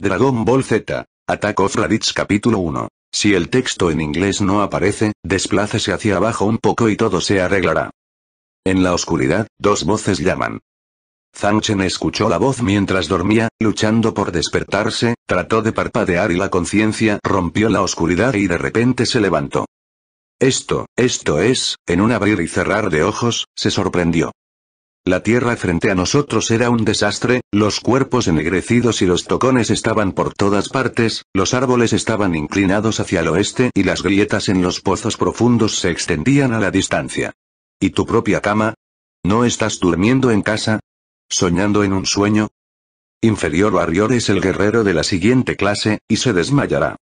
Dragon Ball Z. Attack of capítulo 1. Si el texto en inglés no aparece, desplácese hacia abajo un poco y todo se arreglará. En la oscuridad, dos voces llaman. Zanchen escuchó la voz mientras dormía, luchando por despertarse, trató de parpadear y la conciencia rompió la oscuridad y de repente se levantó. Esto, esto es, en un abrir y cerrar de ojos, se sorprendió. La tierra frente a nosotros era un desastre, los cuerpos ennegrecidos y los tocones estaban por todas partes, los árboles estaban inclinados hacia el oeste y las grietas en los pozos profundos se extendían a la distancia. ¿Y tu propia cama? ¿No estás durmiendo en casa? ¿Soñando en un sueño? Inferior Barrior es el guerrero de la siguiente clase, y se desmayará.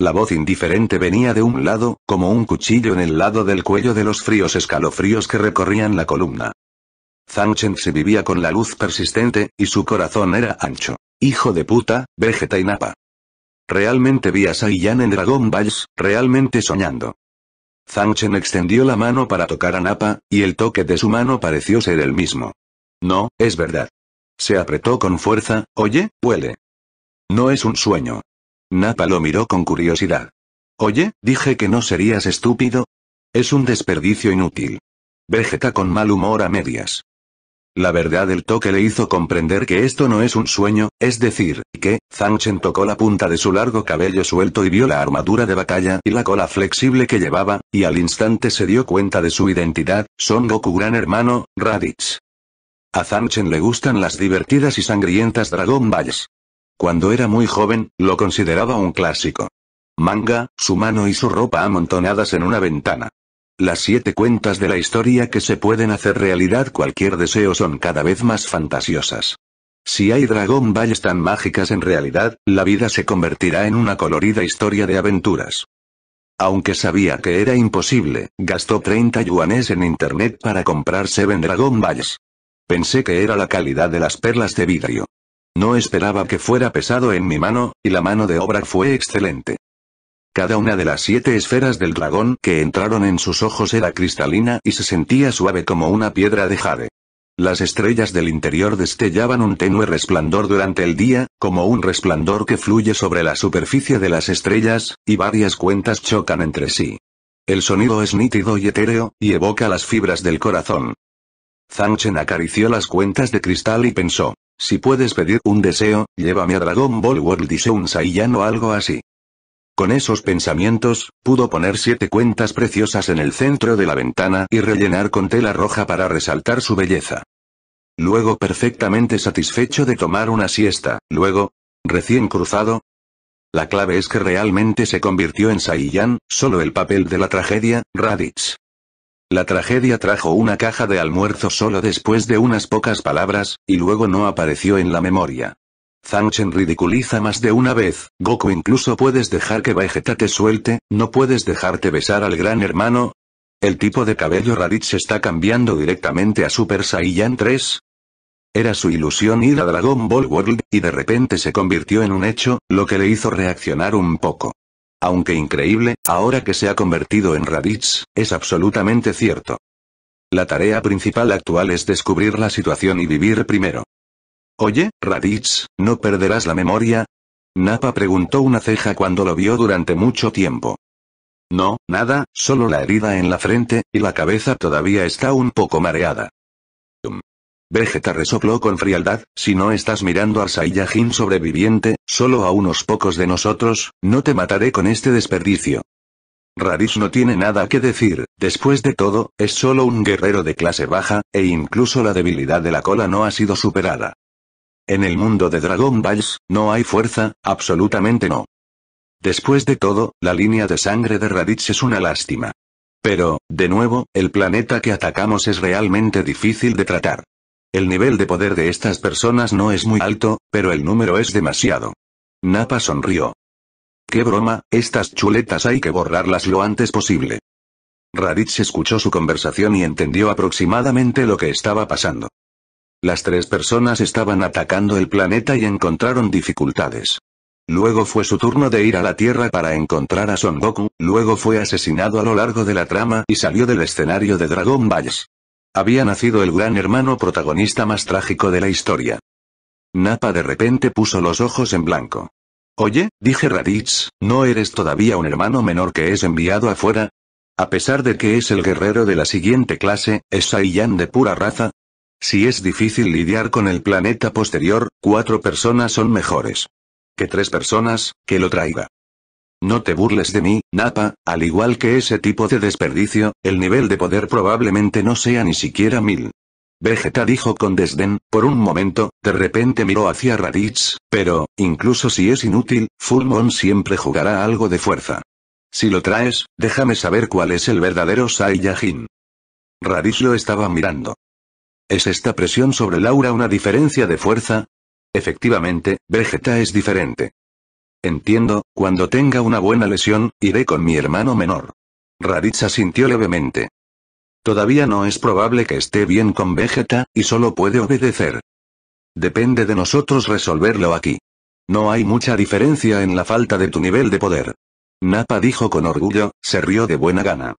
La voz indiferente venía de un lado, como un cuchillo en el lado del cuello de los fríos escalofríos que recorrían la columna. Zanchen se vivía con la luz persistente, y su corazón era ancho. Hijo de puta, Vegeta y Napa. Realmente vi a Saiyan en Dragon Balls, realmente soñando. Chen extendió la mano para tocar a Napa, y el toque de su mano pareció ser el mismo. No, es verdad. Se apretó con fuerza, oye, huele. No es un sueño. Napa lo miró con curiosidad. Oye, dije que no serías estúpido. Es un desperdicio inútil. Vegeta con mal humor a medias. La verdad del toque le hizo comprender que esto no es un sueño, es decir, que, Zanchen tocó la punta de su largo cabello suelto y vio la armadura de batalla y la cola flexible que llevaba, y al instante se dio cuenta de su identidad, Son Goku gran hermano, Raditz. A Zanchen le gustan las divertidas y sangrientas Dragon Balls. Cuando era muy joven, lo consideraba un clásico. Manga, su mano y su ropa amontonadas en una ventana. Las siete cuentas de la historia que se pueden hacer realidad cualquier deseo son cada vez más fantasiosas. Si hay Dragon Balls tan mágicas en realidad, la vida se convertirá en una colorida historia de aventuras. Aunque sabía que era imposible, gastó 30 yuanes en internet para comprar Seven Dragon Balls. Pensé que era la calidad de las perlas de vidrio. No esperaba que fuera pesado en mi mano, y la mano de obra fue excelente. Cada una de las siete esferas del dragón que entraron en sus ojos era cristalina y se sentía suave como una piedra de jade. Las estrellas del interior destellaban un tenue resplandor durante el día, como un resplandor que fluye sobre la superficie de las estrellas, y varias cuentas chocan entre sí. El sonido es nítido y etéreo, y evoca las fibras del corazón. Zanchen acarició las cuentas de cristal y pensó, si puedes pedir un deseo, llévame a Dragon Ball World y un Saiyan o algo así. Con esos pensamientos, pudo poner siete cuentas preciosas en el centro de la ventana y rellenar con tela roja para resaltar su belleza. Luego perfectamente satisfecho de tomar una siesta, luego, recién cruzado, la clave es que realmente se convirtió en Saiyan, solo el papel de la tragedia, Raditz. La tragedia trajo una caja de almuerzo solo después de unas pocas palabras, y luego no apareció en la memoria chen ridiculiza más de una vez, Goku incluso puedes dejar que Vegeta te suelte, no puedes dejarte besar al gran hermano. El tipo de cabello Raditz está cambiando directamente a Super Saiyan 3. Era su ilusión ir a Dragon Ball World, y de repente se convirtió en un hecho, lo que le hizo reaccionar un poco. Aunque increíble, ahora que se ha convertido en Raditz, es absolutamente cierto. La tarea principal actual es descubrir la situación y vivir primero. Oye, Raditz, ¿no perderás la memoria? Napa preguntó una ceja cuando lo vio durante mucho tiempo. No, nada, solo la herida en la frente, y la cabeza todavía está un poco mareada. Vegeta resopló con frialdad, si no estás mirando al Saiyajin sobreviviente, solo a unos pocos de nosotros, no te mataré con este desperdicio. Raditz no tiene nada que decir, después de todo, es solo un guerrero de clase baja, e incluso la debilidad de la cola no ha sido superada. En el mundo de Dragon Balls, no hay fuerza, absolutamente no. Después de todo, la línea de sangre de Raditz es una lástima. Pero, de nuevo, el planeta que atacamos es realmente difícil de tratar. El nivel de poder de estas personas no es muy alto, pero el número es demasiado. Napa sonrió. Qué broma, estas chuletas hay que borrarlas lo antes posible. Raditz escuchó su conversación y entendió aproximadamente lo que estaba pasando. Las tres personas estaban atacando el planeta y encontraron dificultades. Luego fue su turno de ir a la Tierra para encontrar a Son Goku, luego fue asesinado a lo largo de la trama y salió del escenario de Dragon Balls. Había nacido el gran hermano protagonista más trágico de la historia. Nappa de repente puso los ojos en blanco. Oye, dije Raditz, ¿no eres todavía un hermano menor que es enviado afuera? A pesar de que es el guerrero de la siguiente clase, es Saiyan de pura raza, si es difícil lidiar con el planeta posterior, cuatro personas son mejores. Que tres personas, que lo traiga. No te burles de mí, Napa, al igual que ese tipo de desperdicio, el nivel de poder probablemente no sea ni siquiera mil. Vegeta dijo con desdén, por un momento, de repente miró hacia Raditz, pero, incluso si es inútil, Fulmon siempre jugará algo de fuerza. Si lo traes, déjame saber cuál es el verdadero Saiyajin. Raditz lo estaba mirando. ¿Es esta presión sobre Laura una diferencia de fuerza? Efectivamente, Vegeta es diferente. Entiendo, cuando tenga una buena lesión, iré con mi hermano menor. Raditz sintió levemente. Todavía no es probable que esté bien con Vegeta, y solo puede obedecer. Depende de nosotros resolverlo aquí. No hay mucha diferencia en la falta de tu nivel de poder. Napa dijo con orgullo, se rió de buena gana.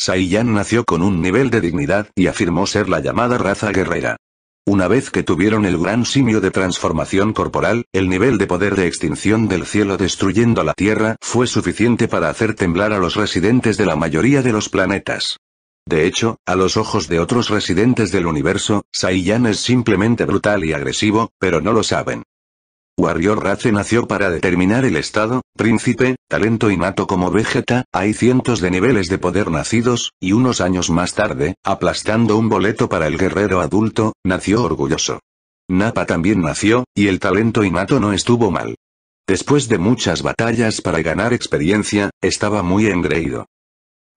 Saiyan nació con un nivel de dignidad y afirmó ser la llamada raza guerrera. Una vez que tuvieron el gran simio de transformación corporal, el nivel de poder de extinción del cielo destruyendo la Tierra fue suficiente para hacer temblar a los residentes de la mayoría de los planetas. De hecho, a los ojos de otros residentes del universo, Saiyan es simplemente brutal y agresivo, pero no lo saben. Warrior Race nació para determinar el estado, príncipe, talento y mato como Vegeta, hay cientos de niveles de poder nacidos, y unos años más tarde, aplastando un boleto para el guerrero adulto, nació orgulloso. Napa también nació, y el talento y mato no estuvo mal. Después de muchas batallas para ganar experiencia, estaba muy engreído.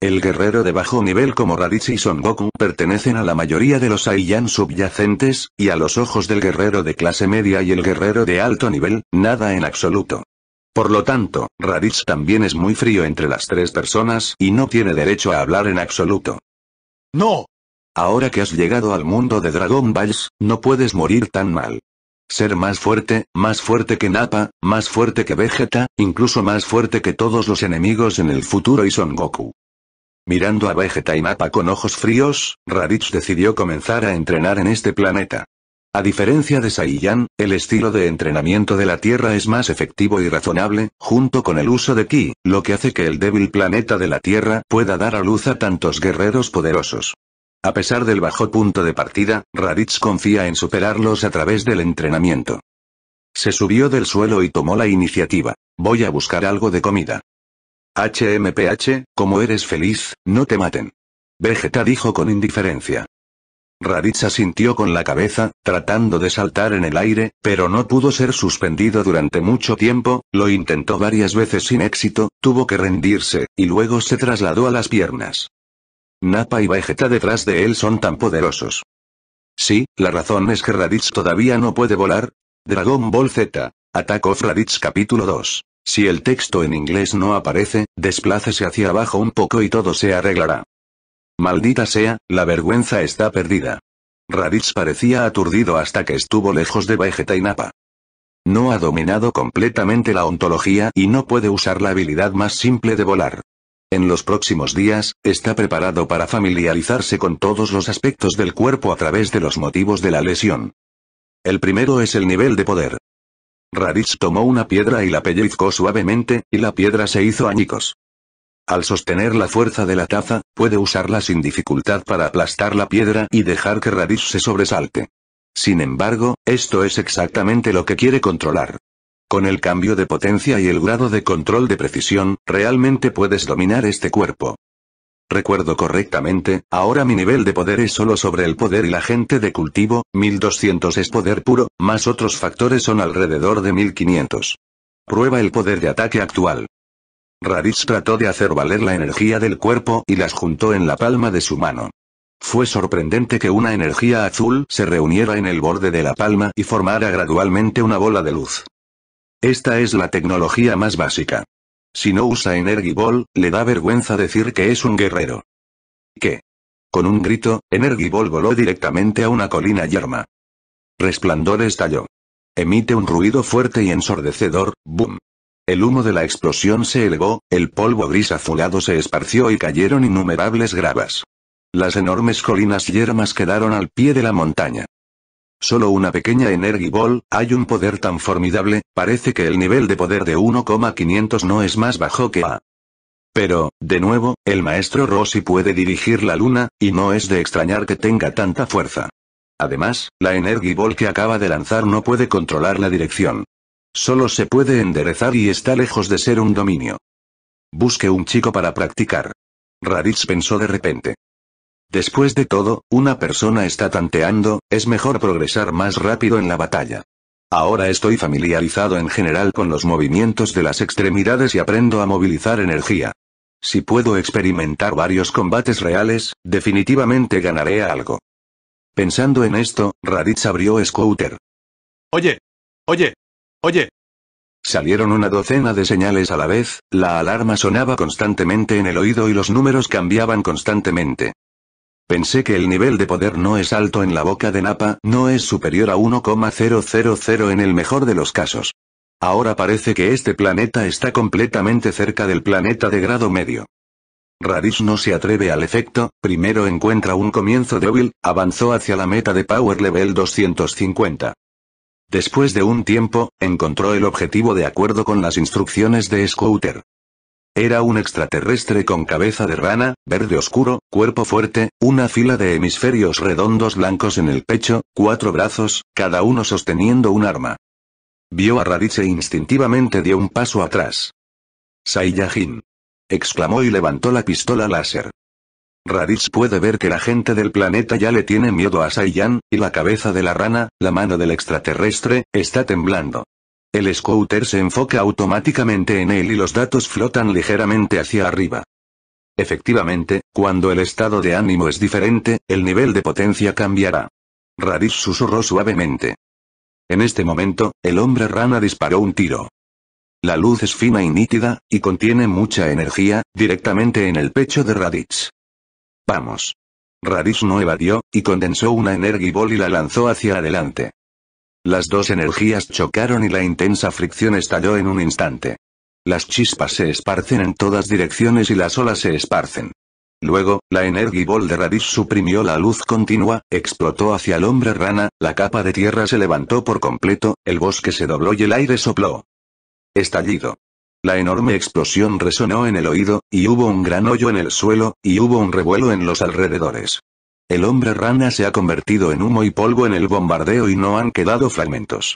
El guerrero de bajo nivel como Raditz y Son Goku pertenecen a la mayoría de los Saiyan subyacentes, y a los ojos del guerrero de clase media y el guerrero de alto nivel, nada en absoluto. Por lo tanto, Raditz también es muy frío entre las tres personas y no tiene derecho a hablar en absoluto. ¡No! Ahora que has llegado al mundo de Dragon Balls, no puedes morir tan mal. Ser más fuerte, más fuerte que Nappa, más fuerte que Vegeta, incluso más fuerte que todos los enemigos en el futuro y Son Goku. Mirando a Vegeta y Mapa con ojos fríos, Raditz decidió comenzar a entrenar en este planeta. A diferencia de Saiyan, el estilo de entrenamiento de la Tierra es más efectivo y razonable, junto con el uso de Ki, lo que hace que el débil planeta de la Tierra pueda dar a luz a tantos guerreros poderosos. A pesar del bajo punto de partida, Raditz confía en superarlos a través del entrenamiento. Se subió del suelo y tomó la iniciativa. Voy a buscar algo de comida. HMPH, como eres feliz, no te maten. Vegeta dijo con indiferencia. Raditz asintió con la cabeza, tratando de saltar en el aire, pero no pudo ser suspendido durante mucho tiempo, lo intentó varias veces sin éxito, tuvo que rendirse, y luego se trasladó a las piernas. Napa y Vegeta detrás de él son tan poderosos. Sí, la razón es que Raditz todavía no puede volar. Dragon Ball Z. atacó of Raditz capítulo 2. Si el texto en inglés no aparece, desplácese hacia abajo un poco y todo se arreglará. Maldita sea, la vergüenza está perdida. Raditz parecía aturdido hasta que estuvo lejos de Vegeta y Napa. No ha dominado completamente la ontología y no puede usar la habilidad más simple de volar. En los próximos días, está preparado para familiarizarse con todos los aspectos del cuerpo a través de los motivos de la lesión. El primero es el nivel de poder. Raditz tomó una piedra y la pellizcó suavemente, y la piedra se hizo añicos. Al sostener la fuerza de la taza, puede usarla sin dificultad para aplastar la piedra y dejar que Raditz se sobresalte. Sin embargo, esto es exactamente lo que quiere controlar. Con el cambio de potencia y el grado de control de precisión, realmente puedes dominar este cuerpo recuerdo correctamente, ahora mi nivel de poder es solo sobre el poder y la gente de cultivo, 1200 es poder puro, más otros factores son alrededor de 1500. Prueba el poder de ataque actual. Raditz trató de hacer valer la energía del cuerpo y las juntó en la palma de su mano. Fue sorprendente que una energía azul se reuniera en el borde de la palma y formara gradualmente una bola de luz. Esta es la tecnología más básica. Si no usa Energy Ball, le da vergüenza decir que es un guerrero. ¿Qué? Con un grito, Energy Ball voló directamente a una colina yerma. Resplandor estalló. Emite un ruido fuerte y ensordecedor, boom. El humo de la explosión se elevó, el polvo gris azulado se esparció y cayeron innumerables gravas. Las enormes colinas yermas quedaron al pie de la montaña. Solo una pequeña Energy Ball, hay un poder tan formidable, parece que el nivel de poder de 1,500 no es más bajo que A. Pero, de nuevo, el maestro Rossi puede dirigir la luna, y no es de extrañar que tenga tanta fuerza. Además, la Energy Ball que acaba de lanzar no puede controlar la dirección. Solo se puede enderezar y está lejos de ser un dominio. Busque un chico para practicar. Raditz pensó de repente. Después de todo, una persona está tanteando, es mejor progresar más rápido en la batalla. Ahora estoy familiarizado en general con los movimientos de las extremidades y aprendo a movilizar energía. Si puedo experimentar varios combates reales, definitivamente ganaré algo. Pensando en esto, Raditz abrió Scooter. Oye. Oye. Oye. Salieron una docena de señales a la vez, la alarma sonaba constantemente en el oído y los números cambiaban constantemente. Pensé que el nivel de poder no es alto en la boca de Napa, no es superior a 1,000 en el mejor de los casos. Ahora parece que este planeta está completamente cerca del planeta de grado medio. radish no se atreve al efecto, primero encuentra un comienzo débil, avanzó hacia la meta de Power Level 250. Después de un tiempo, encontró el objetivo de acuerdo con las instrucciones de Scooter. Era un extraterrestre con cabeza de rana, verde oscuro, cuerpo fuerte, una fila de hemisferios redondos blancos en el pecho, cuatro brazos, cada uno sosteniendo un arma. Vio a Raditz e instintivamente dio un paso atrás. Saiyajin. exclamó y levantó la pistola láser. Raditz puede ver que la gente del planeta ya le tiene miedo a Saiyan, y la cabeza de la rana, la mano del extraterrestre, está temblando. El scooter se enfoca automáticamente en él y los datos flotan ligeramente hacia arriba. Efectivamente, cuando el estado de ánimo es diferente, el nivel de potencia cambiará. Raditz susurró suavemente. En este momento, el hombre rana disparó un tiro. La luz es fina y nítida, y contiene mucha energía, directamente en el pecho de Raditz. Vamos. Raditz no evadió, y condensó una ball y la lanzó hacia adelante. Las dos energías chocaron y la intensa fricción estalló en un instante. Las chispas se esparcen en todas direcciones y las olas se esparcen. Luego, la Energy Ball de Radis suprimió la luz continua, explotó hacia el hombre rana, la capa de tierra se levantó por completo, el bosque se dobló y el aire sopló. Estallido. La enorme explosión resonó en el oído, y hubo un gran hoyo en el suelo, y hubo un revuelo en los alrededores. El hombre rana se ha convertido en humo y polvo en el bombardeo y no han quedado fragmentos.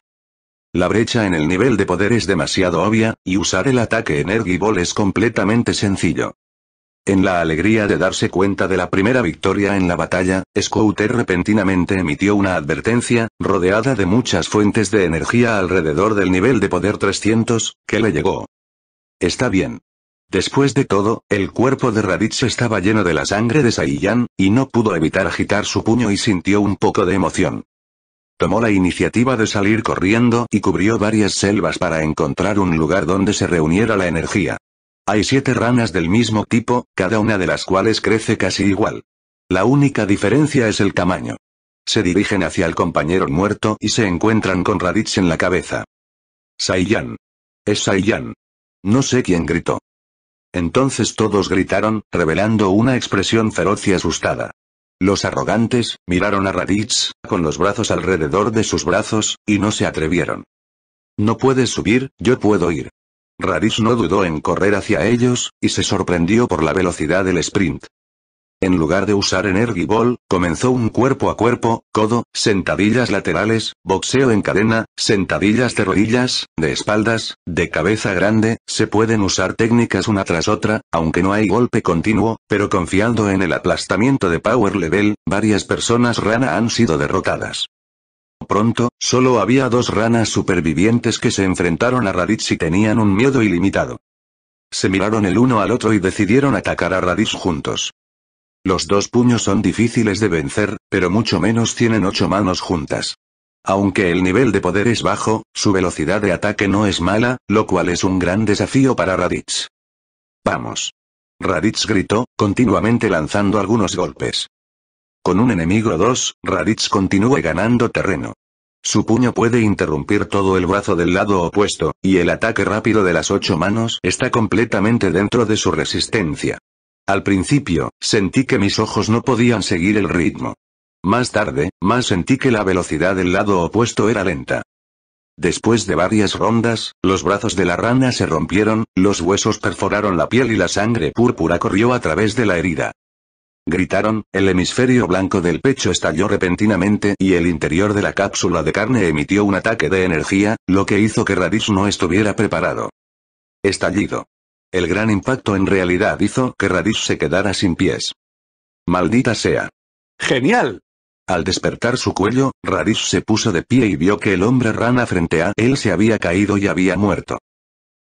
La brecha en el nivel de poder es demasiado obvia, y usar el ataque Energy Ball es completamente sencillo. En la alegría de darse cuenta de la primera victoria en la batalla, Scouter repentinamente emitió una advertencia, rodeada de muchas fuentes de energía alrededor del nivel de poder 300, que le llegó. Está bien. Después de todo, el cuerpo de Raditz estaba lleno de la sangre de Saiyan, y no pudo evitar agitar su puño y sintió un poco de emoción. Tomó la iniciativa de salir corriendo y cubrió varias selvas para encontrar un lugar donde se reuniera la energía. Hay siete ranas del mismo tipo, cada una de las cuales crece casi igual. La única diferencia es el tamaño. Se dirigen hacia el compañero muerto y se encuentran con Raditz en la cabeza. Saiyan. Es Saiyan. No sé quién gritó. Entonces todos gritaron, revelando una expresión feroz y asustada. Los arrogantes, miraron a Raditz, con los brazos alrededor de sus brazos, y no se atrevieron. No puedes subir, yo puedo ir. Raditz no dudó en correr hacia ellos, y se sorprendió por la velocidad del sprint en lugar de usar Energy Ball, comenzó un cuerpo a cuerpo, codo, sentadillas laterales, boxeo en cadena, sentadillas de rodillas, de espaldas, de cabeza grande, se pueden usar técnicas una tras otra, aunque no hay golpe continuo, pero confiando en el aplastamiento de Power Level, varias personas rana han sido derrotadas. Pronto, solo había dos ranas supervivientes que se enfrentaron a Raditz y tenían un miedo ilimitado. Se miraron el uno al otro y decidieron atacar a Raditz juntos. Los dos puños son difíciles de vencer, pero mucho menos tienen ocho manos juntas. Aunque el nivel de poder es bajo, su velocidad de ataque no es mala, lo cual es un gran desafío para Raditz. Vamos. Raditz gritó, continuamente lanzando algunos golpes. Con un enemigo 2, Raditz continúa ganando terreno. Su puño puede interrumpir todo el brazo del lado opuesto, y el ataque rápido de las ocho manos está completamente dentro de su resistencia. Al principio, sentí que mis ojos no podían seguir el ritmo. Más tarde, más sentí que la velocidad del lado opuesto era lenta. Después de varias rondas, los brazos de la rana se rompieron, los huesos perforaron la piel y la sangre púrpura corrió a través de la herida. Gritaron, el hemisferio blanco del pecho estalló repentinamente y el interior de la cápsula de carne emitió un ataque de energía, lo que hizo que Radish no estuviera preparado. Estallido. El gran impacto en realidad hizo que Radish se quedara sin pies. Maldita sea. Genial. Al despertar su cuello, Radish se puso de pie y vio que el hombre rana frente a él se había caído y había muerto.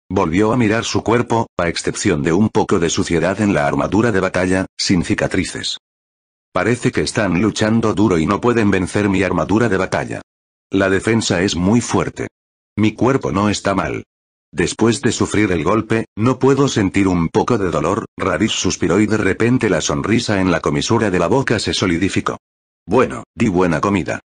Volvió a mirar su cuerpo, a excepción de un poco de suciedad en la armadura de batalla, sin cicatrices. Parece que están luchando duro y no pueden vencer mi armadura de batalla. La defensa es muy fuerte. Mi cuerpo no está mal. Después de sufrir el golpe, no puedo sentir un poco de dolor, Raditz suspiró y de repente la sonrisa en la comisura de la boca se solidificó. Bueno, di buena comida.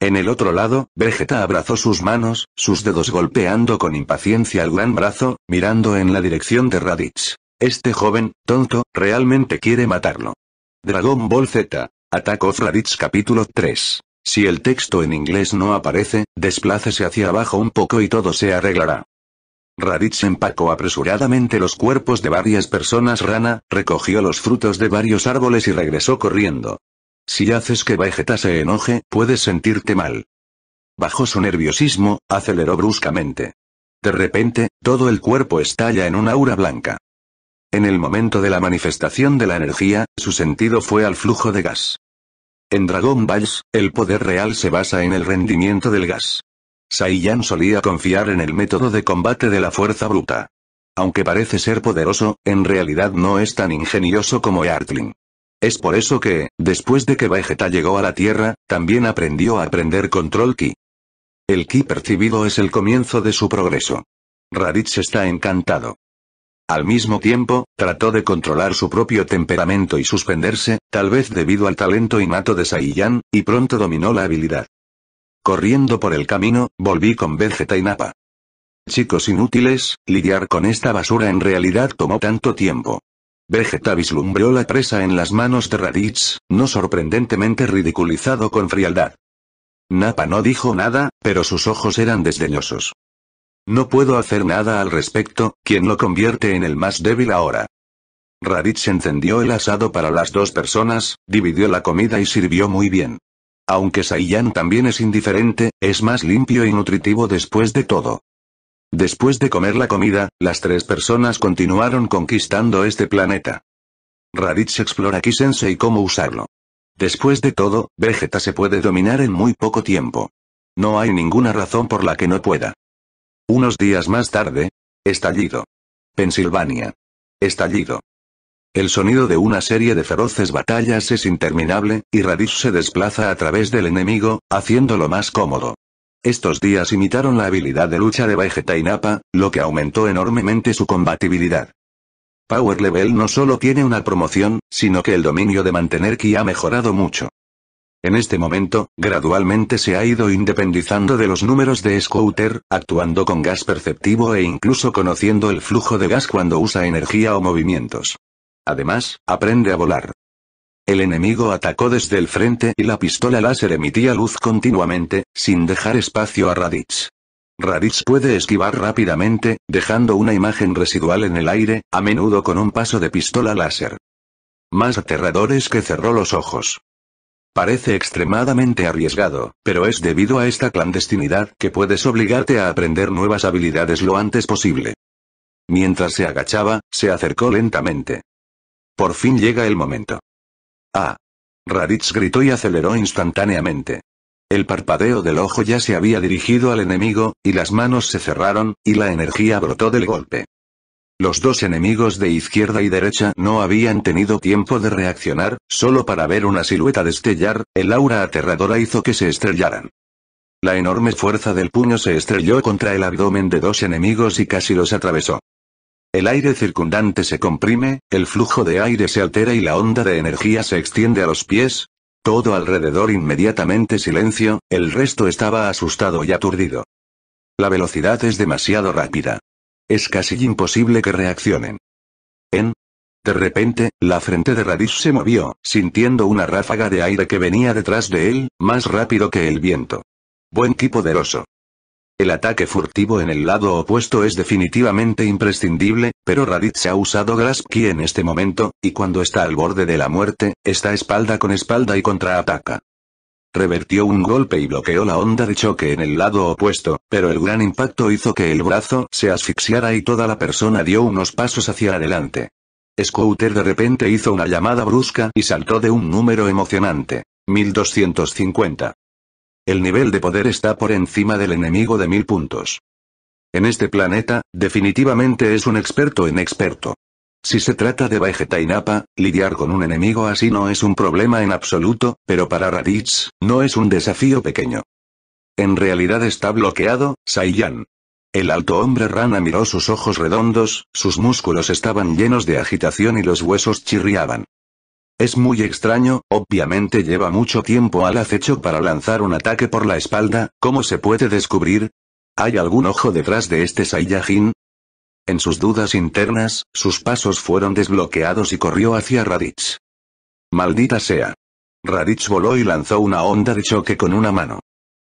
En el otro lado, Vegeta abrazó sus manos, sus dedos golpeando con impaciencia el gran brazo, mirando en la dirección de Raditz. Este joven, tonto, realmente quiere matarlo. Dragon Ball Z. Attack of Raditz capítulo 3. Si el texto en inglés no aparece, desplácese hacia abajo un poco y todo se arreglará. Raditz empacó apresuradamente los cuerpos de varias personas rana, recogió los frutos de varios árboles y regresó corriendo. Si haces que Vegeta se enoje, puedes sentirte mal. Bajo su nerviosismo, aceleró bruscamente. De repente, todo el cuerpo estalla en una aura blanca. En el momento de la manifestación de la energía, su sentido fue al flujo de gas. En Dragon Balls, el poder real se basa en el rendimiento del gas. Saiyan solía confiar en el método de combate de la fuerza bruta. Aunque parece ser poderoso, en realidad no es tan ingenioso como artling Es por eso que, después de que Vegeta llegó a la Tierra, también aprendió a aprender control ki. El ki percibido es el comienzo de su progreso. Raditz está encantado. Al mismo tiempo, trató de controlar su propio temperamento y suspenderse, tal vez debido al talento innato de Saiyan, y pronto dominó la habilidad. Corriendo por el camino, volví con Vegeta y Napa. Chicos inútiles, lidiar con esta basura en realidad tomó tanto tiempo. Vegeta vislumbró la presa en las manos de Raditz, no sorprendentemente ridiculizado con frialdad. Napa no dijo nada, pero sus ojos eran desdeñosos. No puedo hacer nada al respecto, quien lo convierte en el más débil ahora. Raditz encendió el asado para las dos personas, dividió la comida y sirvió muy bien. Aunque Saiyan también es indiferente, es más limpio y nutritivo después de todo. Después de comer la comida, las tres personas continuaron conquistando este planeta. Raditz explora aquí y cómo usarlo. Después de todo, Vegeta se puede dominar en muy poco tiempo. No hay ninguna razón por la que no pueda. Unos días más tarde. Estallido. Pensilvania. Estallido. El sonido de una serie de feroces batallas es interminable, y Radish se desplaza a través del enemigo, haciéndolo más cómodo. Estos días imitaron la habilidad de lucha de Vegeta y Nappa, lo que aumentó enormemente su combatibilidad. Power Level no solo tiene una promoción, sino que el dominio de mantener ki ha mejorado mucho. En este momento, gradualmente se ha ido independizando de los números de Scouter, actuando con gas perceptivo e incluso conociendo el flujo de gas cuando usa energía o movimientos. Además, aprende a volar. El enemigo atacó desde el frente y la pistola láser emitía luz continuamente, sin dejar espacio a Raditz. Raditz puede esquivar rápidamente, dejando una imagen residual en el aire, a menudo con un paso de pistola láser. Más es que cerró los ojos. Parece extremadamente arriesgado, pero es debido a esta clandestinidad que puedes obligarte a aprender nuevas habilidades lo antes posible. Mientras se agachaba, se acercó lentamente. Por fin llega el momento. ¡Ah! Raditz gritó y aceleró instantáneamente. El parpadeo del ojo ya se había dirigido al enemigo, y las manos se cerraron, y la energía brotó del golpe. Los dos enemigos de izquierda y derecha no habían tenido tiempo de reaccionar, solo para ver una silueta destellar, el aura aterradora hizo que se estrellaran. La enorme fuerza del puño se estrelló contra el abdomen de dos enemigos y casi los atravesó. El aire circundante se comprime, el flujo de aire se altera y la onda de energía se extiende a los pies. Todo alrededor inmediatamente silencio, el resto estaba asustado y aturdido. La velocidad es demasiado rápida. Es casi imposible que reaccionen. En. De repente, la frente de Radish se movió, sintiendo una ráfaga de aire que venía detrás de él, más rápido que el viento. Buen y poderoso. El ataque furtivo en el lado opuesto es definitivamente imprescindible, pero Raditz ha usado Key en este momento, y cuando está al borde de la muerte, está espalda con espalda y contraataca. Revertió un golpe y bloqueó la onda de choque en el lado opuesto, pero el gran impacto hizo que el brazo se asfixiara y toda la persona dio unos pasos hacia adelante. Scouter de repente hizo una llamada brusca y saltó de un número emocionante. 1250. El nivel de poder está por encima del enemigo de mil puntos. En este planeta, definitivamente es un experto en experto. Si se trata de Vegeta y Nappa, lidiar con un enemigo así no es un problema en absoluto, pero para Raditz, no es un desafío pequeño. En realidad está bloqueado, Saiyan. El alto hombre rana miró sus ojos redondos, sus músculos estaban llenos de agitación y los huesos chirriaban. Es muy extraño, obviamente lleva mucho tiempo al acecho para lanzar un ataque por la espalda, ¿cómo se puede descubrir? ¿Hay algún ojo detrás de este Saiyajin? En sus dudas internas, sus pasos fueron desbloqueados y corrió hacia Raditz. Maldita sea. Raditz voló y lanzó una onda de choque con una mano.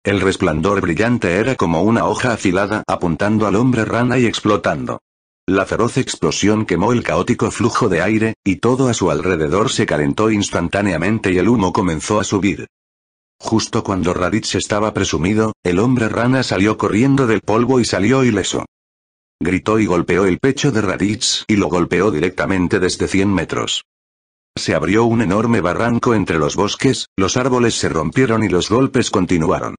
El resplandor brillante era como una hoja afilada apuntando al hombre rana y explotando. La feroz explosión quemó el caótico flujo de aire, y todo a su alrededor se calentó instantáneamente y el humo comenzó a subir. Justo cuando Raditz estaba presumido, el hombre rana salió corriendo del polvo y salió ileso. Gritó y golpeó el pecho de Raditz y lo golpeó directamente desde 100 metros. Se abrió un enorme barranco entre los bosques, los árboles se rompieron y los golpes continuaron.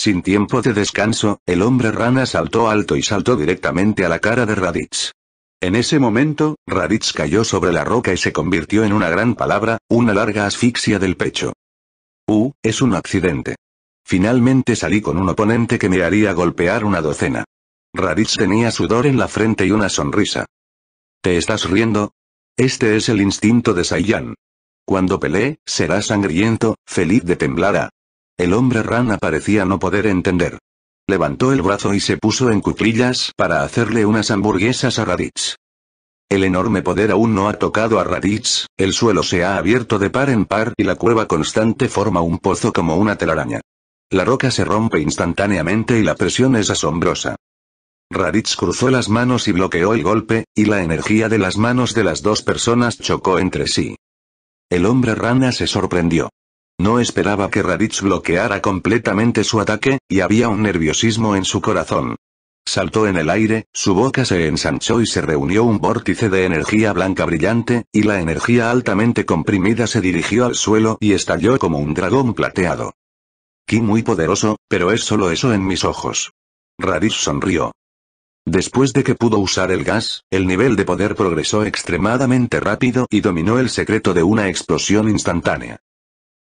Sin tiempo de descanso, el hombre rana saltó alto y saltó directamente a la cara de Raditz. En ese momento, Raditz cayó sobre la roca y se convirtió en una gran palabra, una larga asfixia del pecho. Uh, es un accidente. Finalmente salí con un oponente que me haría golpear una docena. Raditz tenía sudor en la frente y una sonrisa. ¿Te estás riendo? Este es el instinto de Saiyan. Cuando pelee, será sangriento, feliz de temblar el hombre rana parecía no poder entender. Levantó el brazo y se puso en cuclillas para hacerle unas hamburguesas a Raditz. El enorme poder aún no ha tocado a Raditz, el suelo se ha abierto de par en par y la cueva constante forma un pozo como una telaraña. La roca se rompe instantáneamente y la presión es asombrosa. Raditz cruzó las manos y bloqueó el golpe, y la energía de las manos de las dos personas chocó entre sí. El hombre rana se sorprendió. No esperaba que Raditz bloqueara completamente su ataque, y había un nerviosismo en su corazón. Saltó en el aire, su boca se ensanchó y se reunió un vórtice de energía blanca brillante, y la energía altamente comprimida se dirigió al suelo y estalló como un dragón plateado. Ki muy poderoso, pero es solo eso en mis ojos. Raditz sonrió. Después de que pudo usar el gas, el nivel de poder progresó extremadamente rápido y dominó el secreto de una explosión instantánea.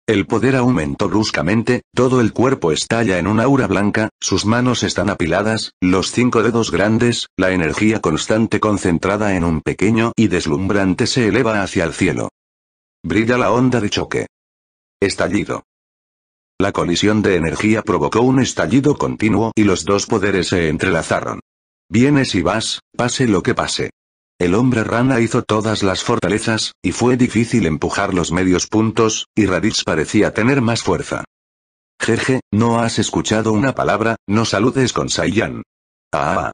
El poder aumentó bruscamente, todo el cuerpo estalla en un aura blanca, sus manos están apiladas, los cinco dedos grandes, la energía constante concentrada en un pequeño y deslumbrante se eleva hacia el cielo. Brilla la onda de choque. Estallido. La colisión de energía provocó un estallido continuo y los dos poderes se entrelazaron. Vienes y vas, pase lo que pase. El hombre rana hizo todas las fortalezas, y fue difícil empujar los medios puntos, y Raditz parecía tener más fuerza. Jeje, no has escuchado una palabra, no saludes con Saiyan. Ah.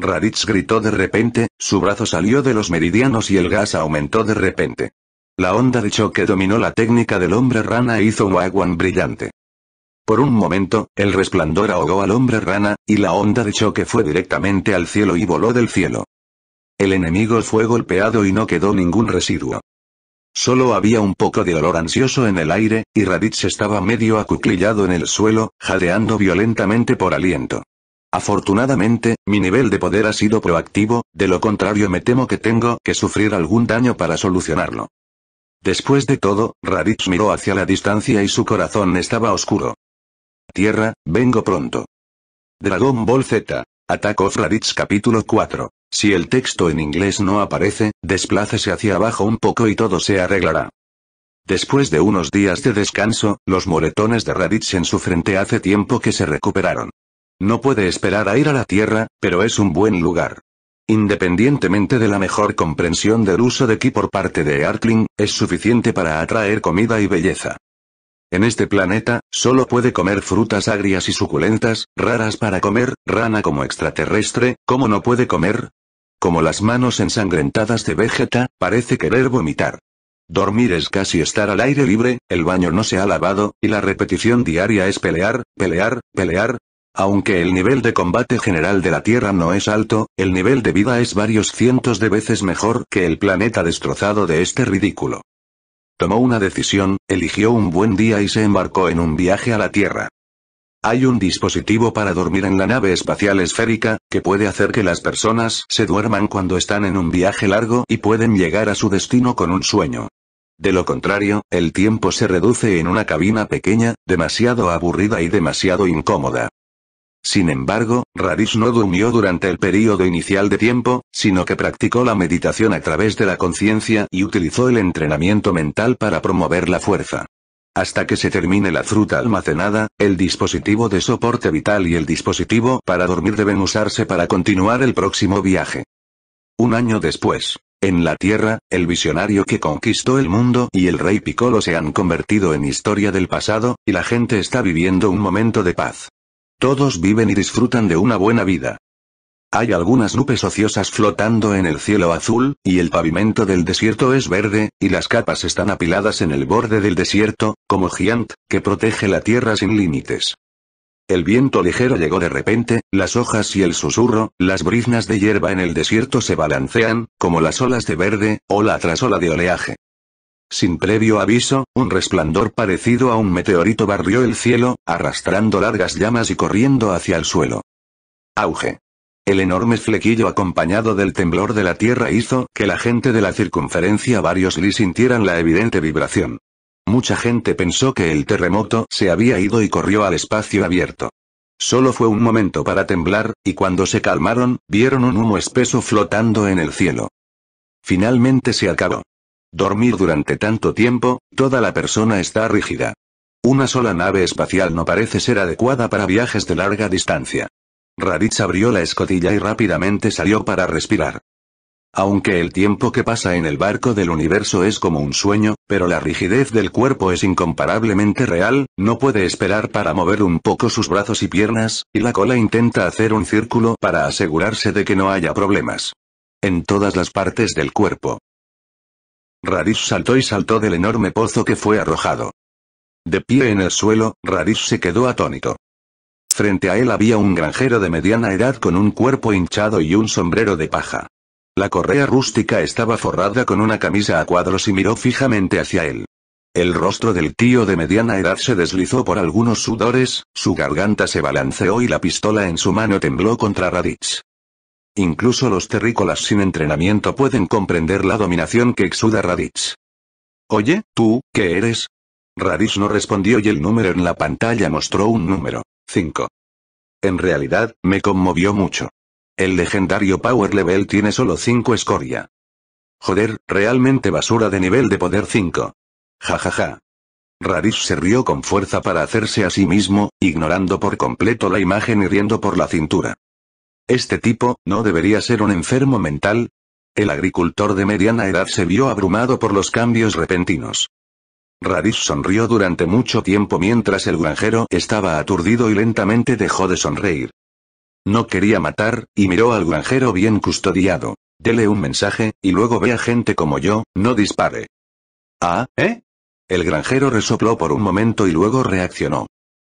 Raditz gritó de repente, su brazo salió de los meridianos y el gas aumentó de repente. La onda de choque dominó la técnica del hombre rana e hizo un brillante. Por un momento, el resplandor ahogó al hombre rana, y la onda de choque fue directamente al cielo y voló del cielo. El enemigo fue golpeado y no quedó ningún residuo. Solo había un poco de olor ansioso en el aire, y Raditz estaba medio acuclillado en el suelo, jadeando violentamente por aliento. Afortunadamente, mi nivel de poder ha sido proactivo, de lo contrario me temo que tengo que sufrir algún daño para solucionarlo. Después de todo, Raditz miró hacia la distancia y su corazón estaba oscuro. Tierra, vengo pronto. Dragon Ball Z. atacó of Raditz capítulo 4. Si el texto en inglés no aparece, desplácese hacia abajo un poco y todo se arreglará. Después de unos días de descanso, los moretones de Raditz en su frente hace tiempo que se recuperaron. No puede esperar a ir a la Tierra, pero es un buen lugar. Independientemente de la mejor comprensión del uso de ki por parte de Artling, es suficiente para atraer comida y belleza. En este planeta, solo puede comer frutas agrias y suculentas, raras para comer, rana como extraterrestre, como no puede comer? Como las manos ensangrentadas de Vegeta, parece querer vomitar. Dormir es casi estar al aire libre, el baño no se ha lavado, y la repetición diaria es pelear, pelear, pelear. Aunque el nivel de combate general de la Tierra no es alto, el nivel de vida es varios cientos de veces mejor que el planeta destrozado de este ridículo. Tomó una decisión, eligió un buen día y se embarcó en un viaje a la Tierra. Hay un dispositivo para dormir en la nave espacial esférica, que puede hacer que las personas se duerman cuando están en un viaje largo y pueden llegar a su destino con un sueño. De lo contrario, el tiempo se reduce en una cabina pequeña, demasiado aburrida y demasiado incómoda. Sin embargo, Radish no durmió durante el período inicial de tiempo, sino que practicó la meditación a través de la conciencia y utilizó el entrenamiento mental para promover la fuerza. Hasta que se termine la fruta almacenada, el dispositivo de soporte vital y el dispositivo para dormir deben usarse para continuar el próximo viaje. Un año después, en la Tierra, el visionario que conquistó el mundo y el rey Piccolo se han convertido en historia del pasado, y la gente está viviendo un momento de paz. Todos viven y disfrutan de una buena vida. Hay algunas nubes ociosas flotando en el cielo azul, y el pavimento del desierto es verde, y las capas están apiladas en el borde del desierto, como Giant, que protege la tierra sin límites. El viento ligero llegó de repente, las hojas y el susurro, las briznas de hierba en el desierto se balancean, como las olas de verde, ola tras ola de oleaje. Sin previo aviso, un resplandor parecido a un meteorito barrió el cielo, arrastrando largas llamas y corriendo hacia el suelo. Auge. El enorme flequillo acompañado del temblor de la tierra hizo que la gente de la circunferencia varios le sintieran la evidente vibración. Mucha gente pensó que el terremoto se había ido y corrió al espacio abierto. Solo fue un momento para temblar, y cuando se calmaron, vieron un humo espeso flotando en el cielo. Finalmente se acabó. Dormir durante tanto tiempo, toda la persona está rígida. Una sola nave espacial no parece ser adecuada para viajes de larga distancia. Raditz abrió la escotilla y rápidamente salió para respirar. Aunque el tiempo que pasa en el barco del universo es como un sueño, pero la rigidez del cuerpo es incomparablemente real, no puede esperar para mover un poco sus brazos y piernas, y la cola intenta hacer un círculo para asegurarse de que no haya problemas. En todas las partes del cuerpo. Raditz saltó y saltó del enorme pozo que fue arrojado. De pie en el suelo, Raditz se quedó atónito. Frente a él había un granjero de mediana edad con un cuerpo hinchado y un sombrero de paja. La correa rústica estaba forrada con una camisa a cuadros y miró fijamente hacia él. El rostro del tío de mediana edad se deslizó por algunos sudores, su garganta se balanceó y la pistola en su mano tembló contra Raditz. Incluso los terrícolas sin entrenamiento pueden comprender la dominación que exuda Raditz. Oye, tú, ¿qué eres? Raditz no respondió y el número en la pantalla mostró un número. 5. En realidad, me conmovió mucho. El legendario Power Level tiene solo 5 escoria. Joder, realmente basura de nivel de poder 5. Jajaja. Ja, Radish se rió con fuerza para hacerse a sí mismo, ignorando por completo la imagen y riendo por la cintura. Este tipo, ¿no debería ser un enfermo mental? El agricultor de mediana edad se vio abrumado por los cambios repentinos. Radish sonrió durante mucho tiempo mientras el granjero estaba aturdido y lentamente dejó de sonreír. No quería matar, y miró al granjero bien custodiado. Dele un mensaje, y luego ve a gente como yo, no dispare. Ah, ¿eh? El granjero resopló por un momento y luego reaccionó.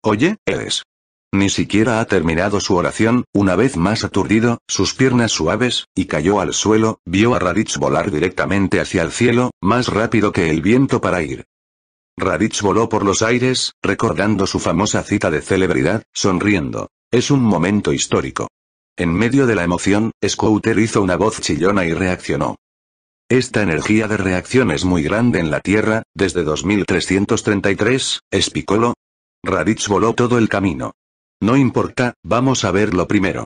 Oye, eres. Ni siquiera ha terminado su oración, una vez más aturdido, sus piernas suaves, y cayó al suelo, vio a Raditz volar directamente hacia el cielo, más rápido que el viento para ir. Raditz voló por los aires, recordando su famosa cita de celebridad, sonriendo. Es un momento histórico. En medio de la emoción, Scouter hizo una voz chillona y reaccionó. Esta energía de reacción es muy grande en la Tierra, desde 2333, espicolo. Raditz voló todo el camino. No importa, vamos a verlo primero.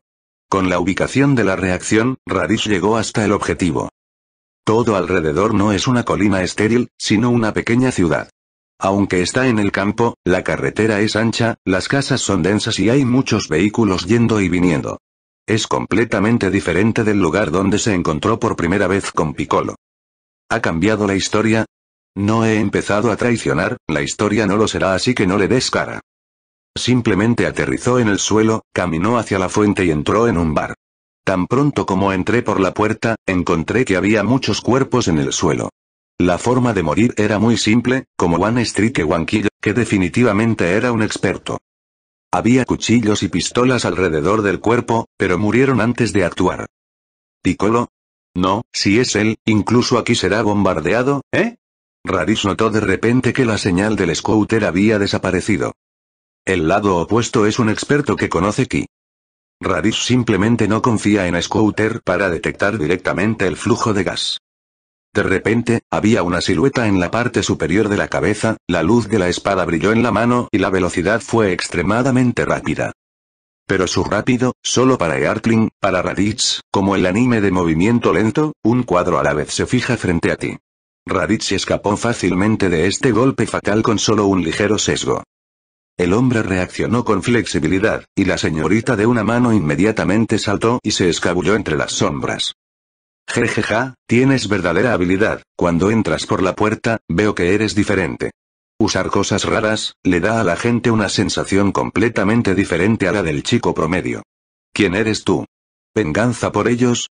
Con la ubicación de la reacción, Raditz llegó hasta el objetivo. Todo alrededor no es una colina estéril, sino una pequeña ciudad. Aunque está en el campo, la carretera es ancha, las casas son densas y hay muchos vehículos yendo y viniendo. Es completamente diferente del lugar donde se encontró por primera vez con Piccolo. ¿Ha cambiado la historia? No he empezado a traicionar, la historia no lo será así que no le des cara. Simplemente aterrizó en el suelo, caminó hacia la fuente y entró en un bar. Tan pronto como entré por la puerta, encontré que había muchos cuerpos en el suelo. La forma de morir era muy simple, como One Street Kill, que definitivamente era un experto. Había cuchillos y pistolas alrededor del cuerpo, pero murieron antes de actuar. ¿Piccolo? No, si es él, incluso aquí será bombardeado, ¿eh? Radis notó de repente que la señal del scouter había desaparecido. El lado opuesto es un experto que conoce Ki. Radis simplemente no confía en Scouter para detectar directamente el flujo de gas. De repente, había una silueta en la parte superior de la cabeza, la luz de la espada brilló en la mano y la velocidad fue extremadamente rápida. Pero su rápido, solo para Eartling, para Raditz, como el anime de movimiento lento, un cuadro a la vez se fija frente a ti. Raditz escapó fácilmente de este golpe fatal con solo un ligero sesgo. El hombre reaccionó con flexibilidad, y la señorita de una mano inmediatamente saltó y se escabulló entre las sombras. Jejeja, tienes verdadera habilidad, cuando entras por la puerta, veo que eres diferente. Usar cosas raras, le da a la gente una sensación completamente diferente a la del chico promedio. ¿Quién eres tú? ¿Venganza por ellos?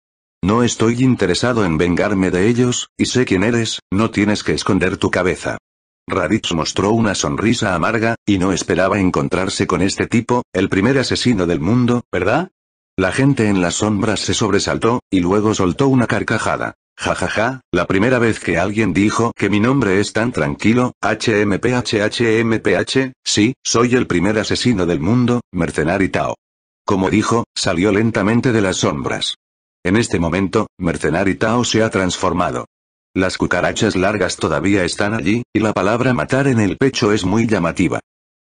No estoy interesado en vengarme de ellos, y sé quién eres, no tienes que esconder tu cabeza. Raditz mostró una sonrisa amarga, y no esperaba encontrarse con este tipo, el primer asesino del mundo, ¿verdad? La gente en las sombras se sobresaltó, y luego soltó una carcajada. Ja ja ja, la primera vez que alguien dijo que mi nombre es tan tranquilo, HMPHHMPH, sí, soy el primer asesino del mundo, Mercenari Tao. Como dijo, salió lentamente de las sombras. En este momento, Mercenari Tao se ha transformado. Las cucarachas largas todavía están allí, y la palabra matar en el pecho es muy llamativa.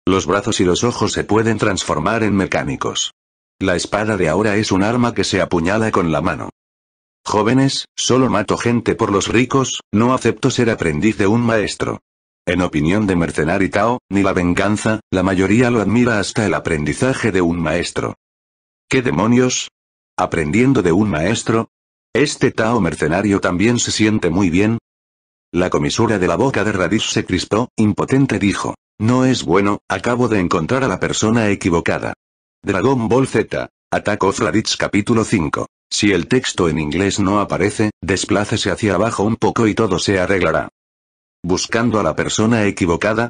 Los brazos y los ojos se pueden transformar en mecánicos. La espada de ahora es un arma que se apuñala con la mano. Jóvenes, solo mato gente por los ricos, no acepto ser aprendiz de un maestro. En opinión de mercenario Tao, ni la venganza, la mayoría lo admira hasta el aprendizaje de un maestro. ¿Qué demonios? ¿Aprendiendo de un maestro? ¿Este Tao mercenario también se siente muy bien? La comisura de la boca de Radish se crispó, impotente dijo. No es bueno, acabo de encontrar a la persona equivocada. Dragon Ball Z. Attack of Raditz capítulo 5. Si el texto en inglés no aparece, desplácese hacia abajo un poco y todo se arreglará. Buscando a la persona equivocada,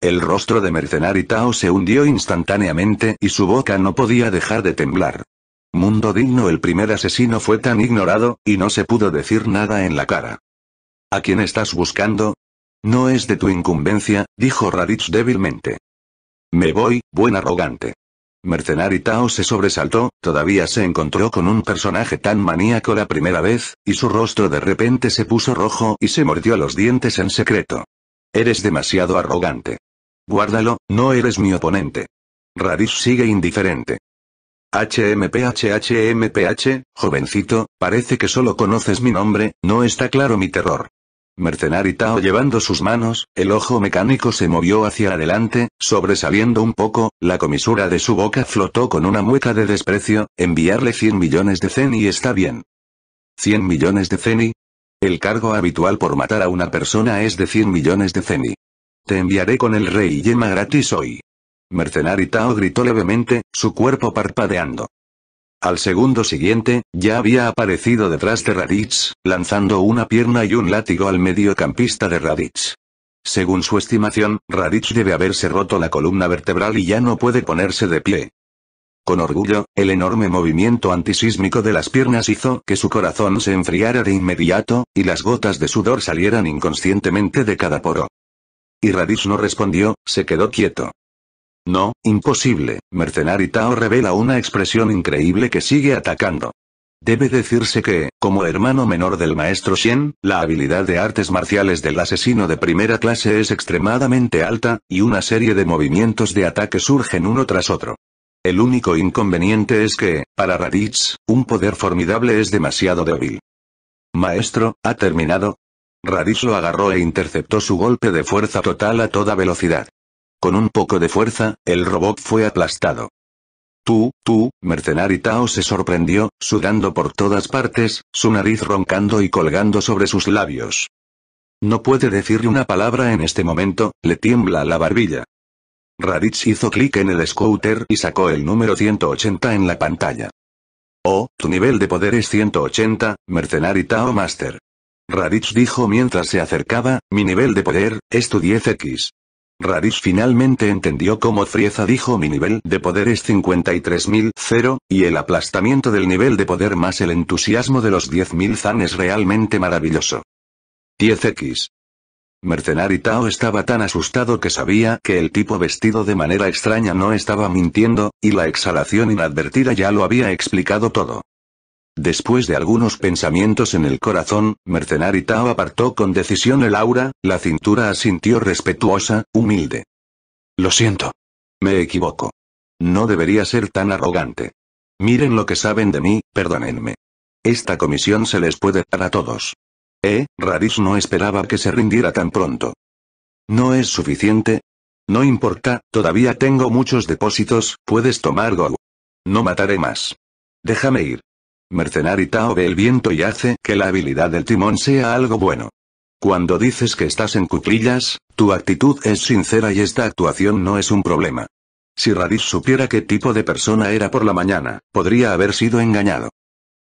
el rostro de Mercenari Tao se hundió instantáneamente y su boca no podía dejar de temblar. Mundo digno el primer asesino fue tan ignorado, y no se pudo decir nada en la cara. ¿A quién estás buscando? No es de tu incumbencia, dijo Raditz débilmente. Me voy, buen arrogante. Mercenari Tao se sobresaltó, todavía se encontró con un personaje tan maníaco la primera vez, y su rostro de repente se puso rojo y se mordió los dientes en secreto. Eres demasiado arrogante. Guárdalo, no eres mi oponente. Radish sigue indiferente. HMPHHMPH, jovencito, parece que solo conoces mi nombre, no está claro mi terror. Mercenari Tao llevando sus manos, el ojo mecánico se movió hacia adelante, sobresaliendo un poco, la comisura de su boca flotó con una mueca de desprecio, enviarle 100 millones de ceni está bien. 100 millones de ceni. El cargo habitual por matar a una persona es de 100 millones de ceni. Te enviaré con el rey yema gratis hoy. Mercenari Tao gritó levemente, su cuerpo parpadeando. Al segundo siguiente, ya había aparecido detrás de Raditz, lanzando una pierna y un látigo al mediocampista de Raditz. Según su estimación, Raditz debe haberse roto la columna vertebral y ya no puede ponerse de pie. Con orgullo, el enorme movimiento antisísmico de las piernas hizo que su corazón se enfriara de inmediato, y las gotas de sudor salieran inconscientemente de cada poro. Y Raditz no respondió, se quedó quieto. No, imposible, Mercenari Tao revela una expresión increíble que sigue atacando. Debe decirse que, como hermano menor del maestro Shen, la habilidad de artes marciales del asesino de primera clase es extremadamente alta, y una serie de movimientos de ataque surgen uno tras otro. El único inconveniente es que, para Raditz, un poder formidable es demasiado débil. Maestro, ¿ha terminado? Raditz lo agarró e interceptó su golpe de fuerza total a toda velocidad. Con un poco de fuerza, el robot fue aplastado. Tú, tú, mercenari Tao se sorprendió, sudando por todas partes, su nariz roncando y colgando sobre sus labios. No puede decirle una palabra en este momento, le tiembla la barbilla. Raditz hizo clic en el scooter y sacó el número 180 en la pantalla. Oh, tu nivel de poder es 180, mercenario Tao Master. Raditz dijo mientras se acercaba, mi nivel de poder, es tu 10X. Raris finalmente entendió cómo Frieza dijo mi nivel de poder es 53.000, y el aplastamiento del nivel de poder más el entusiasmo de los 10.000 Zan es realmente maravilloso. 10x. Mercenari Tao estaba tan asustado que sabía que el tipo vestido de manera extraña no estaba mintiendo, y la exhalación inadvertida ya lo había explicado todo. Después de algunos pensamientos en el corazón, Mercenari Tao apartó con decisión el aura, la cintura asintió respetuosa, humilde. Lo siento. Me equivoco. No debería ser tan arrogante. Miren lo que saben de mí, perdónenme. Esta comisión se les puede dar a todos. Eh, Raris no esperaba que se rindiera tan pronto. ¿No es suficiente? No importa, todavía tengo muchos depósitos, puedes tomar Go. No mataré más. Déjame ir. Mercenari Tao ve el viento y hace que la habilidad del timón sea algo bueno. Cuando dices que estás en cuclillas, tu actitud es sincera y esta actuación no es un problema. Si Radis supiera qué tipo de persona era por la mañana, podría haber sido engañado.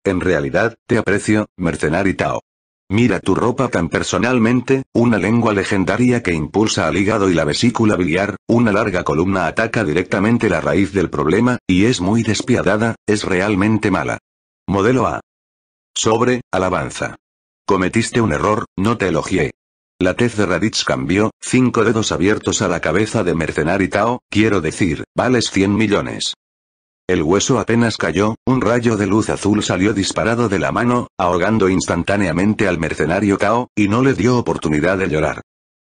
En realidad, te aprecio, mercenari Tao. Mira tu ropa tan personalmente, una lengua legendaria que impulsa al hígado y la vesícula biliar, una larga columna ataca directamente la raíz del problema, y es muy despiadada, es realmente mala. Modelo A. Sobre, alabanza. Cometiste un error, no te elogié. La tez de Raditz cambió, cinco dedos abiertos a la cabeza de mercenario Tao, quiero decir, vales 100 millones. El hueso apenas cayó, un rayo de luz azul salió disparado de la mano, ahogando instantáneamente al mercenario Tao, y no le dio oportunidad de llorar.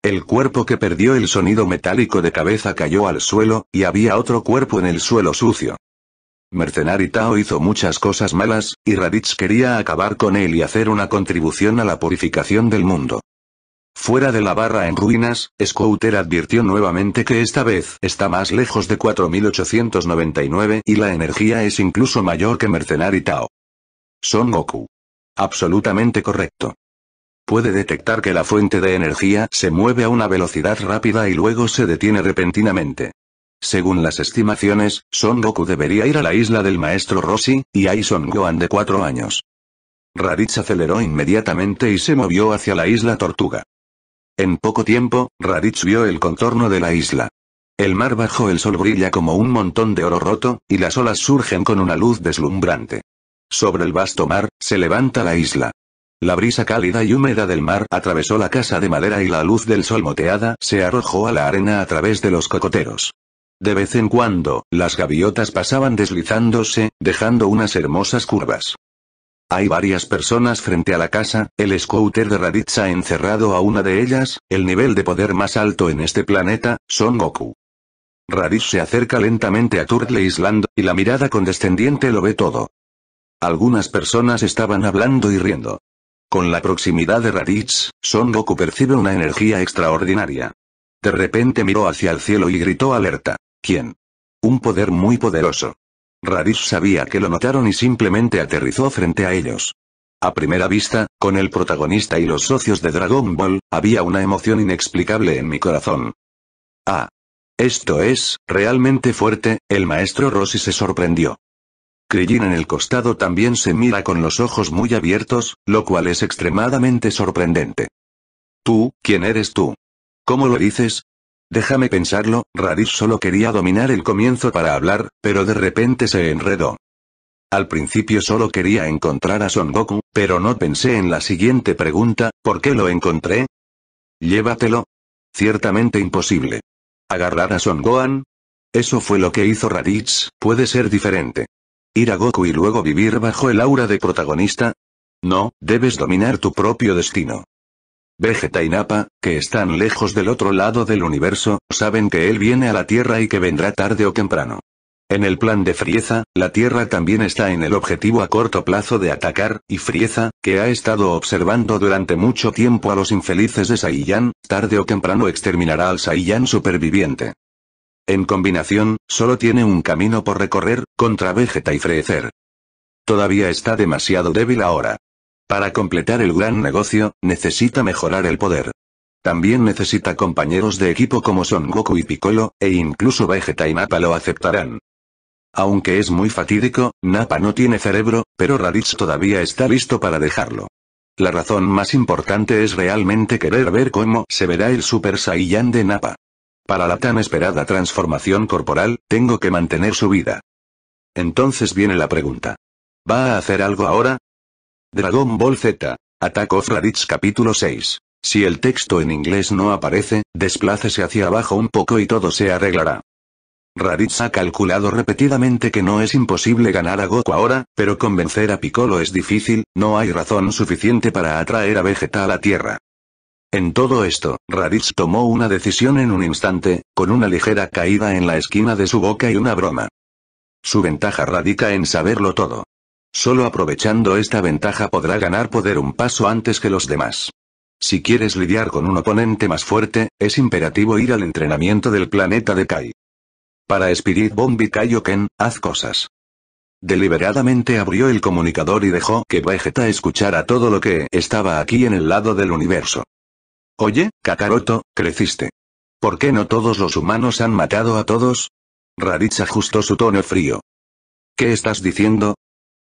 El cuerpo que perdió el sonido metálico de cabeza cayó al suelo, y había otro cuerpo en el suelo sucio. Mercenari Tao hizo muchas cosas malas, y Raditz quería acabar con él y hacer una contribución a la purificación del mundo. Fuera de la barra en ruinas, Scouter advirtió nuevamente que esta vez está más lejos de 4899 y la energía es incluso mayor que Mercenari Tao. Son Goku. Absolutamente correcto. Puede detectar que la fuente de energía se mueve a una velocidad rápida y luego se detiene repentinamente. Según las estimaciones, Son Goku debería ir a la isla del maestro Rossi, y hay Son Gohan de cuatro años. Raditz aceleró inmediatamente y se movió hacia la isla Tortuga. En poco tiempo, Raditz vio el contorno de la isla. El mar bajo el sol brilla como un montón de oro roto, y las olas surgen con una luz deslumbrante. Sobre el vasto mar, se levanta la isla. La brisa cálida y húmeda del mar atravesó la casa de madera y la luz del sol moteada se arrojó a la arena a través de los cocoteros. De vez en cuando, las gaviotas pasaban deslizándose, dejando unas hermosas curvas. Hay varias personas frente a la casa, el scouter de Raditz ha encerrado a una de ellas, el nivel de poder más alto en este planeta, Son Goku. Raditz se acerca lentamente a Turtle Island, y la mirada condescendiente lo ve todo. Algunas personas estaban hablando y riendo. Con la proximidad de Raditz, Son Goku percibe una energía extraordinaria. De repente miró hacia el cielo y gritó alerta. ¿Quién? Un poder muy poderoso. Radish sabía que lo notaron y simplemente aterrizó frente a ellos. A primera vista, con el protagonista y los socios de Dragon Ball, había una emoción inexplicable en mi corazón. Ah. Esto es, realmente fuerte, el maestro Rossi se sorprendió. Krillin en el costado también se mira con los ojos muy abiertos, lo cual es extremadamente sorprendente. Tú, ¿quién eres tú? ¿Cómo lo dices? Déjame pensarlo, Raditz solo quería dominar el comienzo para hablar, pero de repente se enredó. Al principio solo quería encontrar a Son Goku, pero no pensé en la siguiente pregunta, ¿por qué lo encontré? Llévatelo. Ciertamente imposible. ¿Agarrar a Son Gohan? Eso fue lo que hizo Raditz, puede ser diferente. ¿Ir a Goku y luego vivir bajo el aura de protagonista? No, debes dominar tu propio destino. Vegeta y Nappa, que están lejos del otro lado del universo, saben que él viene a la Tierra y que vendrá tarde o temprano. En el plan de Frieza, la Tierra también está en el objetivo a corto plazo de atacar, y Frieza, que ha estado observando durante mucho tiempo a los infelices de Saiyan, tarde o temprano exterminará al Saiyan superviviente. En combinación, solo tiene un camino por recorrer, contra Vegeta y Freezer. Todavía está demasiado débil ahora. Para completar el gran negocio, necesita mejorar el poder. También necesita compañeros de equipo como Son Goku y Piccolo, e incluso Vegeta y Nappa lo aceptarán. Aunque es muy fatídico, Nappa no tiene cerebro, pero Raditz todavía está listo para dejarlo. La razón más importante es realmente querer ver cómo se verá el Super Saiyan de Nappa. Para la tan esperada transformación corporal, tengo que mantener su vida. Entonces viene la pregunta. ¿Va a hacer algo ahora? Dragon Ball Z. Attack of Raditz capítulo 6. Si el texto en inglés no aparece, desplácese hacia abajo un poco y todo se arreglará. Raditz ha calculado repetidamente que no es imposible ganar a Goku ahora, pero convencer a Piccolo es difícil, no hay razón suficiente para atraer a Vegeta a la Tierra. En todo esto, Raditz tomó una decisión en un instante, con una ligera caída en la esquina de su boca y una broma. Su ventaja radica en saberlo todo. Solo aprovechando esta ventaja podrá ganar poder un paso antes que los demás. Si quieres lidiar con un oponente más fuerte, es imperativo ir al entrenamiento del planeta de Kai. Para Spirit Bomb y Kaioken, haz cosas. Deliberadamente abrió el comunicador y dejó que Vegeta escuchara todo lo que estaba aquí en el lado del universo. Oye, Kakaroto, creciste. ¿Por qué no todos los humanos han matado a todos? Raditz ajustó su tono frío. ¿Qué estás diciendo?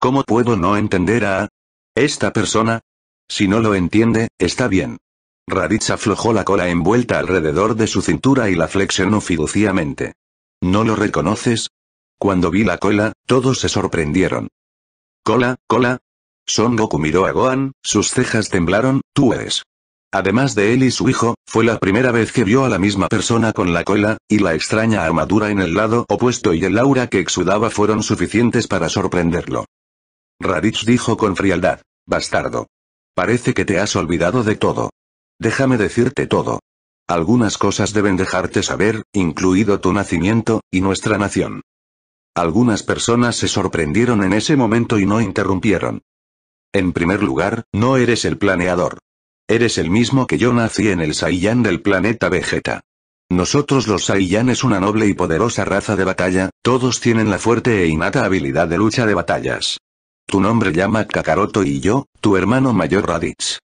¿Cómo puedo no entender a... esta persona? Si no lo entiende, está bien. Raditz aflojó la cola envuelta alrededor de su cintura y la flexionó fiduciamente. ¿No lo reconoces? Cuando vi la cola, todos se sorprendieron. ¿Cola, cola? Son Goku miró a Gohan, sus cejas temblaron, tú eres. Además de él y su hijo, fue la primera vez que vio a la misma persona con la cola, y la extraña armadura en el lado opuesto y el aura que exudaba fueron suficientes para sorprenderlo. Raditz dijo con frialdad. Bastardo. Parece que te has olvidado de todo. Déjame decirte todo. Algunas cosas deben dejarte saber, incluido tu nacimiento, y nuestra nación. Algunas personas se sorprendieron en ese momento y no interrumpieron. En primer lugar, no eres el planeador. Eres el mismo que yo nací en el Saiyan del planeta Vegeta. Nosotros los Saiyan es una noble y poderosa raza de batalla, todos tienen la fuerte e innata habilidad de lucha de batallas. Tu nombre llama Kakaroto y yo, tu hermano mayor Raditz.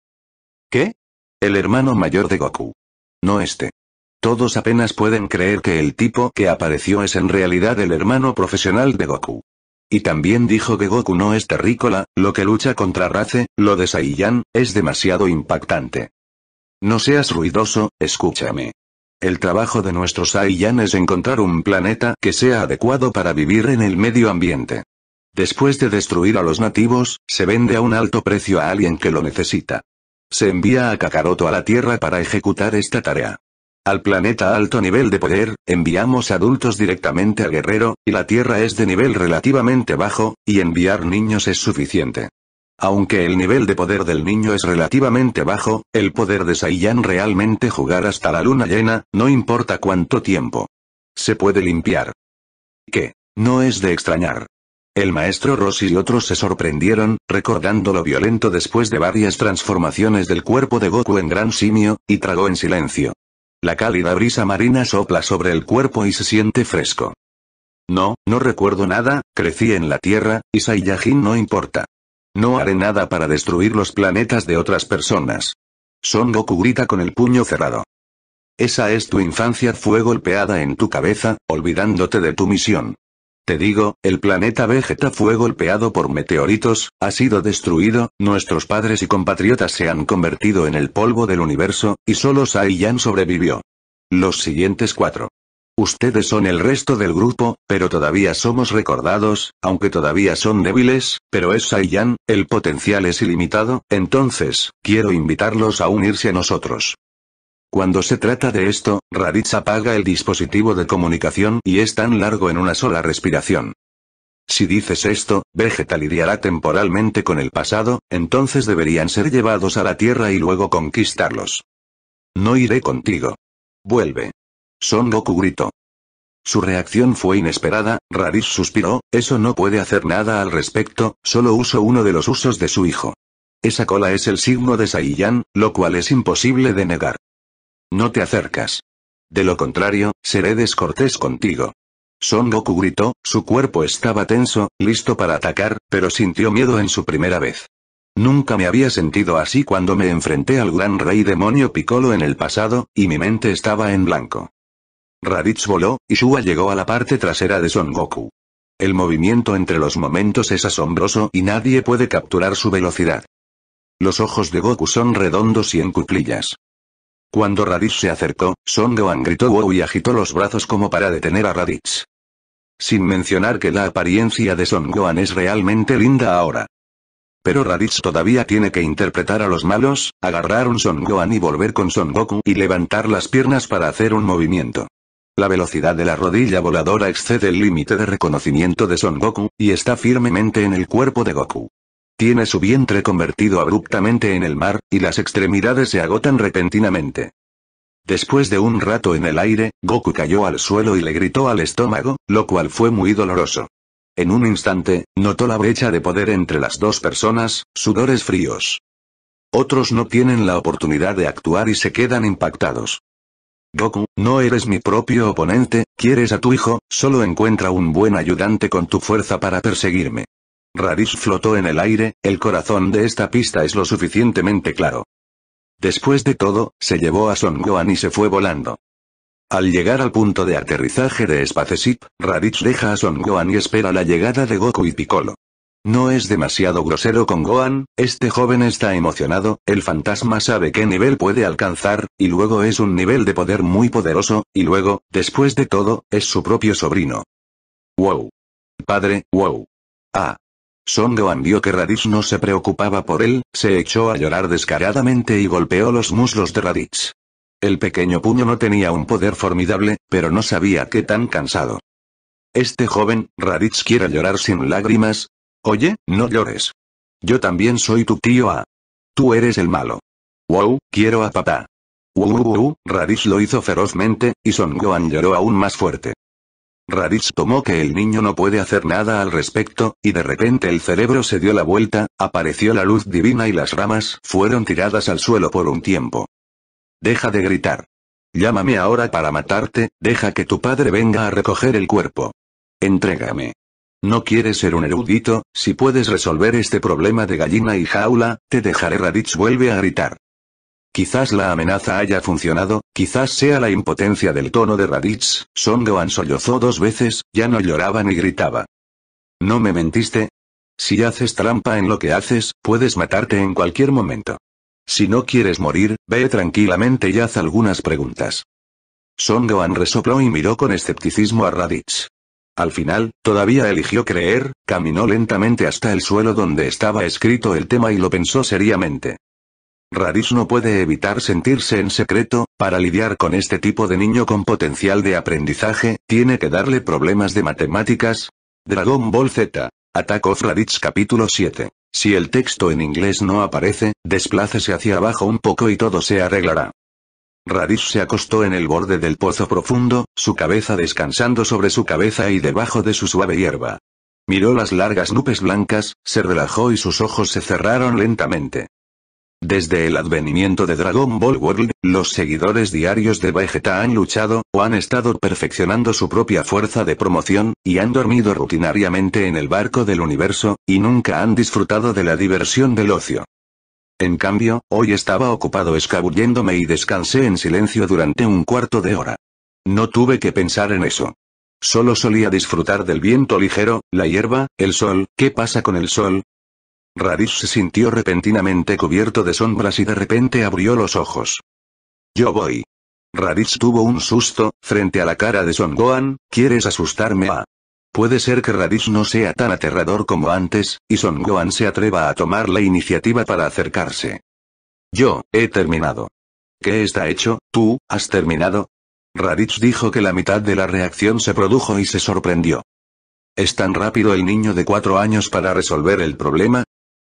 ¿Qué? El hermano mayor de Goku. No este. Todos apenas pueden creer que el tipo que apareció es en realidad el hermano profesional de Goku. Y también dijo que Goku no es terrícola, lo que lucha contra Race, lo de Saiyan, es demasiado impactante. No seas ruidoso, escúchame. El trabajo de nuestros Saiyan es encontrar un planeta que sea adecuado para vivir en el medio ambiente. Después de destruir a los nativos, se vende a un alto precio a alguien que lo necesita. Se envía a Kakaroto a la Tierra para ejecutar esta tarea. Al planeta alto nivel de poder, enviamos adultos directamente al guerrero, y la Tierra es de nivel relativamente bajo, y enviar niños es suficiente. Aunque el nivel de poder del niño es relativamente bajo, el poder de Saiyan realmente jugar hasta la luna llena, no importa cuánto tiempo. Se puede limpiar. ¿Qué? No es de extrañar. El maestro Ross y otros se sorprendieron, recordando lo violento después de varias transformaciones del cuerpo de Goku en gran simio, y tragó en silencio. La cálida brisa marina sopla sobre el cuerpo y se siente fresco. No, no recuerdo nada, crecí en la Tierra, y Saiyajin no importa. No haré nada para destruir los planetas de otras personas. Son Goku grita con el puño cerrado. Esa es tu infancia fue golpeada en tu cabeza, olvidándote de tu misión. Te digo, el planeta Vegeta fue golpeado por meteoritos, ha sido destruido, nuestros padres y compatriotas se han convertido en el polvo del universo, y solo Saiyan sobrevivió. Los siguientes cuatro. Ustedes son el resto del grupo, pero todavía somos recordados, aunque todavía son débiles, pero es Saiyan, el potencial es ilimitado, entonces, quiero invitarlos a unirse a nosotros. Cuando se trata de esto, Raditz apaga el dispositivo de comunicación y es tan largo en una sola respiración. Si dices esto, Vegeta lidiará temporalmente con el pasado, entonces deberían ser llevados a la Tierra y luego conquistarlos. No iré contigo. Vuelve. Son Goku gritó. Su reacción fue inesperada, Raditz suspiró, eso no puede hacer nada al respecto, solo uso uno de los usos de su hijo. Esa cola es el signo de Saiyan, lo cual es imposible de negar. No te acercas. De lo contrario, seré descortés contigo. Son Goku gritó, su cuerpo estaba tenso, listo para atacar, pero sintió miedo en su primera vez. Nunca me había sentido así cuando me enfrenté al gran rey demonio Piccolo en el pasado, y mi mente estaba en blanco. Raditz voló, y Shua llegó a la parte trasera de Son Goku. El movimiento entre los momentos es asombroso y nadie puede capturar su velocidad. Los ojos de Goku son redondos y en cuclillas. Cuando Raditz se acercó, Son Gohan gritó wow y agitó los brazos como para detener a Raditz. Sin mencionar que la apariencia de Son Gohan es realmente linda ahora. Pero Raditz todavía tiene que interpretar a los malos, agarrar un Son Gohan y volver con Son Goku y levantar las piernas para hacer un movimiento. La velocidad de la rodilla voladora excede el límite de reconocimiento de Son Goku, y está firmemente en el cuerpo de Goku. Tiene su vientre convertido abruptamente en el mar, y las extremidades se agotan repentinamente. Después de un rato en el aire, Goku cayó al suelo y le gritó al estómago, lo cual fue muy doloroso. En un instante, notó la brecha de poder entre las dos personas, sudores fríos. Otros no tienen la oportunidad de actuar y se quedan impactados. Goku, no eres mi propio oponente, quieres a tu hijo, solo encuentra un buen ayudante con tu fuerza para perseguirme. Raditz flotó en el aire, el corazón de esta pista es lo suficientemente claro. Después de todo, se llevó a Son Gohan y se fue volando. Al llegar al punto de aterrizaje de Spaceship, Raditz deja a Son Gohan y espera la llegada de Goku y Piccolo. No es demasiado grosero con Gohan, este joven está emocionado, el fantasma sabe qué nivel puede alcanzar, y luego es un nivel de poder muy poderoso, y luego, después de todo, es su propio sobrino. Wow. Padre, wow. Ah, Gohan vio que Raditz no se preocupaba por él, se echó a llorar descaradamente y golpeó los muslos de Raditz. El pequeño puño no tenía un poder formidable, pero no sabía qué tan cansado. Este joven, Raditz quiere llorar sin lágrimas. Oye, no llores. Yo también soy tu tío A. Tú eres el malo. Wow, quiero a papá. Wow, Raditz lo hizo ferozmente, y Son Gohan lloró aún más fuerte. Raditz tomó que el niño no puede hacer nada al respecto, y de repente el cerebro se dio la vuelta, apareció la luz divina y las ramas fueron tiradas al suelo por un tiempo. Deja de gritar. Llámame ahora para matarte, deja que tu padre venga a recoger el cuerpo. Entrégame. No quieres ser un erudito, si puedes resolver este problema de gallina y jaula, te dejaré Raditz vuelve a gritar. Quizás la amenaza haya funcionado, quizás sea la impotencia del tono de Raditz, Songoan sollozó dos veces, ya no lloraba ni gritaba. ¿No me mentiste? Si haces trampa en lo que haces, puedes matarte en cualquier momento. Si no quieres morir, ve tranquilamente y haz algunas preguntas. Songoan resopló y miró con escepticismo a Raditz. Al final, todavía eligió creer, caminó lentamente hasta el suelo donde estaba escrito el tema y lo pensó seriamente. Raditz no puede evitar sentirse en secreto, para lidiar con este tipo de niño con potencial de aprendizaje, tiene que darle problemas de matemáticas. Dragon Ball Z. Attack of Raditz capítulo 7. Si el texto en inglés no aparece, desplácese hacia abajo un poco y todo se arreglará. Raditz se acostó en el borde del pozo profundo, su cabeza descansando sobre su cabeza y debajo de su suave hierba. Miró las largas nubes blancas, se relajó y sus ojos se cerraron lentamente. Desde el advenimiento de Dragon Ball World, los seguidores diarios de Vegeta han luchado, o han estado perfeccionando su propia fuerza de promoción, y han dormido rutinariamente en el barco del universo, y nunca han disfrutado de la diversión del ocio. En cambio, hoy estaba ocupado escabulléndome y descansé en silencio durante un cuarto de hora. No tuve que pensar en eso. Solo solía disfrutar del viento ligero, la hierba, el sol, ¿qué pasa con el sol? Radish se sintió repentinamente cubierto de sombras y de repente abrió los ojos. Yo voy. Radish tuvo un susto, frente a la cara de Son Gohan, ¿quieres asustarme ah. Puede ser que Radish no sea tan aterrador como antes, y Son Gohan se atreva a tomar la iniciativa para acercarse. Yo, he terminado. ¿Qué está hecho, tú, has terminado? Raditz dijo que la mitad de la reacción se produjo y se sorprendió. ¿Es tan rápido el niño de cuatro años para resolver el problema?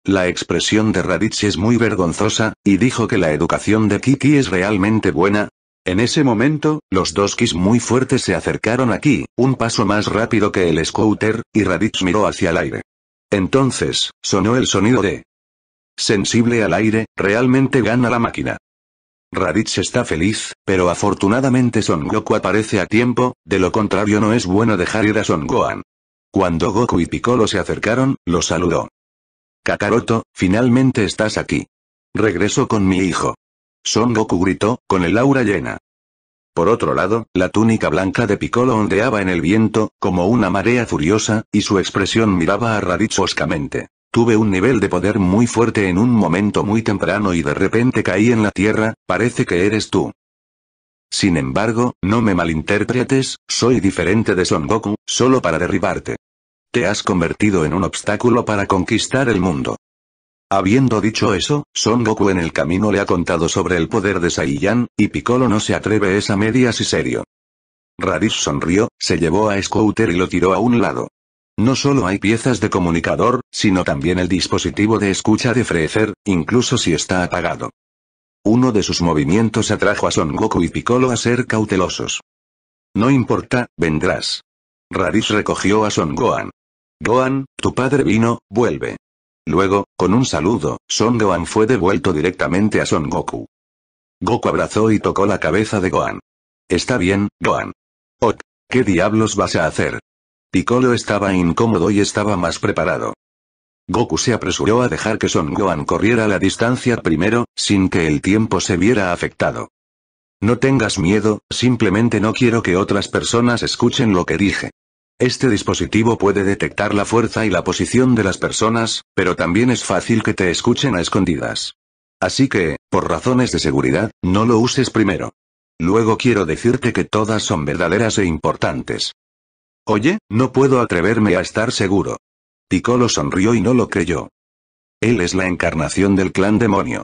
La expresión de Raditz es muy vergonzosa, y dijo que la educación de Kiki es realmente buena. En ese momento, los dos Kis muy fuertes se acercaron aquí, un paso más rápido que el scooter, y Raditz miró hacia el aire. Entonces, sonó el sonido de... Sensible al aire, realmente gana la máquina. Raditz está feliz, pero afortunadamente Son Goku aparece a tiempo, de lo contrario no es bueno dejar ir a Son Gohan. Cuando Goku y Piccolo se acercaron, lo saludó. Kakaroto, finalmente estás aquí. Regreso con mi hijo. Son Goku gritó, con el aura llena. Por otro lado, la túnica blanca de Piccolo ondeaba en el viento, como una marea furiosa, y su expresión miraba a Raditz oscamente. Tuve un nivel de poder muy fuerte en un momento muy temprano y de repente caí en la tierra, parece que eres tú. Sin embargo, no me malinterpretes, soy diferente de Son Goku, solo para derribarte. Te has convertido en un obstáculo para conquistar el mundo. Habiendo dicho eso, Son Goku en el camino le ha contado sobre el poder de Saiyan, y Piccolo no se atreve esa media si serio. Raditz sonrió, se llevó a Scouter y lo tiró a un lado. No solo hay piezas de comunicador, sino también el dispositivo de escucha de Frecer, incluso si está apagado. Uno de sus movimientos atrajo a Son Goku y Piccolo a ser cautelosos. No importa, vendrás. Raditz recogió a Son Gohan. Gohan, tu padre vino, vuelve. Luego, con un saludo, Son Gohan fue devuelto directamente a Son Goku. Goku abrazó y tocó la cabeza de Gohan. Está bien, Gohan. Ok, ¿qué diablos vas a hacer? Piccolo estaba incómodo y estaba más preparado. Goku se apresuró a dejar que Son Gohan corriera la distancia primero, sin que el tiempo se viera afectado. No tengas miedo, simplemente no quiero que otras personas escuchen lo que dije. Este dispositivo puede detectar la fuerza y la posición de las personas, pero también es fácil que te escuchen a escondidas. Así que, por razones de seguridad, no lo uses primero. Luego quiero decirte que todas son verdaderas e importantes. Oye, no puedo atreverme a estar seguro. Piccolo sonrió y no lo creyó. Él es la encarnación del clan demonio.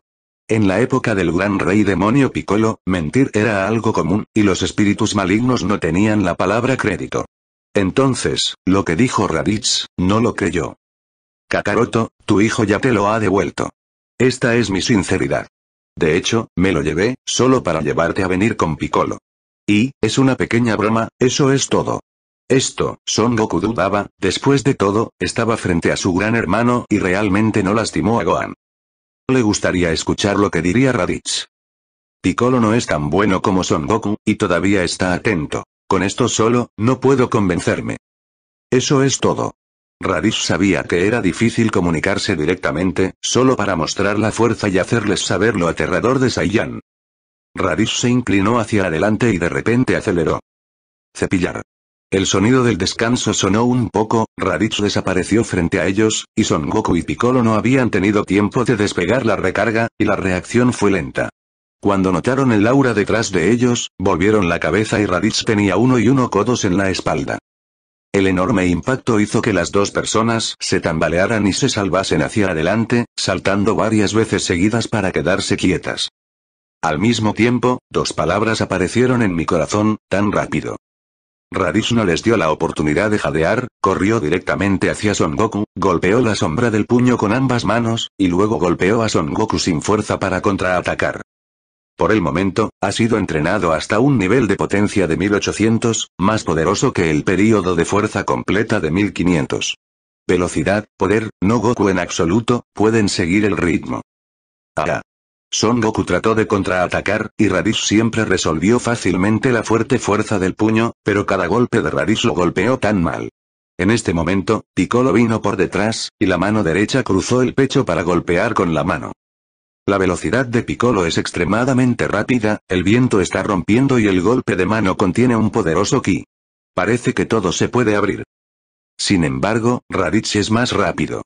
En la época del gran rey demonio Piccolo, mentir era algo común, y los espíritus malignos no tenían la palabra crédito. Entonces, lo que dijo Raditz, no lo creyó. Kakaroto, tu hijo ya te lo ha devuelto. Esta es mi sinceridad. De hecho, me lo llevé, solo para llevarte a venir con Piccolo. Y, es una pequeña broma, eso es todo. Esto, Son Goku dudaba, después de todo, estaba frente a su gran hermano y realmente no lastimó a Gohan. Le gustaría escuchar lo que diría Raditz. Piccolo no es tan bueno como Son Goku, y todavía está atento. Con esto solo, no puedo convencerme. Eso es todo. Radish sabía que era difícil comunicarse directamente, solo para mostrar la fuerza y hacerles saber lo aterrador de Saiyan. Radish se inclinó hacia adelante y de repente aceleró. Cepillar. El sonido del descanso sonó un poco, Radish desapareció frente a ellos, y Son Goku y Piccolo no habían tenido tiempo de despegar la recarga, y la reacción fue lenta. Cuando notaron el aura detrás de ellos, volvieron la cabeza y Raditz tenía uno y uno codos en la espalda. El enorme impacto hizo que las dos personas se tambalearan y se salvasen hacia adelante, saltando varias veces seguidas para quedarse quietas. Al mismo tiempo, dos palabras aparecieron en mi corazón, tan rápido. Raditz no les dio la oportunidad de jadear, corrió directamente hacia Son Goku, golpeó la sombra del puño con ambas manos, y luego golpeó a Son Goku sin fuerza para contraatacar. Por el momento, ha sido entrenado hasta un nivel de potencia de 1800, más poderoso que el período de fuerza completa de 1500. Velocidad, poder, no Goku en absoluto, pueden seguir el ritmo. Ah. Son Goku trató de contraatacar, y Raditz siempre resolvió fácilmente la fuerte fuerza del puño, pero cada golpe de Raditz lo golpeó tan mal. En este momento, Piccolo vino por detrás, y la mano derecha cruzó el pecho para golpear con la mano la velocidad de Piccolo es extremadamente rápida, el viento está rompiendo y el golpe de mano contiene un poderoso ki. Parece que todo se puede abrir. Sin embargo, Raditz es más rápido.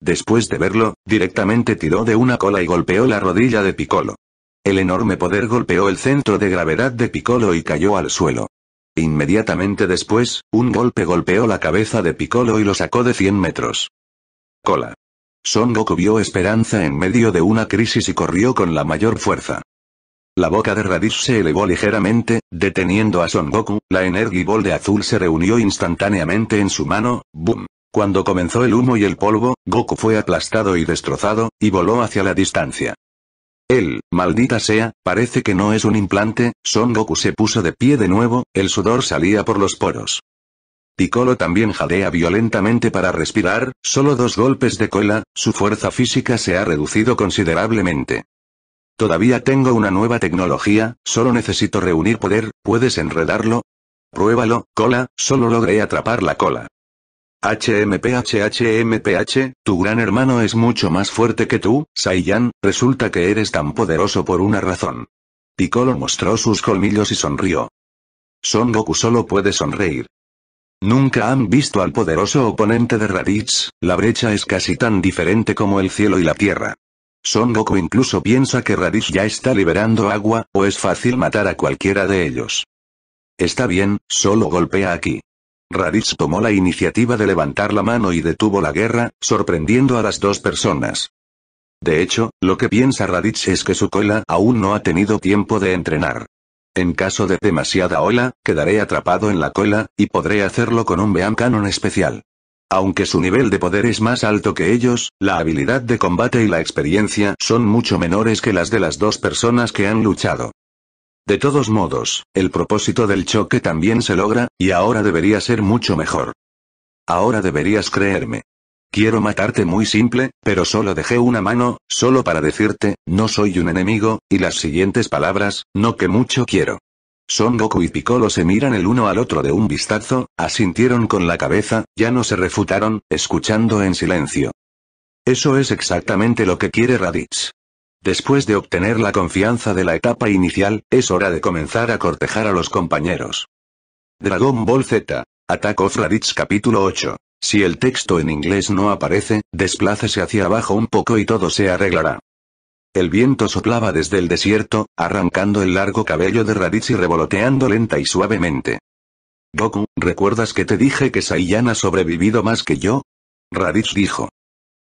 Después de verlo, directamente tiró de una cola y golpeó la rodilla de Piccolo. El enorme poder golpeó el centro de gravedad de Piccolo y cayó al suelo. Inmediatamente después, un golpe golpeó la cabeza de Piccolo y lo sacó de 100 metros. Cola. Son Goku vio esperanza en medio de una crisis y corrió con la mayor fuerza. La boca de Radish se elevó ligeramente, deteniendo a Son Goku, la Energy Ball de azul se reunió instantáneamente en su mano, ¡boom! Cuando comenzó el humo y el polvo, Goku fue aplastado y destrozado, y voló hacia la distancia. Él, maldita sea, parece que no es un implante, Son Goku se puso de pie de nuevo, el sudor salía por los poros. Piccolo también jadea violentamente para respirar, solo dos golpes de cola, su fuerza física se ha reducido considerablemente. Todavía tengo una nueva tecnología, solo necesito reunir poder, ¿puedes enredarlo? Pruébalo, cola, solo logré atrapar la cola. HMPH HMPH, tu gran hermano es mucho más fuerte que tú, Saiyan, resulta que eres tan poderoso por una razón. Piccolo mostró sus colmillos y sonrió. Son Goku solo puede sonreír. Nunca han visto al poderoso oponente de Raditz, la brecha es casi tan diferente como el cielo y la tierra. Son Goku incluso piensa que Raditz ya está liberando agua, o es fácil matar a cualquiera de ellos. Está bien, solo golpea aquí. Raditz tomó la iniciativa de levantar la mano y detuvo la guerra, sorprendiendo a las dos personas. De hecho, lo que piensa Raditz es que su cola aún no ha tenido tiempo de entrenar. En caso de demasiada ola, quedaré atrapado en la cola, y podré hacerlo con un Beam Cannon especial. Aunque su nivel de poder es más alto que ellos, la habilidad de combate y la experiencia son mucho menores que las de las dos personas que han luchado. De todos modos, el propósito del choque también se logra, y ahora debería ser mucho mejor. Ahora deberías creerme. Quiero matarte muy simple, pero solo dejé una mano, solo para decirte, no soy un enemigo, y las siguientes palabras, no que mucho quiero. Son Goku y Piccolo se miran el uno al otro de un vistazo, asintieron con la cabeza, ya no se refutaron, escuchando en silencio. Eso es exactamente lo que quiere Raditz. Después de obtener la confianza de la etapa inicial, es hora de comenzar a cortejar a los compañeros. Dragon Ball Z. Attack of Raditz capítulo 8. Si el texto en inglés no aparece, desplácese hacia abajo un poco y todo se arreglará. El viento soplaba desde el desierto, arrancando el largo cabello de Raditz y revoloteando lenta y suavemente. Goku, ¿recuerdas que te dije que Saiyan ha sobrevivido más que yo? Raditz dijo.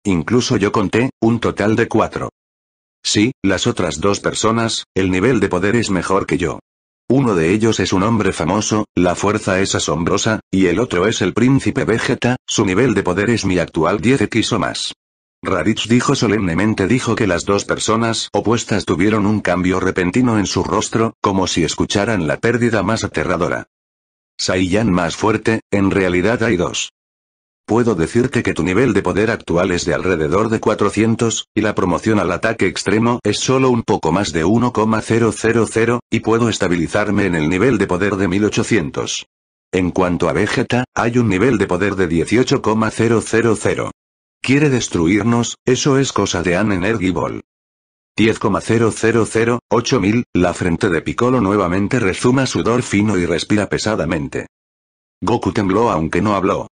Incluso yo conté, un total de cuatro. Sí, las otras dos personas, el nivel de poder es mejor que yo. Uno de ellos es un hombre famoso, la fuerza es asombrosa, y el otro es el príncipe Vegeta, su nivel de poder es mi actual 10x o más. Raditz dijo solemnemente dijo que las dos personas opuestas tuvieron un cambio repentino en su rostro, como si escucharan la pérdida más aterradora. Saiyan más fuerte, en realidad hay dos. Puedo decirte que tu nivel de poder actual es de alrededor de 400, y la promoción al ataque extremo es solo un poco más de 1,000, y puedo estabilizarme en el nivel de poder de 1800. En cuanto a Vegeta, hay un nivel de poder de 18,000. Quiere destruirnos, eso es cosa de An Energy Ball. 10,000, 8000, la frente de Piccolo nuevamente rezuma sudor fino y respira pesadamente. Goku tembló aunque no habló.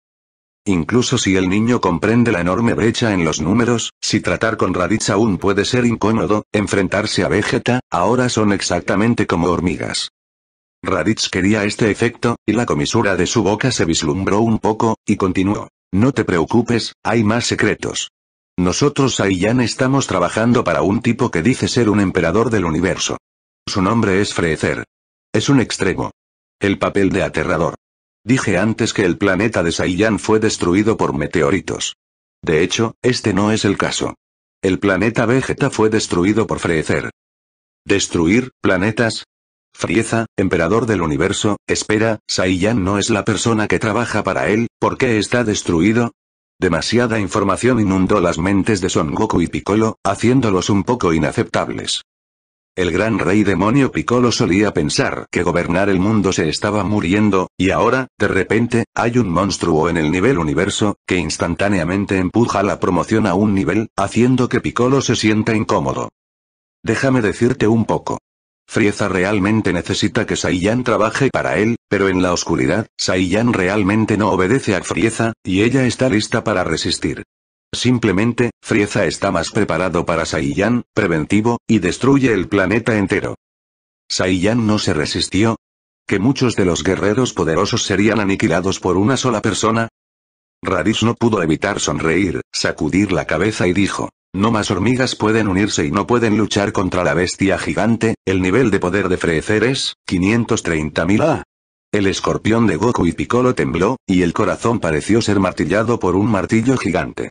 Incluso si el niño comprende la enorme brecha en los números, si tratar con Raditz aún puede ser incómodo, enfrentarse a Vegeta, ahora son exactamente como hormigas. Raditz quería este efecto, y la comisura de su boca se vislumbró un poco, y continuó. No te preocupes, hay más secretos. Nosotros Saiyan estamos trabajando para un tipo que dice ser un emperador del universo. Su nombre es Frecer. Es un extremo. El papel de aterrador. Dije antes que el planeta de Saiyan fue destruido por meteoritos. De hecho, este no es el caso. El planeta Vegeta fue destruido por Freezer. ¿Destruir, planetas? Frieza, emperador del universo, espera, Saiyan no es la persona que trabaja para él, ¿por qué está destruido? Demasiada información inundó las mentes de Son Goku y Piccolo, haciéndolos un poco inaceptables. El gran rey demonio Piccolo solía pensar que gobernar el mundo se estaba muriendo, y ahora, de repente, hay un monstruo en el nivel universo, que instantáneamente empuja la promoción a un nivel, haciendo que Piccolo se sienta incómodo. Déjame decirte un poco. Frieza realmente necesita que Saiyan trabaje para él, pero en la oscuridad, Saiyan realmente no obedece a Frieza, y ella está lista para resistir. Simplemente, Frieza está más preparado para Saiyan, preventivo, y destruye el planeta entero. Saiyan no se resistió. ¿Que muchos de los guerreros poderosos serían aniquilados por una sola persona? Raditz no pudo evitar sonreír, sacudir la cabeza y dijo, no más hormigas pueden unirse y no pueden luchar contra la bestia gigante, el nivel de poder de Frieza es, 530.000 A. El escorpión de Goku y Piccolo tembló, y el corazón pareció ser martillado por un martillo gigante.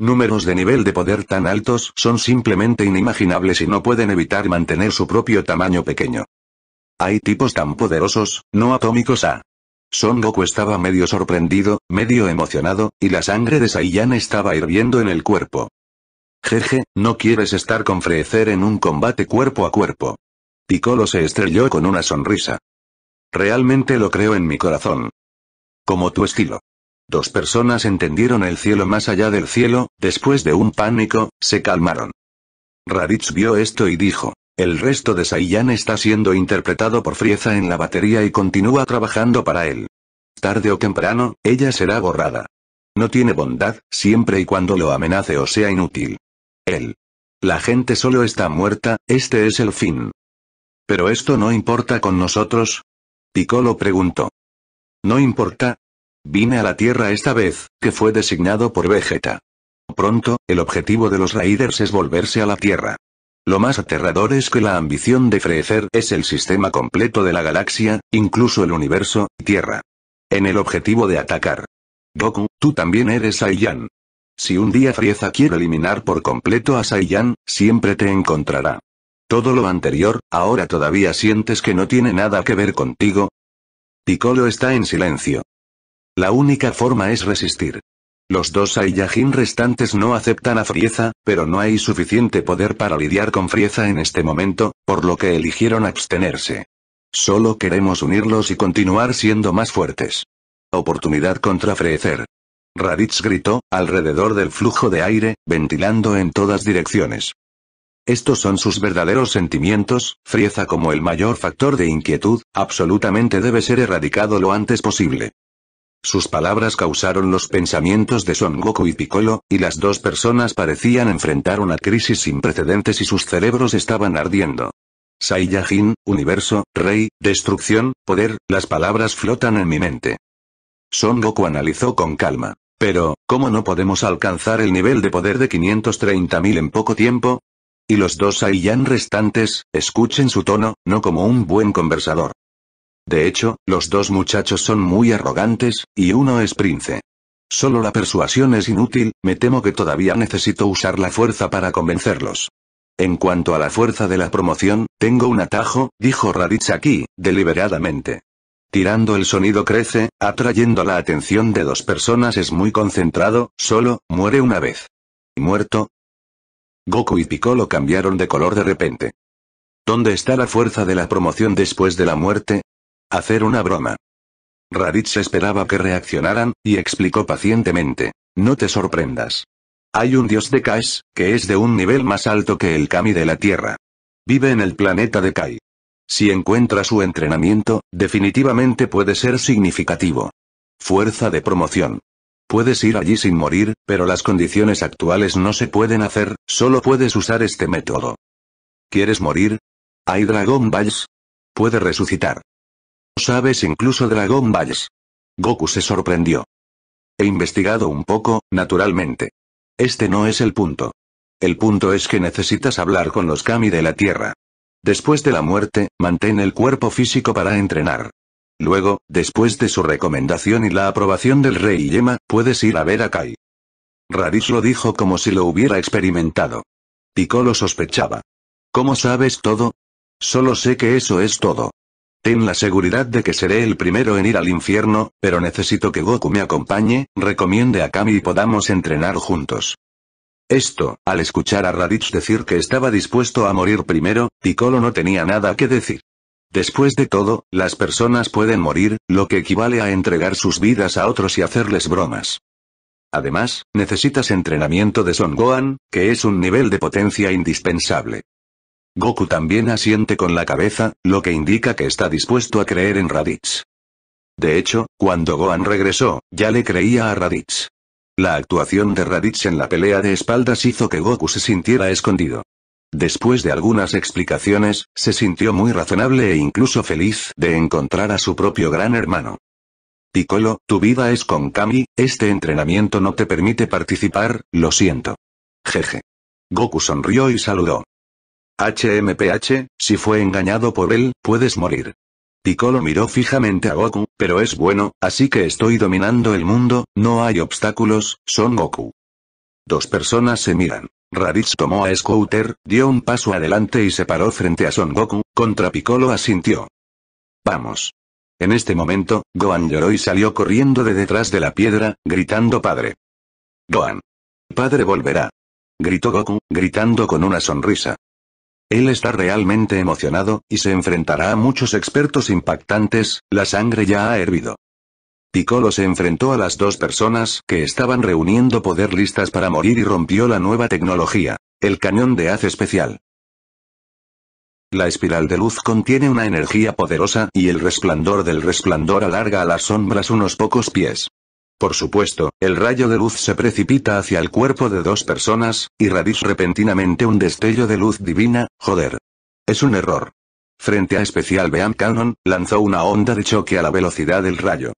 Números de nivel de poder tan altos son simplemente inimaginables y no pueden evitar mantener su propio tamaño pequeño. Hay tipos tan poderosos, no atómicos A. Ah. Son Goku estaba medio sorprendido, medio emocionado, y la sangre de Saiyan estaba hirviendo en el cuerpo. Jeje, no quieres estar con Freezer en un combate cuerpo a cuerpo. Piccolo se estrelló con una sonrisa. Realmente lo creo en mi corazón. Como tu estilo. Dos personas entendieron el cielo más allá del cielo, después de un pánico, se calmaron. Raditz vio esto y dijo, el resto de Saiyan está siendo interpretado por Frieza en la batería y continúa trabajando para él. Tarde o temprano, ella será borrada. No tiene bondad, siempre y cuando lo amenace o sea inútil. Él. La gente solo está muerta, este es el fin. Pero esto no importa con nosotros. Piccolo preguntó. No importa, Vine a la Tierra esta vez, que fue designado por Vegeta. Pronto, el objetivo de los Raiders es volverse a la Tierra. Lo más aterrador es que la ambición de Freezer es el sistema completo de la galaxia, incluso el universo, Tierra. En el objetivo de atacar. Goku, tú también eres Saiyan. Si un día Frieza quiere eliminar por completo a Saiyan, siempre te encontrará. Todo lo anterior, ahora todavía sientes que no tiene nada que ver contigo. Piccolo está en silencio. La única forma es resistir. Los dos Saiyajin restantes no aceptan a Frieza, pero no hay suficiente poder para lidiar con Frieza en este momento, por lo que eligieron abstenerse. Solo queremos unirlos y continuar siendo más fuertes. Oportunidad contra Freezer. Raditz gritó, alrededor del flujo de aire, ventilando en todas direcciones. Estos son sus verdaderos sentimientos, Frieza como el mayor factor de inquietud, absolutamente debe ser erradicado lo antes posible. Sus palabras causaron los pensamientos de Son Goku y Piccolo, y las dos personas parecían enfrentar una crisis sin precedentes y sus cerebros estaban ardiendo. Saiyajin, universo, rey, destrucción, poder, las palabras flotan en mi mente. Son Goku analizó con calma. Pero, ¿cómo no podemos alcanzar el nivel de poder de 530.000 en poco tiempo? Y los dos Saiyan restantes, escuchen su tono, no como un buen conversador. De hecho, los dos muchachos son muy arrogantes, y uno es prince. Solo la persuasión es inútil, me temo que todavía necesito usar la fuerza para convencerlos. En cuanto a la fuerza de la promoción, tengo un atajo, dijo Raditz aquí, deliberadamente. Tirando el sonido crece, atrayendo la atención de dos personas es muy concentrado, solo, muere una vez. ¿Muerto? Goku y Piccolo cambiaron de color de repente. ¿Dónde está la fuerza de la promoción después de la muerte? Hacer una broma. Raditz esperaba que reaccionaran, y explicó pacientemente. No te sorprendas. Hay un dios de Kai que es de un nivel más alto que el Kami de la Tierra. Vive en el planeta de Kai. Si encuentra su entrenamiento, definitivamente puede ser significativo. Fuerza de promoción. Puedes ir allí sin morir, pero las condiciones actuales no se pueden hacer, solo puedes usar este método. ¿Quieres morir? ¿Hay Dragon Balls? Puede resucitar sabes incluso Dragon Balls. Goku se sorprendió. He investigado un poco, naturalmente. Este no es el punto. El punto es que necesitas hablar con los Kami de la Tierra. Después de la muerte, mantén el cuerpo físico para entrenar. Luego, después de su recomendación y la aprobación del rey Yema, puedes ir a ver a Kai. Raditz lo dijo como si lo hubiera experimentado. Piccolo lo sospechaba. ¿Cómo sabes todo? Solo sé que eso es todo. Ten la seguridad de que seré el primero en ir al infierno, pero necesito que Goku me acompañe, recomiende a Kami y podamos entrenar juntos. Esto, al escuchar a Raditz decir que estaba dispuesto a morir primero, Piccolo no tenía nada que decir. Después de todo, las personas pueden morir, lo que equivale a entregar sus vidas a otros y hacerles bromas. Además, necesitas entrenamiento de Son Gohan, que es un nivel de potencia indispensable. Goku también asiente con la cabeza, lo que indica que está dispuesto a creer en Raditz. De hecho, cuando Gohan regresó, ya le creía a Raditz. La actuación de Raditz en la pelea de espaldas hizo que Goku se sintiera escondido. Después de algunas explicaciones, se sintió muy razonable e incluso feliz de encontrar a su propio gran hermano. Piccolo, tu vida es con Kami, este entrenamiento no te permite participar, lo siento. Jeje. Goku sonrió y saludó. HMPH, si fue engañado por él, puedes morir. Piccolo miró fijamente a Goku, pero es bueno, así que estoy dominando el mundo, no hay obstáculos, son Goku. Dos personas se miran. Raditz tomó a Scooter, dio un paso adelante y se paró frente a Son Goku, contra Piccolo asintió. Vamos. En este momento, Gohan lloró y salió corriendo de detrás de la piedra, gritando padre. Gohan. Padre volverá. Gritó Goku, gritando con una sonrisa. Él está realmente emocionado, y se enfrentará a muchos expertos impactantes, la sangre ya ha hervido. Piccolo se enfrentó a las dos personas que estaban reuniendo poder listas para morir y rompió la nueva tecnología, el cañón de haz especial. La espiral de luz contiene una energía poderosa y el resplandor del resplandor alarga a las sombras unos pocos pies. Por supuesto, el rayo de luz se precipita hacia el cuerpo de dos personas, y radice repentinamente un destello de luz divina, joder. Es un error. Frente a Especial Beam Cannon, lanzó una onda de choque a la velocidad del rayo.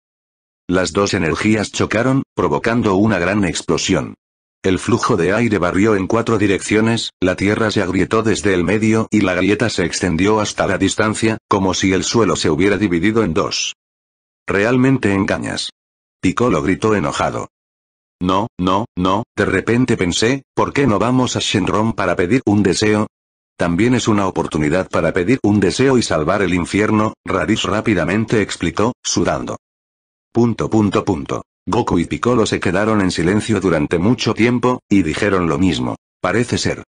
Las dos energías chocaron, provocando una gran explosión. El flujo de aire barrió en cuatro direcciones, la tierra se agrietó desde el medio y la grieta se extendió hasta la distancia, como si el suelo se hubiera dividido en dos. Realmente engañas. Piccolo gritó enojado. No, no, no, de repente pensé, ¿por qué no vamos a Shenron para pedir un deseo? También es una oportunidad para pedir un deseo y salvar el infierno, Raditz rápidamente explicó, sudando. Punto punto punto. Goku y Piccolo se quedaron en silencio durante mucho tiempo, y dijeron lo mismo. Parece ser.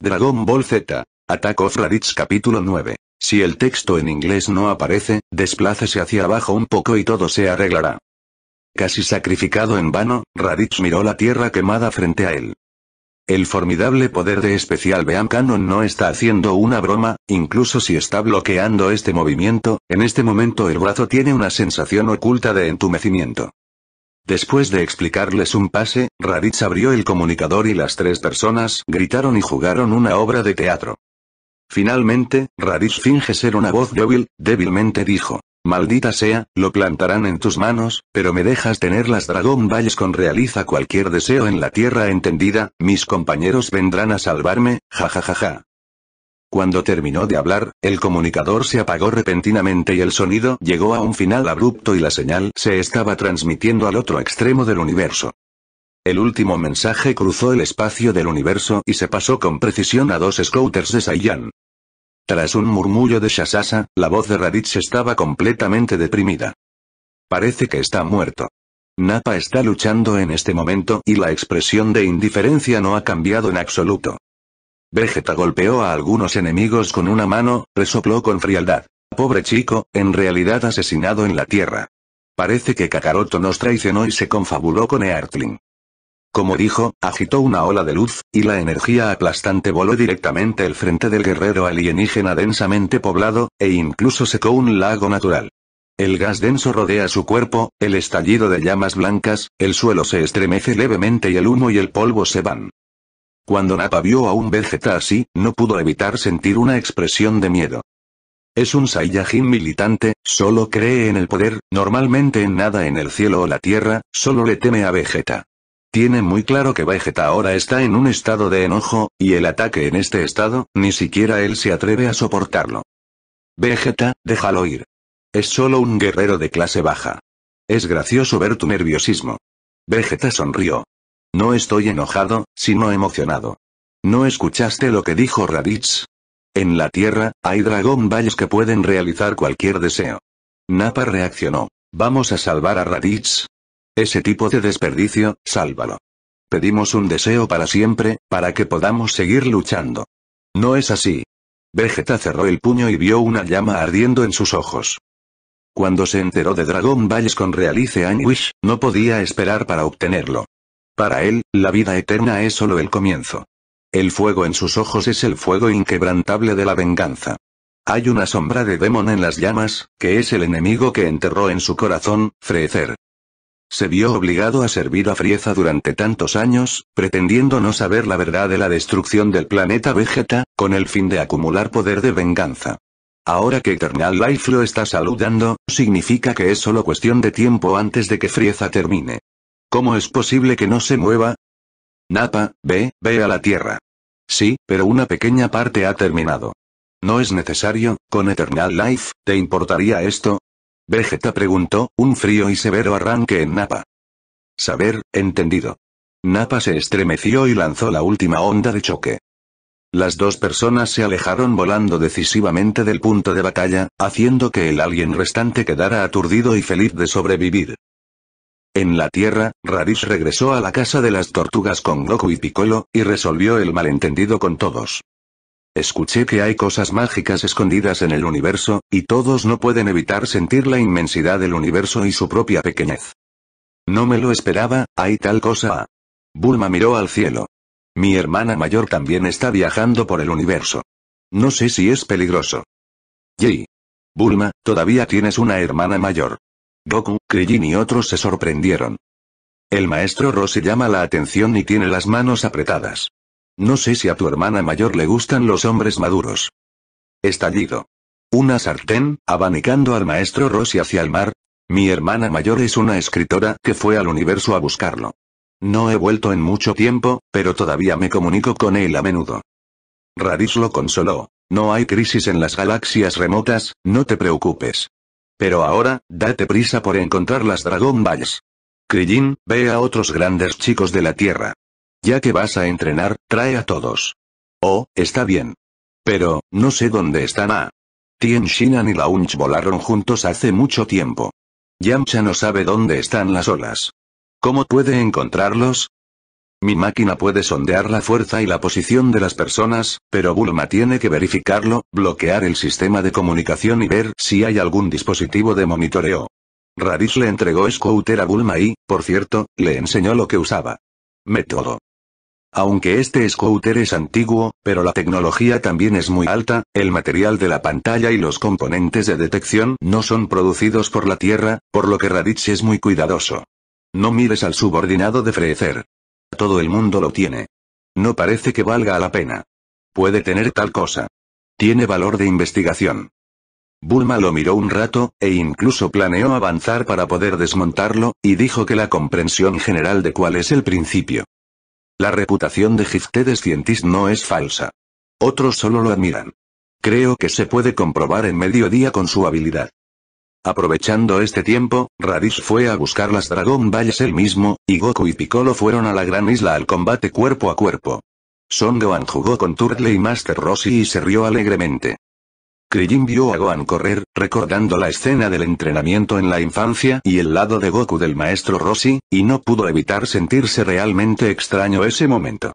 Dragon Ball Z. Attack of Raditz capítulo 9. Si el texto en inglés no aparece, desplácese hacia abajo un poco y todo se arreglará. Casi sacrificado en vano, Raditz miró la tierra quemada frente a él. El formidable poder de especial Beam Cannon no está haciendo una broma, incluso si está bloqueando este movimiento, en este momento el brazo tiene una sensación oculta de entumecimiento. Después de explicarles un pase, Raditz abrió el comunicador y las tres personas gritaron y jugaron una obra de teatro. Finalmente, Raditz finge ser una voz débil, débilmente dijo. Maldita sea, lo plantarán en tus manos, pero me dejas tener las Dragon Balls con realiza cualquier deseo en la tierra entendida, mis compañeros vendrán a salvarme, jajajaja. Cuando terminó de hablar, el comunicador se apagó repentinamente y el sonido llegó a un final abrupto y la señal se estaba transmitiendo al otro extremo del universo. El último mensaje cruzó el espacio del universo y se pasó con precisión a dos scouters de Saiyan. Tras un murmullo de Shasasa, la voz de Raditz estaba completamente deprimida. Parece que está muerto. Napa está luchando en este momento y la expresión de indiferencia no ha cambiado en absoluto. Vegeta golpeó a algunos enemigos con una mano, resopló con frialdad. Pobre chico, en realidad asesinado en la tierra. Parece que Kakaroto nos traicionó y se confabuló con Eartling. Como dijo, agitó una ola de luz, y la energía aplastante voló directamente el frente del guerrero alienígena densamente poblado, e incluso secó un lago natural. El gas denso rodea su cuerpo, el estallido de llamas blancas, el suelo se estremece levemente y el humo y el polvo se van. Cuando Napa vio a un Vegeta así, no pudo evitar sentir una expresión de miedo. Es un Saiyajin militante, solo cree en el poder, normalmente en nada en el cielo o la tierra, solo le teme a Vegeta. Tiene muy claro que Vegeta ahora está en un estado de enojo, y el ataque en este estado, ni siquiera él se atreve a soportarlo. Vegeta, déjalo ir. Es solo un guerrero de clase baja. Es gracioso ver tu nerviosismo. Vegeta sonrió. No estoy enojado, sino emocionado. ¿No escuchaste lo que dijo Raditz? En la Tierra, hay Dragon Balls que pueden realizar cualquier deseo. Nappa reaccionó. Vamos a salvar a Raditz, ese tipo de desperdicio, sálvalo. Pedimos un deseo para siempre, para que podamos seguir luchando. No es así. Vegeta cerró el puño y vio una llama ardiendo en sus ojos. Cuando se enteró de Dragon Balls con Realice Anguish, no podía esperar para obtenerlo. Para él, la vida eterna es solo el comienzo. El fuego en sus ojos es el fuego inquebrantable de la venganza. Hay una sombra de Demon en las llamas, que es el enemigo que enterró en su corazón, Freezer. Se vio obligado a servir a Frieza durante tantos años, pretendiendo no saber la verdad de la destrucción del planeta Vegeta, con el fin de acumular poder de venganza. Ahora que Eternal Life lo está saludando, significa que es solo cuestión de tiempo antes de que Frieza termine. ¿Cómo es posible que no se mueva? Napa, ve, ve a la Tierra. Sí, pero una pequeña parte ha terminado. No es necesario, con Eternal Life, ¿te importaría esto? Vegeta preguntó, un frío y severo arranque en Napa. Saber, entendido. Napa se estremeció y lanzó la última onda de choque. Las dos personas se alejaron volando decisivamente del punto de batalla, haciendo que el alguien restante quedara aturdido y feliz de sobrevivir. En la Tierra, Radish regresó a la casa de las tortugas con Goku y Piccolo, y resolvió el malentendido con todos. Escuché que hay cosas mágicas escondidas en el universo, y todos no pueden evitar sentir la inmensidad del universo y su propia pequeñez. No me lo esperaba, hay tal cosa. Bulma miró al cielo. Mi hermana mayor también está viajando por el universo. No sé si es peligroso. Yi. Bulma, todavía tienes una hermana mayor. Goku, Krillin y otros se sorprendieron. El maestro Roshi llama la atención y tiene las manos apretadas. No sé si a tu hermana mayor le gustan los hombres maduros. Estallido. Una sartén, abanicando al maestro Rossi hacia el mar. Mi hermana mayor es una escritora que fue al universo a buscarlo. No he vuelto en mucho tiempo, pero todavía me comunico con él a menudo. Radis lo consoló. No hay crisis en las galaxias remotas, no te preocupes. Pero ahora, date prisa por encontrar las Dragon Balls. Krillin, ve a otros grandes chicos de la Tierra. Ya que vas a entrenar, trae a todos. Oh, está bien. Pero, no sé dónde están a. Ah. Tien Shinan y Launch volaron juntos hace mucho tiempo. Yamcha no sabe dónde están las olas. ¿Cómo puede encontrarlos? Mi máquina puede sondear la fuerza y la posición de las personas, pero Bulma tiene que verificarlo, bloquear el sistema de comunicación y ver si hay algún dispositivo de monitoreo. Raditz le entregó Scooter a Bulma y, por cierto, le enseñó lo que usaba. Método. Aunque este scooter es antiguo, pero la tecnología también es muy alta, el material de la pantalla y los componentes de detección no son producidos por la Tierra, por lo que Raditz es muy cuidadoso. No mires al subordinado de Freezer. Todo el mundo lo tiene. No parece que valga la pena. Puede tener tal cosa. Tiene valor de investigación. Bulma lo miró un rato, e incluso planeó avanzar para poder desmontarlo, y dijo que la comprensión general de cuál es el principio la reputación de de Scientist no es falsa. Otros solo lo admiran. Creo que se puede comprobar en mediodía con su habilidad. Aprovechando este tiempo, Radish fue a buscar las Dragon Balls él mismo, y Goku y Piccolo fueron a la gran isla al combate cuerpo a cuerpo. Son Gohan jugó con Turtle y Master Rossi y se rió alegremente. Krillin vio a Gohan correr, recordando la escena del entrenamiento en la infancia y el lado de Goku del maestro Rossi, y no pudo evitar sentirse realmente extraño ese momento.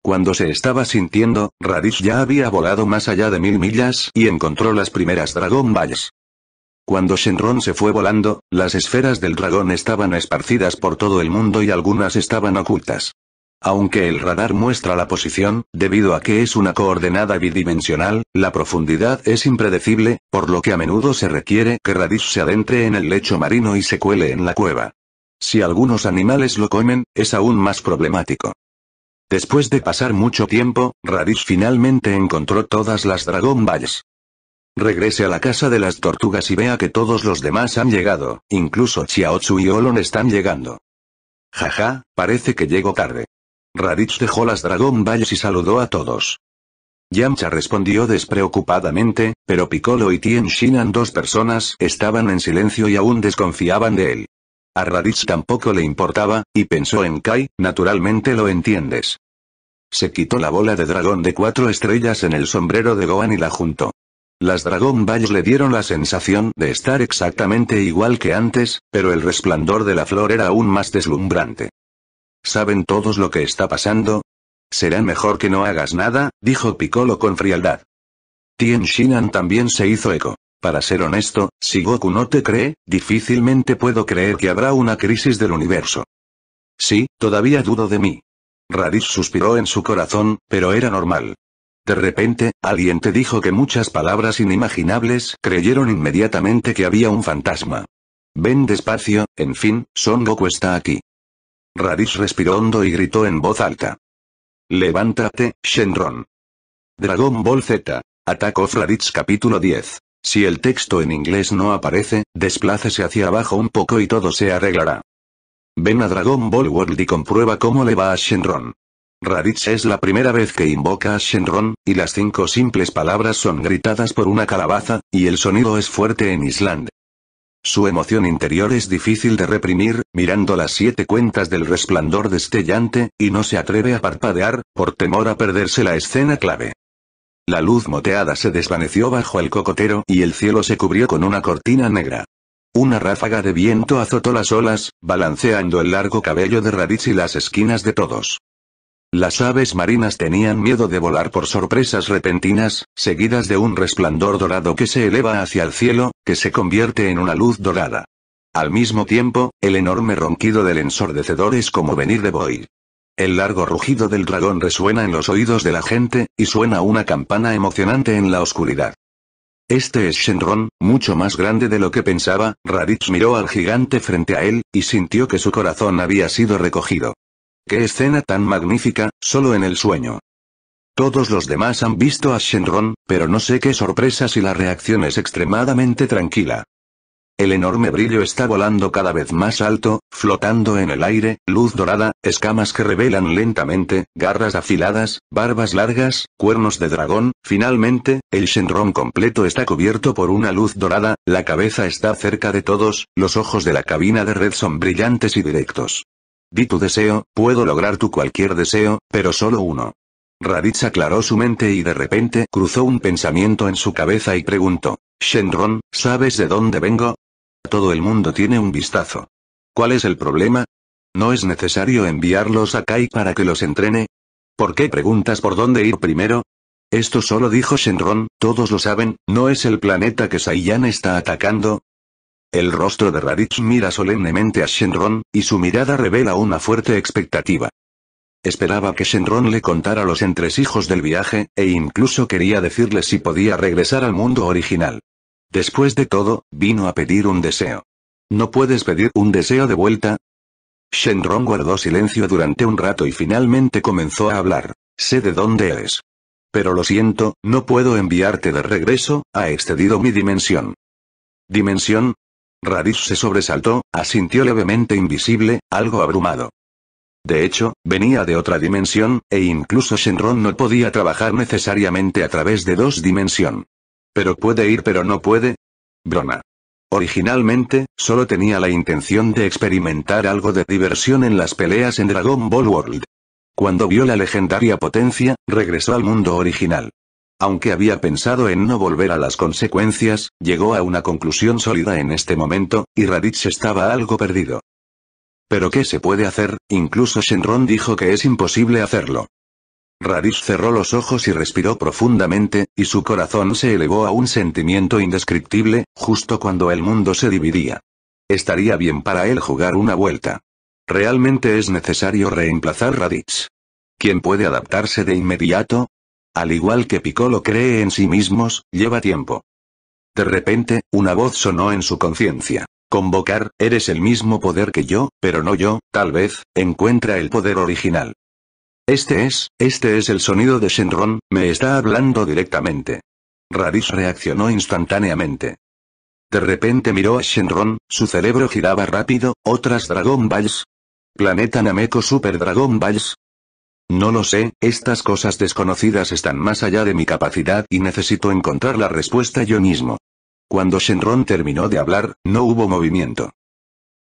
Cuando se estaba sintiendo, Radish ya había volado más allá de mil millas y encontró las primeras Dragon Balls. Cuando Shenron se fue volando, las esferas del dragón estaban esparcidas por todo el mundo y algunas estaban ocultas. Aunque el radar muestra la posición, debido a que es una coordenada bidimensional, la profundidad es impredecible, por lo que a menudo se requiere que Radish se adentre en el lecho marino y se cuele en la cueva. Si algunos animales lo comen, es aún más problemático. Después de pasar mucho tiempo, radish finalmente encontró todas las Dragon Balls. Regrese a la casa de las tortugas y vea que todos los demás han llegado, incluso Chiaotsu y Olon están llegando. Jaja, parece que llego tarde. Raditz dejó las Dragon Balls y saludó a todos. Yamcha respondió despreocupadamente, pero Piccolo y Tien Shinan, dos personas, estaban en silencio y aún desconfiaban de él. A Raditz tampoco le importaba, y pensó en Kai, naturalmente lo entiendes. Se quitó la bola de dragón de cuatro estrellas en el sombrero de Gohan y la juntó. Las Dragon Balls le dieron la sensación de estar exactamente igual que antes, pero el resplandor de la flor era aún más deslumbrante. ¿Saben todos lo que está pasando? Será mejor que no hagas nada, dijo Piccolo con frialdad. Tien Shinan también se hizo eco. Para ser honesto, si Goku no te cree, difícilmente puedo creer que habrá una crisis del universo. Sí, todavía dudo de mí. Raditz suspiró en su corazón, pero era normal. De repente, alguien te dijo que muchas palabras inimaginables creyeron inmediatamente que había un fantasma. Ven despacio, en fin, Son Goku está aquí. Raditz respiró hondo y gritó en voz alta. Levántate, Shenron. Dragon Ball Z. Attack of Raditz capítulo 10. Si el texto en inglés no aparece, desplácese hacia abajo un poco y todo se arreglará. Ven a Dragon Ball World y comprueba cómo le va a Shenron. Raditz es la primera vez que invoca a Shenron, y las cinco simples palabras son gritadas por una calabaza, y el sonido es fuerte en Island. Su emoción interior es difícil de reprimir, mirando las siete cuentas del resplandor destellante, y no se atreve a parpadear, por temor a perderse la escena clave. La luz moteada se desvaneció bajo el cocotero y el cielo se cubrió con una cortina negra. Una ráfaga de viento azotó las olas, balanceando el largo cabello de Raditz y las esquinas de todos. Las aves marinas tenían miedo de volar por sorpresas repentinas, seguidas de un resplandor dorado que se eleva hacia el cielo, que se convierte en una luz dorada. Al mismo tiempo, el enorme ronquido del ensordecedor es como venir de Boy. El largo rugido del dragón resuena en los oídos de la gente, y suena una campana emocionante en la oscuridad. Este es Shenron, mucho más grande de lo que pensaba, Raditz miró al gigante frente a él, y sintió que su corazón había sido recogido. ¡Qué escena tan magnífica, solo en el sueño! Todos los demás han visto a Shenron, pero no sé qué sorpresa si la reacción es extremadamente tranquila. El enorme brillo está volando cada vez más alto, flotando en el aire, luz dorada, escamas que revelan lentamente, garras afiladas, barbas largas, cuernos de dragón, finalmente, el Shenron completo está cubierto por una luz dorada, la cabeza está cerca de todos, los ojos de la cabina de red son brillantes y directos. Di tu deseo, puedo lograr tu cualquier deseo, pero solo uno. Raditz aclaró su mente y de repente cruzó un pensamiento en su cabeza y preguntó. Shenron, ¿sabes de dónde vengo? Todo el mundo tiene un vistazo. ¿Cuál es el problema? ¿No es necesario enviarlos a Kai para que los entrene? ¿Por qué preguntas por dónde ir primero? Esto solo dijo Shenron, todos lo saben, no es el planeta que Saiyan está atacando, el rostro de Raditz mira solemnemente a Shenron, y su mirada revela una fuerte expectativa. Esperaba que Shenron le contara los entresijos del viaje, e incluso quería decirle si podía regresar al mundo original. Después de todo, vino a pedir un deseo. ¿No puedes pedir un deseo de vuelta? Shenron guardó silencio durante un rato y finalmente comenzó a hablar. Sé de dónde eres. Pero lo siento, no puedo enviarte de regreso, ha excedido mi dimensión. ¿Dimensión? Radish se sobresaltó, asintió levemente invisible, algo abrumado. De hecho, venía de otra dimensión, e incluso Shenron no podía trabajar necesariamente a través de dos dimensión. Pero puede ir pero no puede. Brona. Originalmente, solo tenía la intención de experimentar algo de diversión en las peleas en Dragon Ball World. Cuando vio la legendaria potencia, regresó al mundo original. Aunque había pensado en no volver a las consecuencias, llegó a una conclusión sólida en este momento, y Raditz estaba algo perdido. Pero ¿qué se puede hacer? Incluso Shenron dijo que es imposible hacerlo. Raditz cerró los ojos y respiró profundamente, y su corazón se elevó a un sentimiento indescriptible, justo cuando el mundo se dividía. Estaría bien para él jugar una vuelta. Realmente es necesario reemplazar Raditz. ¿Quién puede adaptarse de inmediato? Al igual que Piccolo cree en sí mismos, lleva tiempo. De repente, una voz sonó en su conciencia. Convocar, eres el mismo poder que yo, pero no yo, tal vez, encuentra el poder original. Este es, este es el sonido de Shenron, me está hablando directamente. Raditz reaccionó instantáneamente. De repente miró a Shenron, su cerebro giraba rápido, otras Dragon Balls. Planeta Nameko Super Dragon Balls, no lo sé, estas cosas desconocidas están más allá de mi capacidad y necesito encontrar la respuesta yo mismo. Cuando Shenron terminó de hablar, no hubo movimiento.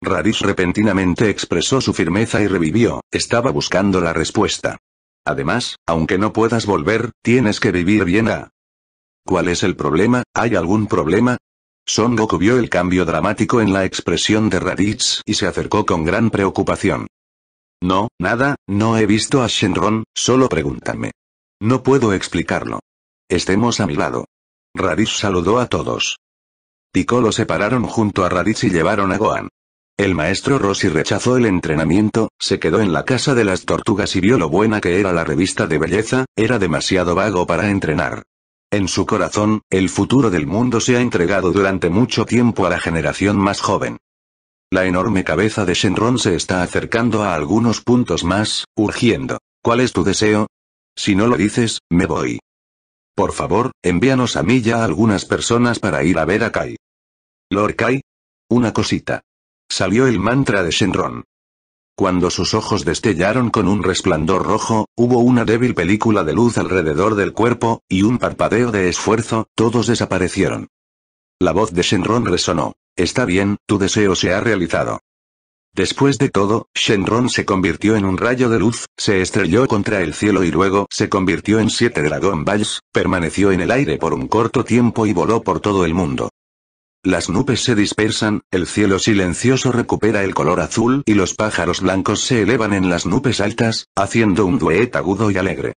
Radish repentinamente expresó su firmeza y revivió, estaba buscando la respuesta. Además, aunque no puedas volver, tienes que vivir bien a... ¿Cuál es el problema? ¿Hay algún problema? Son Goku vio el cambio dramático en la expresión de Raditz y se acercó con gran preocupación. No, nada, no he visto a Shenron, solo pregúntame. No puedo explicarlo. Estemos a mi lado. Raditz saludó a todos. Piccolo se pararon junto a Raditz y llevaron a Gohan. El maestro Rossi rechazó el entrenamiento, se quedó en la casa de las tortugas y vio lo buena que era la revista de belleza, era demasiado vago para entrenar. En su corazón, el futuro del mundo se ha entregado durante mucho tiempo a la generación más joven. La enorme cabeza de Shenron se está acercando a algunos puntos más, urgiendo. ¿Cuál es tu deseo? Si no lo dices, me voy. Por favor, envíanos a mí ya algunas personas para ir a ver a Kai. Lord Kai. Una cosita. Salió el mantra de Shenron. Cuando sus ojos destellaron con un resplandor rojo, hubo una débil película de luz alrededor del cuerpo, y un parpadeo de esfuerzo, todos desaparecieron. La voz de Shenron resonó. Está bien, tu deseo se ha realizado. Después de todo, Shenron se convirtió en un rayo de luz, se estrelló contra el cielo y luego se convirtió en siete Dragon Balls, permaneció en el aire por un corto tiempo y voló por todo el mundo. Las nubes se dispersan, el cielo silencioso recupera el color azul y los pájaros blancos se elevan en las nubes altas, haciendo un duet agudo y alegre.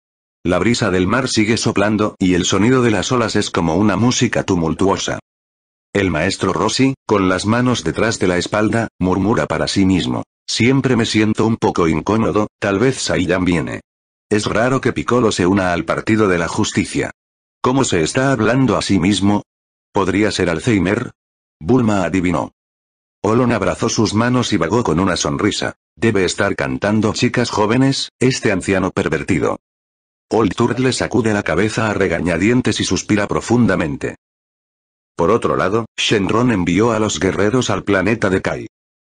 La brisa del mar sigue soplando y el sonido de las olas es como una música tumultuosa. El maestro Rossi, con las manos detrás de la espalda, murmura para sí mismo. Siempre me siento un poco incómodo, tal vez Saiyan viene. Es raro que Piccolo se una al partido de la justicia. ¿Cómo se está hablando a sí mismo? ¿Podría ser Alzheimer? Bulma adivinó. Olon abrazó sus manos y vagó con una sonrisa. Debe estar cantando chicas jóvenes, este anciano pervertido. Old le sacude la cabeza a regañadientes y suspira profundamente. Por otro lado, Shenron envió a los guerreros al planeta de Kai.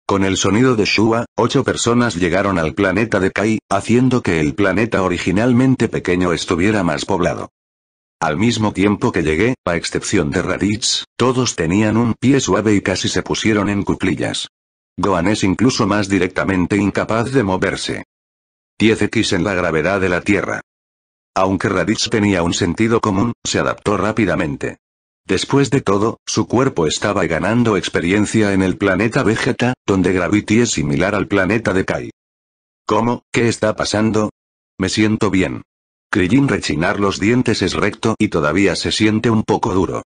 Con el sonido de Shua, ocho personas llegaron al planeta de Kai, haciendo que el planeta originalmente pequeño estuviera más poblado. Al mismo tiempo que llegué, a excepción de Raditz, todos tenían un pie suave y casi se pusieron en cuclillas. Gohan es incluso más directamente incapaz de moverse. 10x en la gravedad de la Tierra. Aunque Raditz tenía un sentido común, se adaptó rápidamente. Después de todo, su cuerpo estaba ganando experiencia en el planeta Vegeta, donde Gravity es similar al planeta de Kai. ¿Cómo? ¿Qué está pasando? Me siento bien. Krillin rechinar los dientes es recto y todavía se siente un poco duro.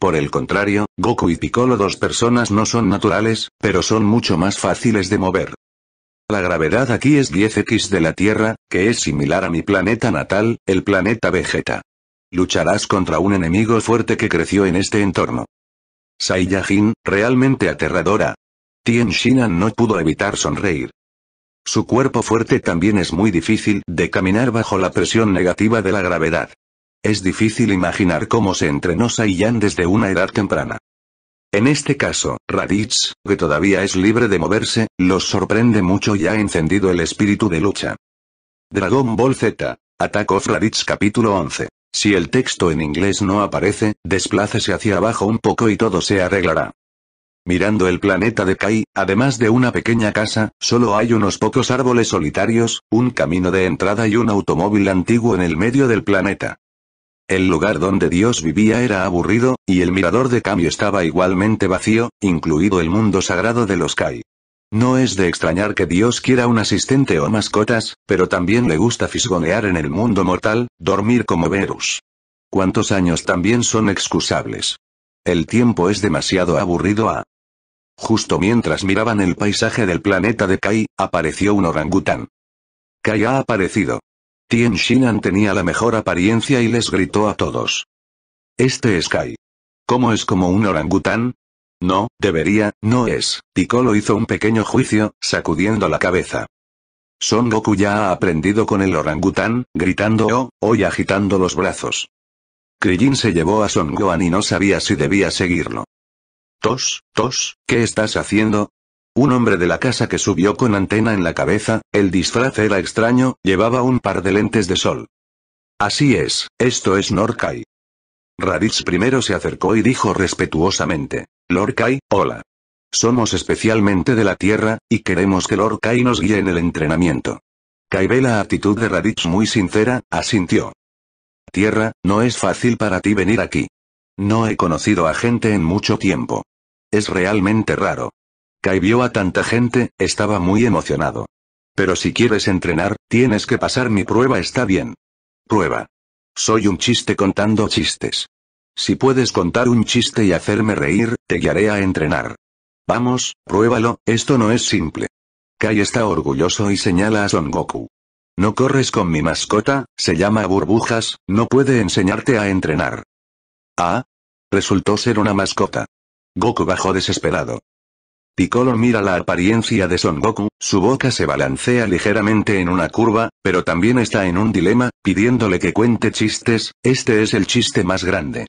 Por el contrario, Goku y Piccolo dos personas no son naturales, pero son mucho más fáciles de mover. La gravedad aquí es 10x de la Tierra, que es similar a mi planeta natal, el planeta Vegeta. Lucharás contra un enemigo fuerte que creció en este entorno. Saiyajin, realmente aterradora. Tien Shinan no pudo evitar sonreír. Su cuerpo fuerte también es muy difícil de caminar bajo la presión negativa de la gravedad. Es difícil imaginar cómo se entrenó Saiyan desde una edad temprana. En este caso, Raditz, que todavía es libre de moverse, los sorprende mucho y ha encendido el espíritu de lucha. Dragon Ball Z. Attack of Raditz capítulo 11. Si el texto en inglés no aparece, desplácese hacia abajo un poco y todo se arreglará. Mirando el planeta de Kai, además de una pequeña casa, solo hay unos pocos árboles solitarios, un camino de entrada y un automóvil antiguo en el medio del planeta. El lugar donde Dios vivía era aburrido, y el mirador de cambio estaba igualmente vacío, incluido el mundo sagrado de los Kai. No es de extrañar que Dios quiera un asistente o mascotas, pero también le gusta fisgonear en el mundo mortal, dormir como Verus. ¿Cuántos años también son excusables? El tiempo es demasiado aburrido a... Justo mientras miraban el paisaje del planeta de Kai, apareció un orangután. Kai ha aparecido. Tien Shinan tenía la mejor apariencia y les gritó a todos. Este es Kai. ¿Cómo es como un orangután? No, debería, no es. Piccolo hizo un pequeño juicio, sacudiendo la cabeza. Son Goku ya ha aprendido con el orangután, gritando oh, oh y agitando los brazos. Krillin se llevó a Son Gohan y no sabía si debía seguirlo. Tos, tos, ¿qué estás haciendo? Un hombre de la casa que subió con antena en la cabeza, el disfraz era extraño, llevaba un par de lentes de sol. Así es, esto es Norkai. Raditz primero se acercó y dijo respetuosamente. Lord Kai, hola. Somos especialmente de la Tierra, y queremos que Lord Kai nos guíe en el entrenamiento. Kai ve la actitud de Raditz muy sincera, asintió. Tierra, no es fácil para ti venir aquí. No he conocido a gente en mucho tiempo. Es realmente raro. Kai vio a tanta gente, estaba muy emocionado. Pero si quieres entrenar, tienes que pasar mi prueba, está bien. Prueba. Soy un chiste contando chistes. Si puedes contar un chiste y hacerme reír, te guiaré a entrenar. Vamos, pruébalo, esto no es simple. Kai está orgulloso y señala a Son Goku. No corres con mi mascota, se llama Burbujas, no puede enseñarte a entrenar. Ah. Resultó ser una mascota. Goku bajó desesperado. Piccolo mira la apariencia de Son Goku, su boca se balancea ligeramente en una curva, pero también está en un dilema, pidiéndole que cuente chistes, este es el chiste más grande.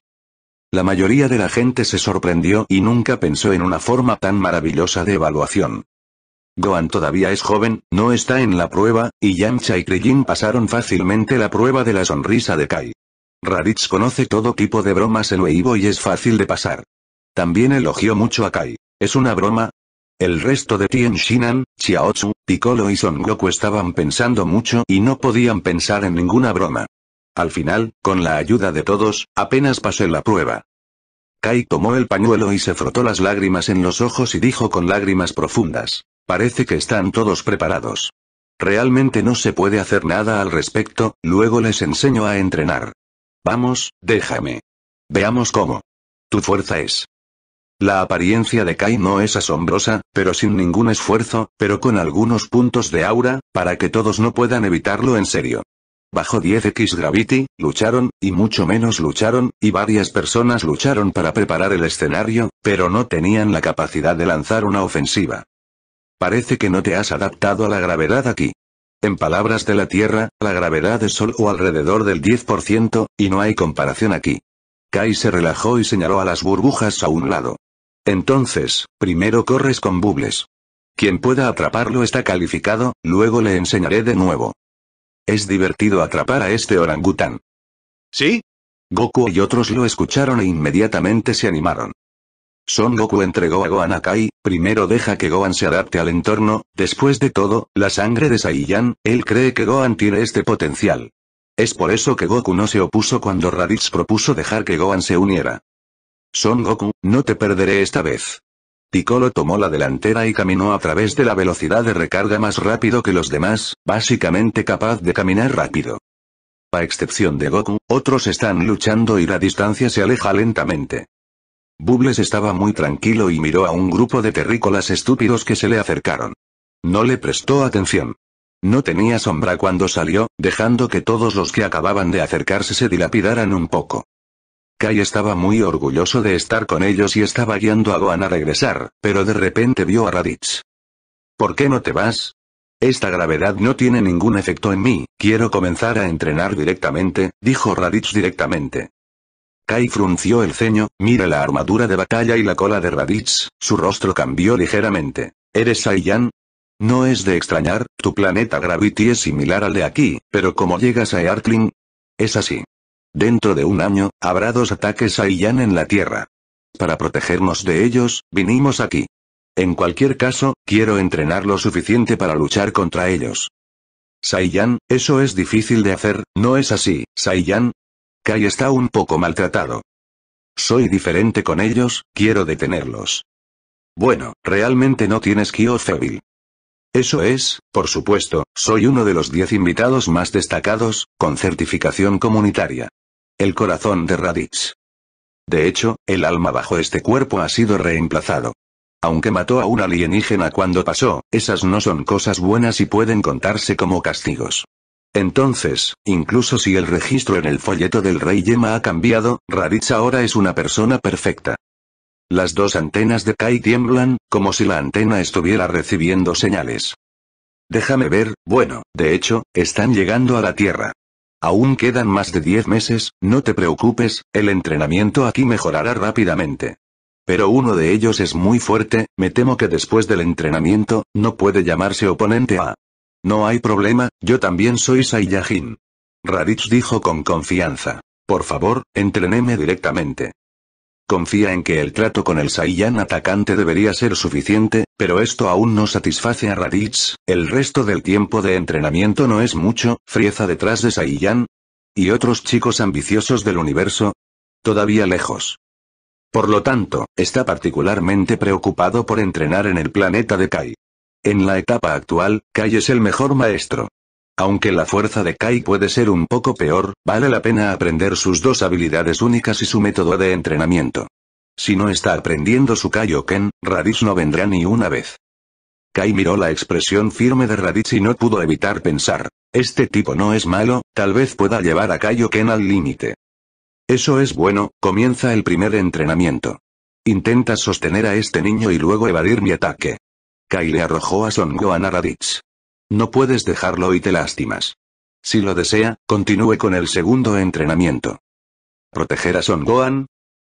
La mayoría de la gente se sorprendió y nunca pensó en una forma tan maravillosa de evaluación. Gohan todavía es joven, no está en la prueba, y Yamcha y Krillin pasaron fácilmente la prueba de la sonrisa de Kai. Raditz conoce todo tipo de bromas en Weibo y es fácil de pasar. También elogió mucho a Kai. ¿Es una broma? El resto de Tien Shinan, Chiaotzu, Piccolo y Son Goku estaban pensando mucho y no podían pensar en ninguna broma. Al final, con la ayuda de todos, apenas pasé la prueba. Kai tomó el pañuelo y se frotó las lágrimas en los ojos y dijo con lágrimas profundas. Parece que están todos preparados. Realmente no se puede hacer nada al respecto, luego les enseño a entrenar. Vamos, déjame. Veamos cómo. Tu fuerza es la apariencia de Kai no es asombrosa, pero sin ningún esfuerzo, pero con algunos puntos de aura, para que todos no puedan evitarlo en serio. Bajo 10X Gravity, lucharon, y mucho menos lucharon, y varias personas lucharon para preparar el escenario, pero no tenían la capacidad de lanzar una ofensiva. Parece que no te has adaptado a la gravedad aquí. En palabras de la Tierra, la gravedad es solo alrededor del 10%, y no hay comparación aquí. Kai se relajó y señaló a las burbujas a un lado. Entonces, primero corres con Bubles. Quien pueda atraparlo está calificado, luego le enseñaré de nuevo. Es divertido atrapar a este orangután. ¿Sí? Goku y otros lo escucharon e inmediatamente se animaron. Son Goku entregó a Gohan a Kai, primero deja que Gohan se adapte al entorno, después de todo, la sangre de Saiyan, él cree que Gohan tiene este potencial. Es por eso que Goku no se opuso cuando Raditz propuso dejar que Gohan se uniera. Son Goku, no te perderé esta vez. Piccolo tomó la delantera y caminó a través de la velocidad de recarga más rápido que los demás, básicamente capaz de caminar rápido. A excepción de Goku, otros están luchando y la distancia se aleja lentamente. Bubles estaba muy tranquilo y miró a un grupo de terrícolas estúpidos que se le acercaron. No le prestó atención. No tenía sombra cuando salió, dejando que todos los que acababan de acercarse se dilapidaran un poco. Kai estaba muy orgulloso de estar con ellos y estaba guiando a Gohan a regresar, pero de repente vio a Raditz. ¿Por qué no te vas? Esta gravedad no tiene ningún efecto en mí, quiero comenzar a entrenar directamente, dijo Raditz directamente. Kai frunció el ceño, mira la armadura de batalla y la cola de Raditz, su rostro cambió ligeramente. ¿Eres Saiyan? No es de extrañar, tu planeta Gravity es similar al de aquí, pero como llegas a Earthling? Es así. Dentro de un año, habrá dos ataques a en la Tierra. Para protegernos de ellos, vinimos aquí. En cualquier caso, quiero entrenar lo suficiente para luchar contra ellos. Saiyan, eso es difícil de hacer, ¿no es así, Saiyan? Kai está un poco maltratado. Soy diferente con ellos, quiero detenerlos. Bueno, realmente no tienes Kyo débil. Eso es, por supuesto, soy uno de los 10 invitados más destacados, con certificación comunitaria el corazón de Raditz. De hecho, el alma bajo este cuerpo ha sido reemplazado. Aunque mató a un alienígena cuando pasó, esas no son cosas buenas y pueden contarse como castigos. Entonces, incluso si el registro en el folleto del rey Yema ha cambiado, Raditz ahora es una persona perfecta. Las dos antenas de Kai tiemblan, como si la antena estuviera recibiendo señales. Déjame ver, bueno, de hecho, están llegando a la Tierra. Aún quedan más de 10 meses, no te preocupes, el entrenamiento aquí mejorará rápidamente. Pero uno de ellos es muy fuerte, me temo que después del entrenamiento, no puede llamarse oponente a... No hay problema, yo también soy Saiyajin. Raditz dijo con confianza. Por favor, entreneme directamente confía en que el trato con el Saiyan atacante debería ser suficiente, pero esto aún no satisface a Raditz, el resto del tiempo de entrenamiento no es mucho, frieza detrás de Saiyan. ¿Y otros chicos ambiciosos del universo? Todavía lejos. Por lo tanto, está particularmente preocupado por entrenar en el planeta de Kai. En la etapa actual, Kai es el mejor maestro. Aunque la fuerza de Kai puede ser un poco peor, vale la pena aprender sus dos habilidades únicas y su método de entrenamiento. Si no está aprendiendo su Kaioken, Raditz no vendrá ni una vez. Kai miró la expresión firme de Raditz y no pudo evitar pensar. Este tipo no es malo, tal vez pueda llevar a Kaioken al límite. Eso es bueno, comienza el primer entrenamiento. Intenta sostener a este niño y luego evadir mi ataque. Kai le arrojó a Son Gohan a Raditz. No puedes dejarlo y te lastimas. Si lo desea, continúe con el segundo entrenamiento. ¿Proteger a Son Gohan?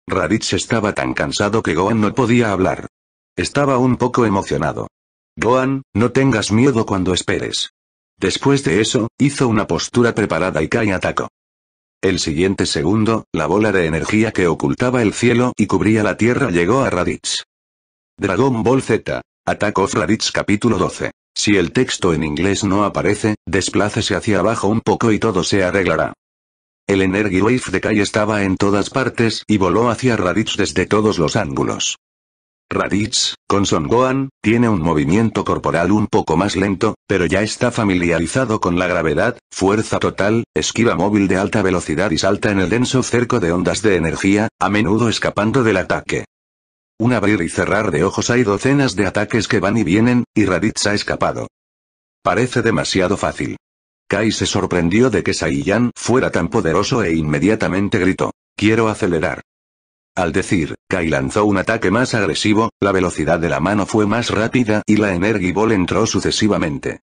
Raditz estaba tan cansado que Gohan no podía hablar. Estaba un poco emocionado. Gohan, no tengas miedo cuando esperes. Después de eso, hizo una postura preparada y Kai atacó. El siguiente segundo, la bola de energía que ocultaba el cielo y cubría la tierra llegó a Raditz. Dragon Ball Z. Attack of Raditz capítulo 12. Si el texto en inglés no aparece, desplácese hacia abajo un poco y todo se arreglará. El Energy Wave de Kai estaba en todas partes y voló hacia Raditz desde todos los ángulos. Raditz, con Son Gohan, tiene un movimiento corporal un poco más lento, pero ya está familiarizado con la gravedad, fuerza total, esquiva móvil de alta velocidad y salta en el denso cerco de ondas de energía, a menudo escapando del ataque. Un abrir y cerrar de ojos hay docenas de ataques que van y vienen, y Raditz ha escapado. Parece demasiado fácil. Kai se sorprendió de que Saiyan fuera tan poderoso e inmediatamente gritó. Quiero acelerar. Al decir, Kai lanzó un ataque más agresivo, la velocidad de la mano fue más rápida y la Energy Ball entró sucesivamente.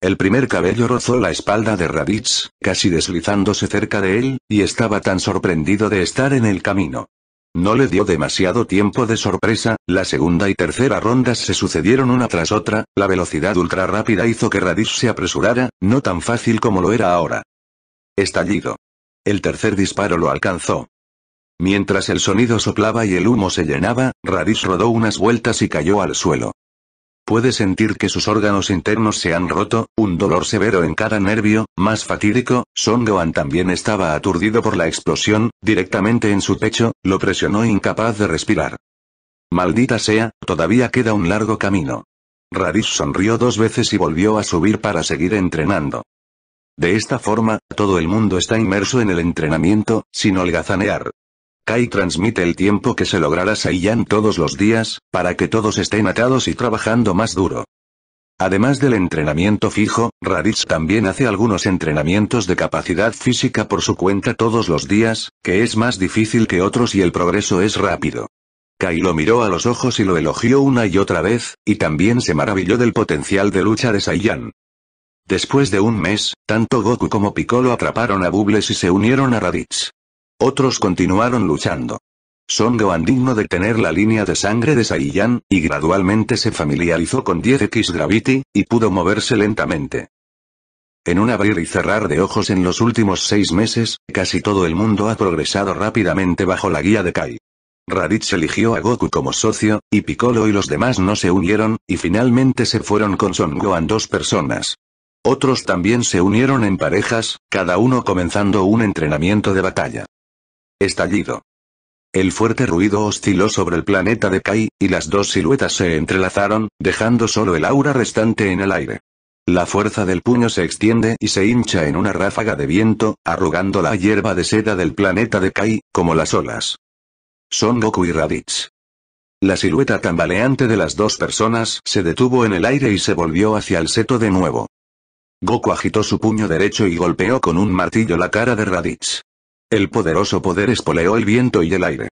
El primer cabello rozó la espalda de Raditz, casi deslizándose cerca de él, y estaba tan sorprendido de estar en el camino, no le dio demasiado tiempo de sorpresa, la segunda y tercera rondas se sucedieron una tras otra, la velocidad ultra rápida hizo que Radish se apresurara, no tan fácil como lo era ahora. Estallido. El tercer disparo lo alcanzó. Mientras el sonido soplaba y el humo se llenaba, Radish rodó unas vueltas y cayó al suelo. Puede sentir que sus órganos internos se han roto, un dolor severo en cada nervio, más fatídico, Son Gohan también estaba aturdido por la explosión, directamente en su pecho, lo presionó incapaz de respirar. Maldita sea, todavía queda un largo camino. Radish sonrió dos veces y volvió a subir para seguir entrenando. De esta forma, todo el mundo está inmerso en el entrenamiento, sin holgazanear. Kai transmite el tiempo que se logrará Saiyan todos los días, para que todos estén atados y trabajando más duro. Además del entrenamiento fijo, Raditz también hace algunos entrenamientos de capacidad física por su cuenta todos los días, que es más difícil que otros y el progreso es rápido. Kai lo miró a los ojos y lo elogió una y otra vez, y también se maravilló del potencial de lucha de Saiyan. Después de un mes, tanto Goku como Piccolo atraparon a Bubles y se unieron a Raditz. Otros continuaron luchando. Son Gohan digno de tener la línea de sangre de Saiyan, y gradualmente se familiarizó con 10X Gravity, y pudo moverse lentamente. En un abrir y cerrar de ojos en los últimos seis meses, casi todo el mundo ha progresado rápidamente bajo la guía de Kai. Raditz eligió a Goku como socio, y Piccolo y los demás no se unieron, y finalmente se fueron con Son Gohan dos personas. Otros también se unieron en parejas, cada uno comenzando un entrenamiento de batalla. Estallido. El fuerte ruido osciló sobre el planeta de Kai, y las dos siluetas se entrelazaron, dejando solo el aura restante en el aire. La fuerza del puño se extiende y se hincha en una ráfaga de viento, arrugando la hierba de seda del planeta de Kai, como las olas. Son Goku y Raditz. La silueta tambaleante de las dos personas se detuvo en el aire y se volvió hacia el seto de nuevo. Goku agitó su puño derecho y golpeó con un martillo la cara de Raditz. El poderoso poder espoleó el viento y el aire.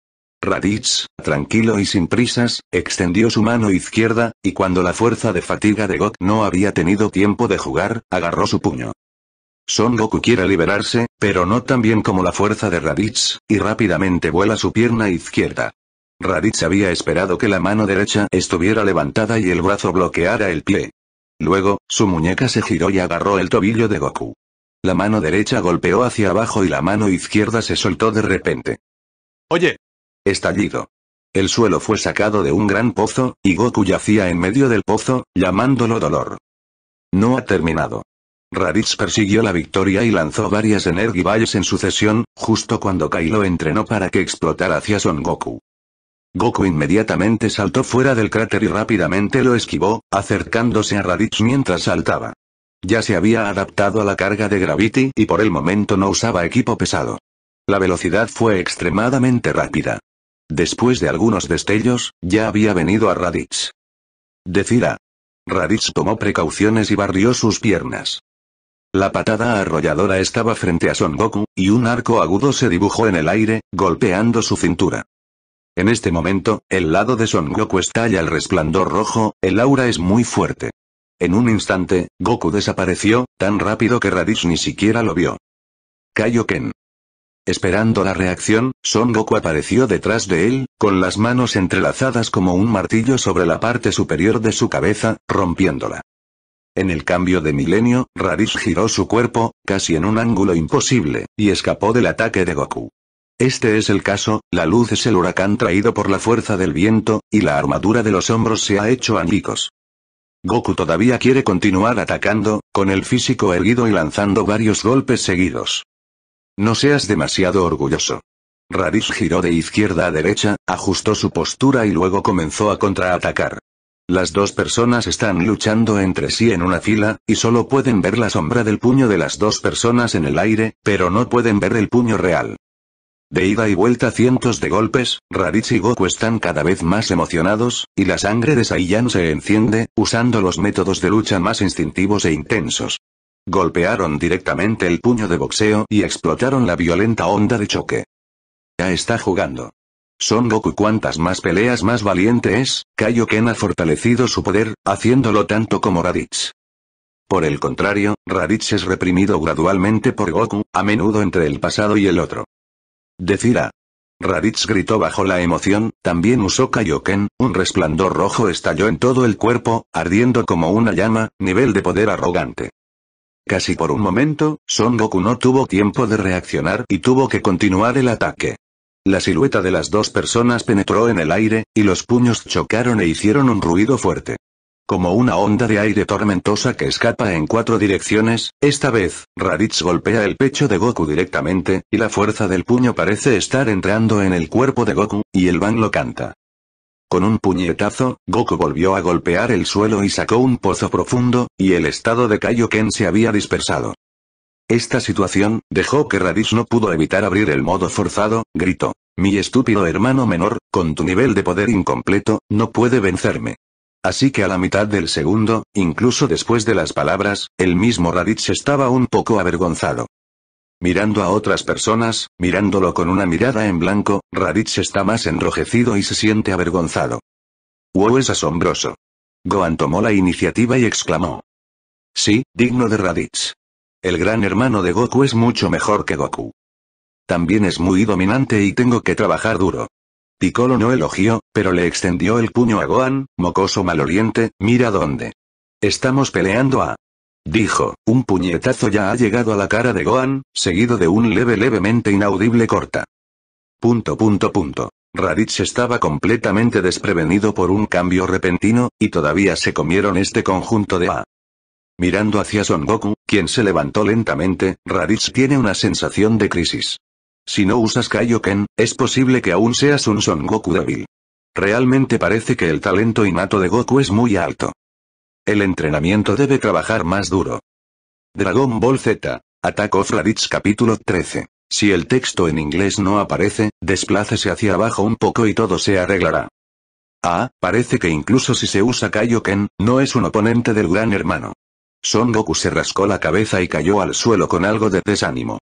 Raditz, tranquilo y sin prisas, extendió su mano izquierda, y cuando la fuerza de fatiga de Goku no había tenido tiempo de jugar, agarró su puño. Son Goku quiere liberarse, pero no tan bien como la fuerza de Raditz, y rápidamente vuela su pierna izquierda. Raditz había esperado que la mano derecha estuviera levantada y el brazo bloqueara el pie. Luego, su muñeca se giró y agarró el tobillo de Goku. La mano derecha golpeó hacia abajo y la mano izquierda se soltó de repente. ¡Oye! Estallido. El suelo fue sacado de un gran pozo, y Goku yacía en medio del pozo, llamándolo dolor. No ha terminado. Raditz persiguió la victoria y lanzó varias Energy en sucesión, justo cuando lo entrenó para que explotara hacia Son Goku. Goku inmediatamente saltó fuera del cráter y rápidamente lo esquivó, acercándose a Raditz mientras saltaba. Ya se había adaptado a la carga de Gravity y por el momento no usaba equipo pesado. La velocidad fue extremadamente rápida. Después de algunos destellos, ya había venido a Raditz. Decida. Raditz tomó precauciones y barrió sus piernas. La patada arrolladora estaba frente a Son Goku, y un arco agudo se dibujó en el aire, golpeando su cintura. En este momento, el lado de Son Goku estalla el resplandor rojo, el aura es muy fuerte. En un instante, Goku desapareció, tan rápido que Raditz ni siquiera lo vio. Kaioken. Esperando la reacción, Son Goku apareció detrás de él, con las manos entrelazadas como un martillo sobre la parte superior de su cabeza, rompiéndola. En el cambio de milenio, Raditz giró su cuerpo, casi en un ángulo imposible, y escapó del ataque de Goku. Este es el caso, la luz es el huracán traído por la fuerza del viento, y la armadura de los hombros se ha hecho añicos. Goku todavía quiere continuar atacando, con el físico erguido y lanzando varios golpes seguidos. No seas demasiado orgulloso. Raditz giró de izquierda a derecha, ajustó su postura y luego comenzó a contraatacar. Las dos personas están luchando entre sí en una fila, y solo pueden ver la sombra del puño de las dos personas en el aire, pero no pueden ver el puño real. De ida y vuelta cientos de golpes, Raditz y Goku están cada vez más emocionados, y la sangre de Saiyan se enciende, usando los métodos de lucha más instintivos e intensos. Golpearon directamente el puño de boxeo y explotaron la violenta onda de choque. Ya está jugando. Son Goku cuantas más peleas más valiente es, Kaioken ha fortalecido su poder, haciéndolo tanto como Raditz. Por el contrario, Raditz es reprimido gradualmente por Goku, a menudo entre el pasado y el otro decirá. Raditz gritó bajo la emoción, también usó Kaioken, un resplandor rojo estalló en todo el cuerpo, ardiendo como una llama, nivel de poder arrogante. Casi por un momento, Son Goku no tuvo tiempo de reaccionar y tuvo que continuar el ataque. La silueta de las dos personas penetró en el aire, y los puños chocaron e hicieron un ruido fuerte. Como una onda de aire tormentosa que escapa en cuatro direcciones, esta vez, Raditz golpea el pecho de Goku directamente, y la fuerza del puño parece estar entrando en el cuerpo de Goku, y el Ban lo canta. Con un puñetazo, Goku volvió a golpear el suelo y sacó un pozo profundo, y el estado de Kaioken se había dispersado. Esta situación, dejó que Raditz no pudo evitar abrir el modo forzado, gritó. Mi estúpido hermano menor, con tu nivel de poder incompleto, no puede vencerme. Así que a la mitad del segundo, incluso después de las palabras, el mismo Raditz estaba un poco avergonzado. Mirando a otras personas, mirándolo con una mirada en blanco, Raditz está más enrojecido y se siente avergonzado. ¡Wow es asombroso! Gohan tomó la iniciativa y exclamó. Sí, digno de Raditz. El gran hermano de Goku es mucho mejor que Goku. También es muy dominante y tengo que trabajar duro. Piccolo no elogió, pero le extendió el puño a Gohan, mocoso maloliente, mira dónde. Estamos peleando a... Dijo, un puñetazo ya ha llegado a la cara de Gohan, seguido de un leve levemente inaudible corta. Punto punto punto. Raditz estaba completamente desprevenido por un cambio repentino, y todavía se comieron este conjunto de A. Mirando hacia Son Goku, quien se levantó lentamente, Raditz tiene una sensación de crisis. Si no usas Kaioken, es posible que aún seas un Son Goku débil. Realmente parece que el talento innato de Goku es muy alto. El entrenamiento debe trabajar más duro. Dragon Ball Z, atacó of capítulo 13. Si el texto en inglés no aparece, desplácese hacia abajo un poco y todo se arreglará. Ah, parece que incluso si se usa Kaioken, no es un oponente del gran hermano. Son Goku se rascó la cabeza y cayó al suelo con algo de desánimo.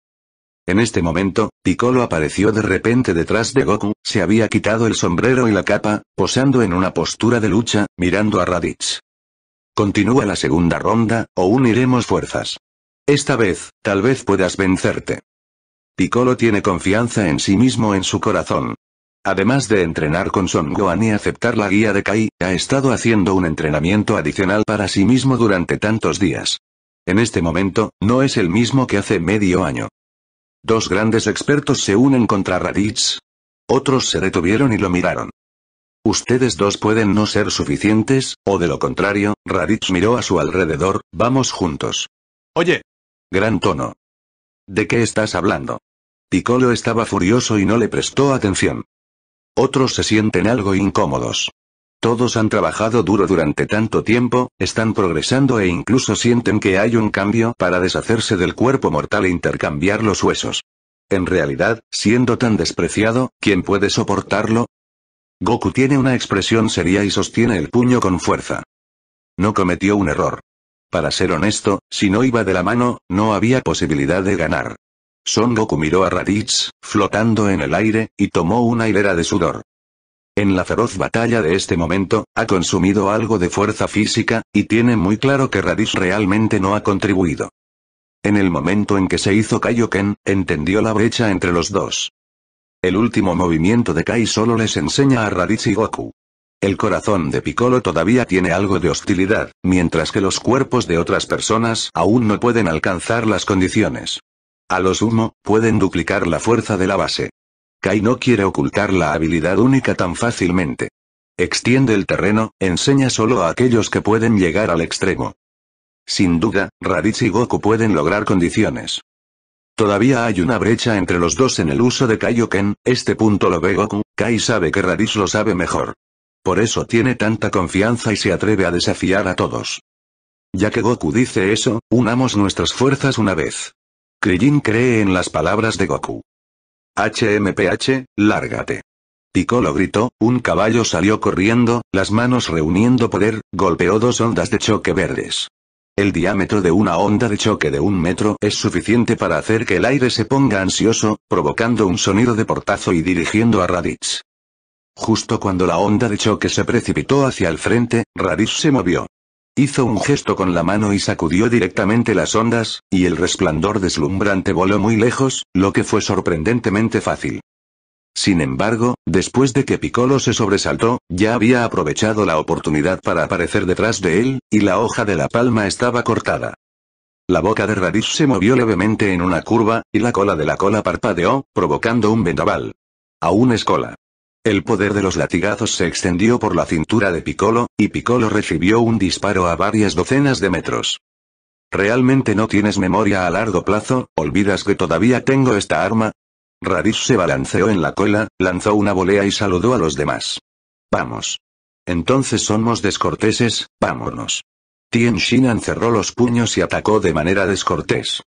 En este momento, Piccolo apareció de repente detrás de Goku, se había quitado el sombrero y la capa, posando en una postura de lucha, mirando a Raditz. Continúa la segunda ronda, o uniremos fuerzas. Esta vez, tal vez puedas vencerte. Piccolo tiene confianza en sí mismo en su corazón. Además de entrenar con Son Gohan y aceptar la guía de Kai, ha estado haciendo un entrenamiento adicional para sí mismo durante tantos días. En este momento, no es el mismo que hace medio año. Dos grandes expertos se unen contra Raditz. Otros se detuvieron y lo miraron. Ustedes dos pueden no ser suficientes, o de lo contrario, Raditz miró a su alrededor, vamos juntos. Oye. Gran tono. ¿De qué estás hablando? Piccolo estaba furioso y no le prestó atención. Otros se sienten algo incómodos. Todos han trabajado duro durante tanto tiempo, están progresando e incluso sienten que hay un cambio para deshacerse del cuerpo mortal e intercambiar los huesos. En realidad, siendo tan despreciado, ¿quién puede soportarlo? Goku tiene una expresión seria y sostiene el puño con fuerza. No cometió un error. Para ser honesto, si no iba de la mano, no había posibilidad de ganar. Son Goku miró a Raditz, flotando en el aire, y tomó una hilera de sudor en la feroz batalla de este momento, ha consumido algo de fuerza física, y tiene muy claro que Radish realmente no ha contribuido. En el momento en que se hizo Kaioken, entendió la brecha entre los dos. El último movimiento de Kai solo les enseña a Radish y Goku. El corazón de Piccolo todavía tiene algo de hostilidad, mientras que los cuerpos de otras personas aún no pueden alcanzar las condiciones. A lo sumo, pueden duplicar la fuerza de la base. Kai no quiere ocultar la habilidad única tan fácilmente. Extiende el terreno, enseña solo a aquellos que pueden llegar al extremo. Sin duda, Raditz y Goku pueden lograr condiciones. Todavía hay una brecha entre los dos en el uso de Kaioken, este punto lo ve Goku, Kai sabe que Raditz lo sabe mejor. Por eso tiene tanta confianza y se atreve a desafiar a todos. Ya que Goku dice eso, unamos nuestras fuerzas una vez. Krillin cree en las palabras de Goku. HMPH, lárgate. Piccolo gritó, un caballo salió corriendo, las manos reuniendo poder, golpeó dos ondas de choque verdes. El diámetro de una onda de choque de un metro es suficiente para hacer que el aire se ponga ansioso, provocando un sonido de portazo y dirigiendo a Raditz. Justo cuando la onda de choque se precipitó hacia el frente, Raditz se movió. Hizo un gesto con la mano y sacudió directamente las ondas, y el resplandor deslumbrante voló muy lejos, lo que fue sorprendentemente fácil. Sin embargo, después de que Piccolo se sobresaltó, ya había aprovechado la oportunidad para aparecer detrás de él, y la hoja de la palma estaba cortada. La boca de Raditz se movió levemente en una curva, y la cola de la cola parpadeó, provocando un vendaval. Aún es cola. El poder de los latigazos se extendió por la cintura de Piccolo, y Piccolo recibió un disparo a varias docenas de metros. ¿Realmente no tienes memoria a largo plazo? ¿Olvidas que todavía tengo esta arma? Raditz se balanceó en la cola, lanzó una volea y saludó a los demás. Vamos. Entonces somos descorteses, vámonos. Tien Shinan cerró los puños y atacó de manera descortés.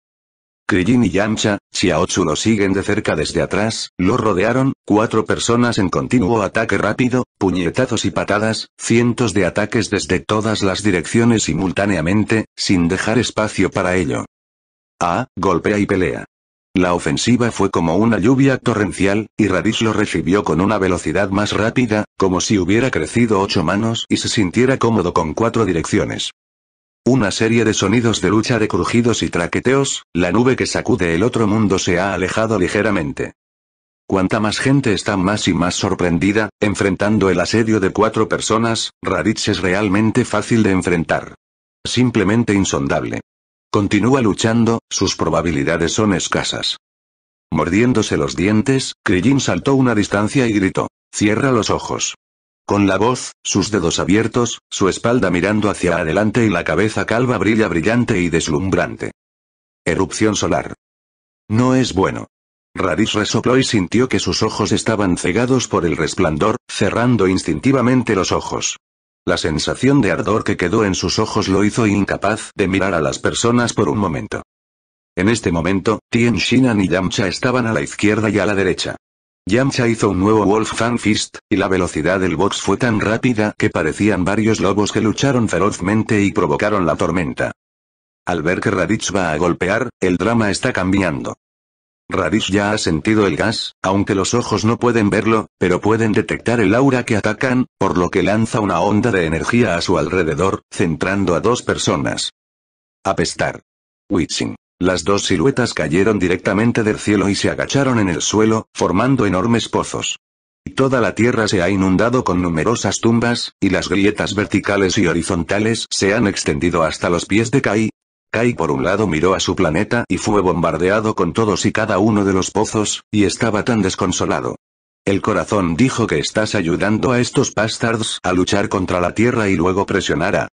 Krillin y Yamcha, Xiaochu lo siguen de cerca desde atrás, lo rodearon, cuatro personas en continuo ataque rápido, puñetazos y patadas, cientos de ataques desde todas las direcciones simultáneamente, sin dejar espacio para ello. A, golpea y pelea. La ofensiva fue como una lluvia torrencial, y Radish lo recibió con una velocidad más rápida, como si hubiera crecido ocho manos y se sintiera cómodo con cuatro direcciones. Una serie de sonidos de lucha de crujidos y traqueteos, la nube que sacude el otro mundo se ha alejado ligeramente. Cuanta más gente está más y más sorprendida, enfrentando el asedio de cuatro personas, Raditz es realmente fácil de enfrentar. Simplemente insondable. Continúa luchando, sus probabilidades son escasas. Mordiéndose los dientes, Krillin saltó una distancia y gritó. Cierra los ojos. Con la voz, sus dedos abiertos, su espalda mirando hacia adelante y la cabeza calva brilla brillante y deslumbrante. Erupción solar. No es bueno. Radis resopló y sintió que sus ojos estaban cegados por el resplandor, cerrando instintivamente los ojos. La sensación de ardor que quedó en sus ojos lo hizo incapaz de mirar a las personas por un momento. En este momento, Tien Shinan y Yamcha estaban a la izquierda y a la derecha. Yamcha hizo un nuevo Wolf Fan Fist, y la velocidad del box fue tan rápida que parecían varios lobos que lucharon ferozmente y provocaron la tormenta. Al ver que Raditz va a golpear, el drama está cambiando. Raditz ya ha sentido el gas, aunque los ojos no pueden verlo, pero pueden detectar el aura que atacan, por lo que lanza una onda de energía a su alrededor, centrando a dos personas. Apestar. Witching. Las dos siluetas cayeron directamente del cielo y se agacharon en el suelo, formando enormes pozos. Toda la tierra se ha inundado con numerosas tumbas, y las grietas verticales y horizontales se han extendido hasta los pies de Kai. Kai por un lado miró a su planeta y fue bombardeado con todos y cada uno de los pozos, y estaba tan desconsolado. El corazón dijo que estás ayudando a estos bastards a luchar contra la Tierra y luego presionará.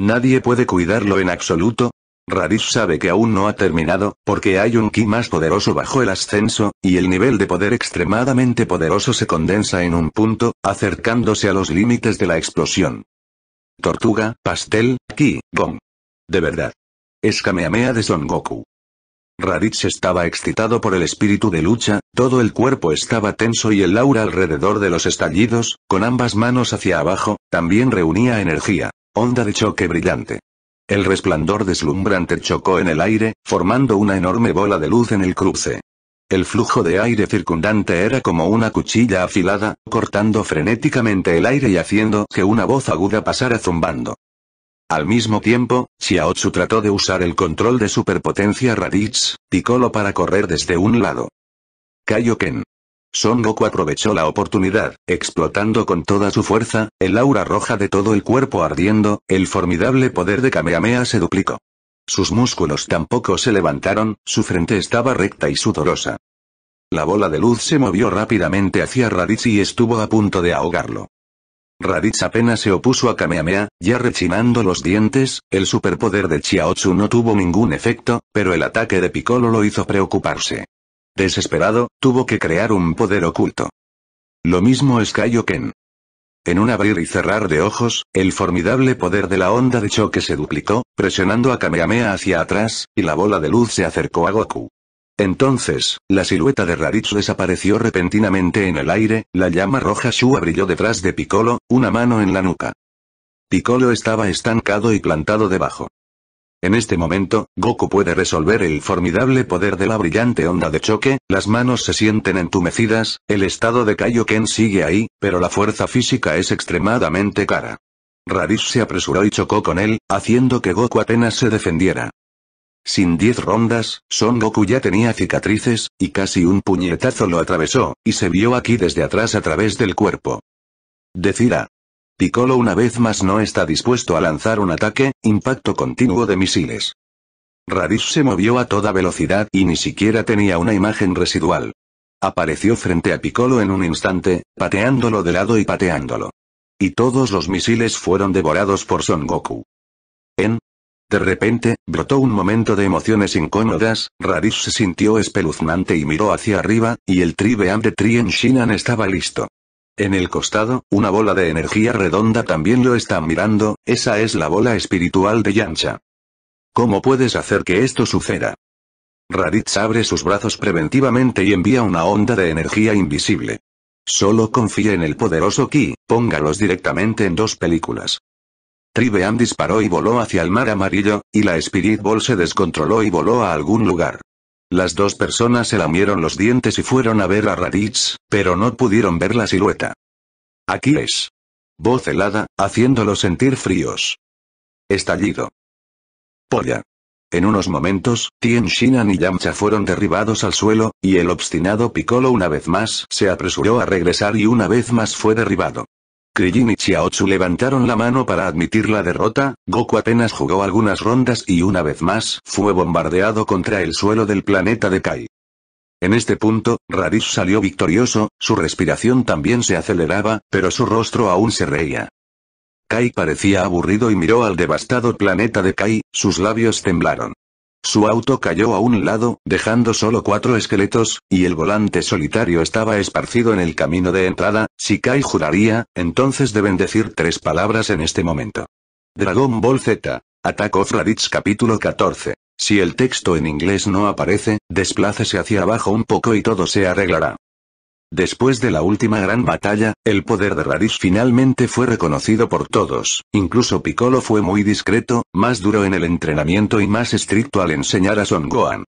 Nadie puede cuidarlo en absoluto, Raditz sabe que aún no ha terminado, porque hay un ki más poderoso bajo el ascenso, y el nivel de poder extremadamente poderoso se condensa en un punto, acercándose a los límites de la explosión. Tortuga, pastel, ki, gong. De verdad. Es de Son Goku. Raditz estaba excitado por el espíritu de lucha, todo el cuerpo estaba tenso y el aura alrededor de los estallidos, con ambas manos hacia abajo, también reunía energía. Onda de choque brillante. El resplandor deslumbrante chocó en el aire, formando una enorme bola de luz en el cruce. El flujo de aire circundante era como una cuchilla afilada, cortando frenéticamente el aire y haciendo que una voz aguda pasara zumbando. Al mismo tiempo, Xiaotsu trató de usar el control de superpotencia Raditz, Piccolo para correr desde un lado. Kaioken. Son Goku aprovechó la oportunidad, explotando con toda su fuerza, el aura roja de todo el cuerpo ardiendo, el formidable poder de Kamehameha se duplicó. Sus músculos tampoco se levantaron, su frente estaba recta y sudorosa. La bola de luz se movió rápidamente hacia Raditz y estuvo a punto de ahogarlo. Raditz apenas se opuso a Kamehameha, ya rechinando los dientes, el superpoder de Chiaotsu no tuvo ningún efecto, pero el ataque de Piccolo lo hizo preocuparse. Desesperado, tuvo que crear un poder oculto. Lo mismo es Kaioken. En un abrir y cerrar de ojos, el formidable poder de la onda de choque se duplicó, presionando a Kamehameha hacia atrás, y la bola de luz se acercó a Goku. Entonces, la silueta de Raditz desapareció repentinamente en el aire, la llama roja Shua brilló detrás de Piccolo, una mano en la nuca. Piccolo estaba estancado y plantado debajo. En este momento, Goku puede resolver el formidable poder de la brillante onda de choque, las manos se sienten entumecidas, el estado de Kaioken sigue ahí, pero la fuerza física es extremadamente cara. Radish se apresuró y chocó con él, haciendo que Goku apenas se defendiera. Sin diez rondas, Son Goku ya tenía cicatrices, y casi un puñetazo lo atravesó, y se vio aquí desde atrás a través del cuerpo. Decida. Piccolo una vez más no está dispuesto a lanzar un ataque, impacto continuo de misiles. Raditz se movió a toda velocidad y ni siquiera tenía una imagen residual. Apareció frente a Piccolo en un instante, pateándolo de lado y pateándolo. Y todos los misiles fueron devorados por Son Goku. En. De repente, brotó un momento de emociones incómodas, Raditz se sintió espeluznante y miró hacia arriba, y el Beam de Trien Shinan estaba listo. En el costado, una bola de energía redonda también lo está mirando, esa es la bola espiritual de Yancha. ¿Cómo puedes hacer que esto suceda? Raditz abre sus brazos preventivamente y envía una onda de energía invisible. Solo confíe en el poderoso Ki, póngalos directamente en dos películas. Tribeam disparó y voló hacia el mar amarillo, y la Spirit Ball se descontroló y voló a algún lugar. Las dos personas se lamieron los dientes y fueron a ver a Raditz, pero no pudieron ver la silueta. Aquí es. Voz helada, haciéndolo sentir fríos. Estallido. Polla. En unos momentos, Tien Shinan y Yamcha fueron derribados al suelo, y el obstinado Piccolo una vez más se apresuró a regresar y una vez más fue derribado. Krillin y Chiaotsu levantaron la mano para admitir la derrota, Goku apenas jugó algunas rondas y una vez más fue bombardeado contra el suelo del planeta de Kai. En este punto, Raditz salió victorioso, su respiración también se aceleraba, pero su rostro aún se reía. Kai parecía aburrido y miró al devastado planeta de Kai, sus labios temblaron. Su auto cayó a un lado, dejando solo cuatro esqueletos, y el volante solitario estaba esparcido en el camino de entrada, si Kai juraría, entonces deben decir tres palabras en este momento. Dragon Ball Z. atacó of capítulo 14. Si el texto en inglés no aparece, desplácese hacia abajo un poco y todo se arreglará. Después de la última gran batalla, el poder de Raditz finalmente fue reconocido por todos, incluso Piccolo fue muy discreto, más duro en el entrenamiento y más estricto al enseñar a Son Gohan.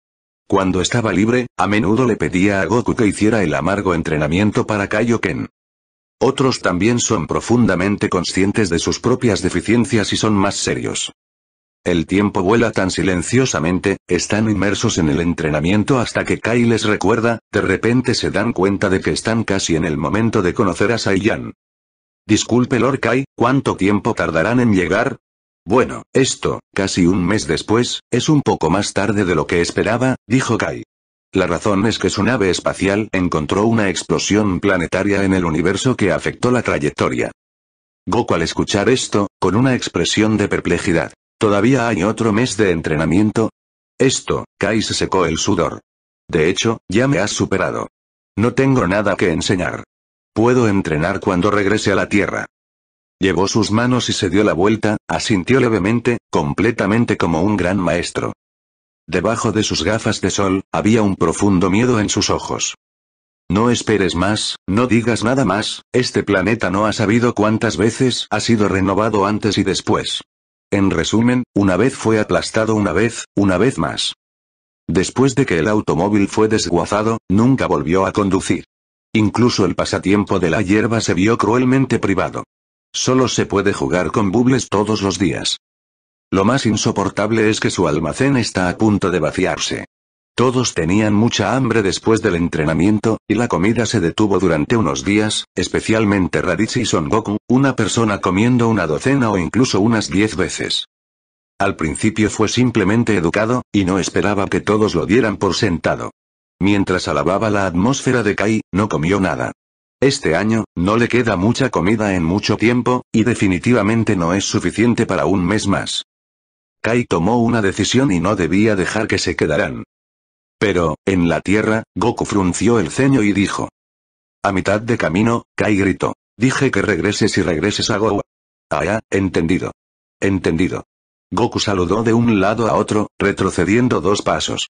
Cuando estaba libre, a menudo le pedía a Goku que hiciera el amargo entrenamiento para Kaioken. Otros también son profundamente conscientes de sus propias deficiencias y son más serios. El tiempo vuela tan silenciosamente, están inmersos en el entrenamiento hasta que Kai les recuerda, de repente se dan cuenta de que están casi en el momento de conocer a Saiyan. Disculpe Lord Kai, ¿cuánto tiempo tardarán en llegar? Bueno, esto, casi un mes después, es un poco más tarde de lo que esperaba, dijo Kai. La razón es que su nave espacial encontró una explosión planetaria en el universo que afectó la trayectoria. Goku al escuchar esto, con una expresión de perplejidad. Todavía hay otro mes de entrenamiento. Esto, Kai se secó el sudor. De hecho, ya me has superado. No tengo nada que enseñar. Puedo entrenar cuando regrese a la Tierra. Llevó sus manos y se dio la vuelta, asintió levemente, completamente como un gran maestro. Debajo de sus gafas de sol, había un profundo miedo en sus ojos. No esperes más, no digas nada más, este planeta no ha sabido cuántas veces ha sido renovado antes y después. En resumen, una vez fue aplastado una vez, una vez más. Después de que el automóvil fue desguazado, nunca volvió a conducir. Incluso el pasatiempo de la hierba se vio cruelmente privado. Solo se puede jugar con bubles todos los días. Lo más insoportable es que su almacén está a punto de vaciarse. Todos tenían mucha hambre después del entrenamiento, y la comida se detuvo durante unos días, especialmente Raditz y Son Goku, una persona comiendo una docena o incluso unas diez veces. Al principio fue simplemente educado, y no esperaba que todos lo dieran por sentado. Mientras alababa la atmósfera de Kai, no comió nada. Este año, no le queda mucha comida en mucho tiempo, y definitivamente no es suficiente para un mes más. Kai tomó una decisión y no debía dejar que se quedaran. Pero, en la tierra, Goku frunció el ceño y dijo. A mitad de camino, Kai gritó. Dije que regreses y regreses a Goa. Ah, ya, entendido. Entendido. Goku saludó de un lado a otro, retrocediendo dos pasos.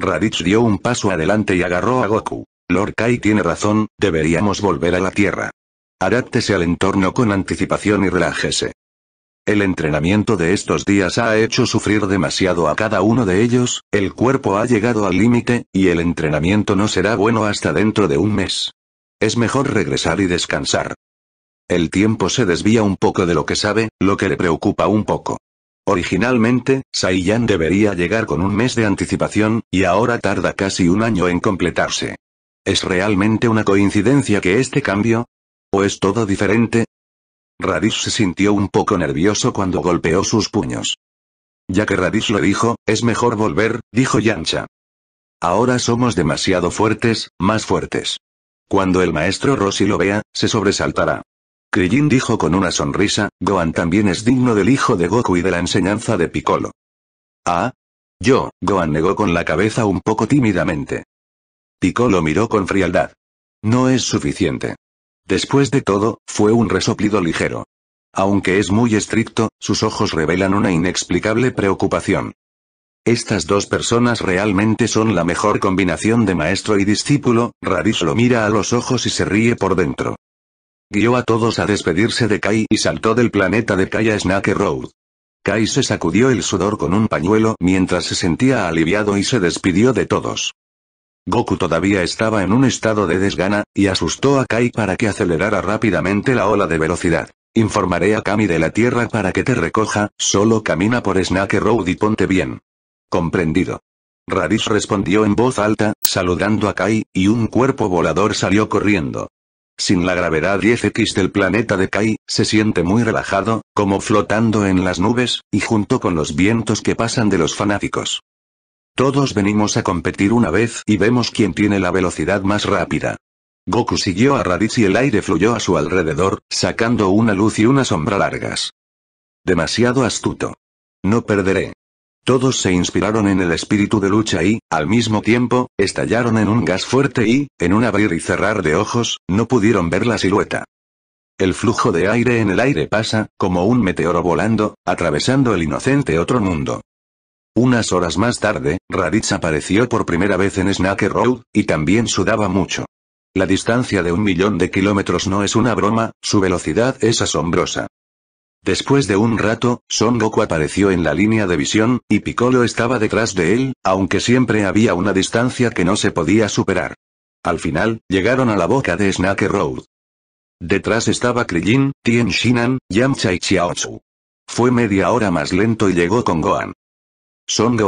Raditz dio un paso adelante y agarró a Goku. Lord Kai tiene razón, deberíamos volver a la Tierra. Adáptese al entorno con anticipación y relájese. El entrenamiento de estos días ha hecho sufrir demasiado a cada uno de ellos, el cuerpo ha llegado al límite, y el entrenamiento no será bueno hasta dentro de un mes. Es mejor regresar y descansar. El tiempo se desvía un poco de lo que sabe, lo que le preocupa un poco. Originalmente, Saiyan debería llegar con un mes de anticipación, y ahora tarda casi un año en completarse. ¿Es realmente una coincidencia que este cambio? ¿O es todo diferente? Radish se sintió un poco nervioso cuando golpeó sus puños. Ya que Radish lo dijo, es mejor volver, dijo Yancha. Ahora somos demasiado fuertes, más fuertes. Cuando el maestro Rossi lo vea, se sobresaltará. Krillin dijo con una sonrisa, Gohan también es digno del hijo de Goku y de la enseñanza de Piccolo. Ah. Yo, Gohan negó con la cabeza un poco tímidamente. Piccolo miró con frialdad. No es suficiente. Después de todo, fue un resoplido ligero. Aunque es muy estricto, sus ojos revelan una inexplicable preocupación. Estas dos personas realmente son la mejor combinación de maestro y discípulo, Radish lo mira a los ojos y se ríe por dentro. Guió a todos a despedirse de Kai y saltó del planeta de Kai a Snake Road. Kai se sacudió el sudor con un pañuelo mientras se sentía aliviado y se despidió de todos. Goku todavía estaba en un estado de desgana, y asustó a Kai para que acelerara rápidamente la ola de velocidad. Informaré a Kami de la Tierra para que te recoja, solo camina por Snack Road y ponte bien. Comprendido. Radish respondió en voz alta, saludando a Kai, y un cuerpo volador salió corriendo. Sin la gravedad 10X del planeta de Kai, se siente muy relajado, como flotando en las nubes, y junto con los vientos que pasan de los fanáticos. Todos venimos a competir una vez y vemos quién tiene la velocidad más rápida. Goku siguió a Raditz y el aire fluyó a su alrededor, sacando una luz y una sombra largas. Demasiado astuto. No perderé. Todos se inspiraron en el espíritu de lucha y, al mismo tiempo, estallaron en un gas fuerte y, en un abrir y cerrar de ojos, no pudieron ver la silueta. El flujo de aire en el aire pasa, como un meteoro volando, atravesando el inocente otro mundo. Unas horas más tarde, Raditz apareció por primera vez en Snake Road, y también sudaba mucho. La distancia de un millón de kilómetros no es una broma, su velocidad es asombrosa. Después de un rato, Son Goku apareció en la línea de visión, y Piccolo estaba detrás de él, aunque siempre había una distancia que no se podía superar. Al final, llegaron a la boca de Snake Road. Detrás estaba Krillin, Tien Shinan, Yamcha y Chiaotzu. Fue media hora más lento y llegó con Gohan. Son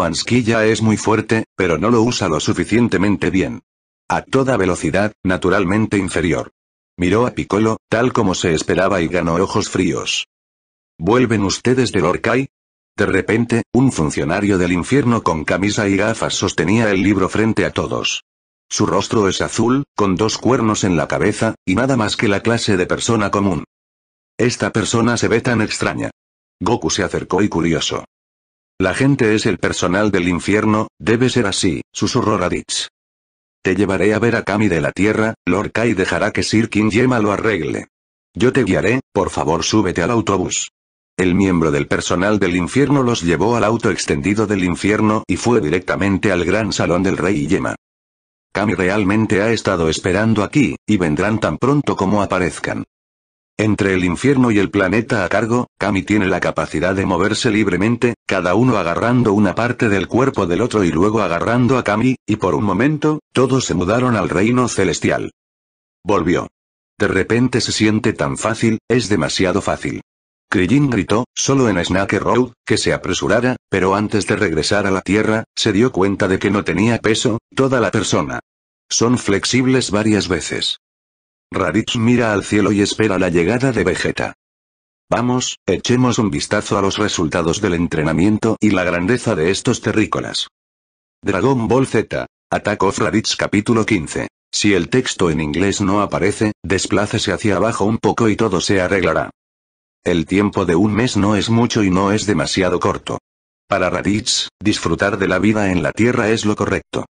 ya es muy fuerte, pero no lo usa lo suficientemente bien. A toda velocidad, naturalmente inferior. Miró a Piccolo, tal como se esperaba y ganó ojos fríos. ¿Vuelven ustedes del Orkai? De repente, un funcionario del infierno con camisa y gafas sostenía el libro frente a todos. Su rostro es azul, con dos cuernos en la cabeza, y nada más que la clase de persona común. Esta persona se ve tan extraña. Goku se acercó y curioso. La gente es el personal del infierno, debe ser así, susurró Raditz. Te llevaré a ver a Kami de la Tierra, Lord Kai dejará que Sir King Yema lo arregle. Yo te guiaré, por favor súbete al autobús. El miembro del personal del infierno los llevó al auto extendido del infierno y fue directamente al gran salón del rey Yema. Kami realmente ha estado esperando aquí, y vendrán tan pronto como aparezcan. Entre el infierno y el planeta a cargo, Kami tiene la capacidad de moverse libremente, cada uno agarrando una parte del cuerpo del otro y luego agarrando a Kami, y por un momento, todos se mudaron al reino celestial. Volvió. De repente se siente tan fácil, es demasiado fácil. Krillin gritó, solo en snacker Road, que se apresurara, pero antes de regresar a la Tierra, se dio cuenta de que no tenía peso, toda la persona. Son flexibles varias veces. Raditz mira al cielo y espera la llegada de Vegeta. Vamos, echemos un vistazo a los resultados del entrenamiento y la grandeza de estos terrícolas. Dragon Ball Z. Attack of Raditz capítulo 15. Si el texto en inglés no aparece, desplácese hacia abajo un poco y todo se arreglará. El tiempo de un mes no es mucho y no es demasiado corto. Para Raditz, disfrutar de la vida en la Tierra es lo correcto.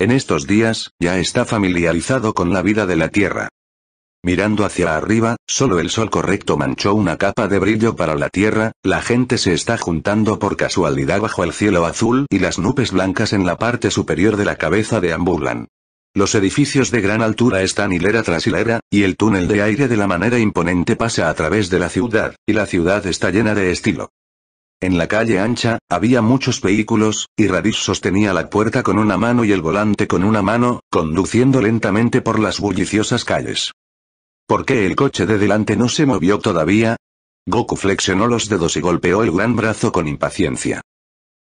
En estos días, ya está familiarizado con la vida de la Tierra. Mirando hacia arriba, solo el sol correcto manchó una capa de brillo para la tierra, la gente se está juntando por casualidad bajo el cielo azul y las nubes blancas en la parte superior de la cabeza de Ambulan. Los edificios de gran altura están hilera tras hilera, y el túnel de aire de la manera imponente pasa a través de la ciudad, y la ciudad está llena de estilo. En la calle ancha, había muchos vehículos, y Radish sostenía la puerta con una mano y el volante con una mano, conduciendo lentamente por las bulliciosas calles. ¿Por qué el coche de delante no se movió todavía? Goku flexionó los dedos y golpeó el gran brazo con impaciencia.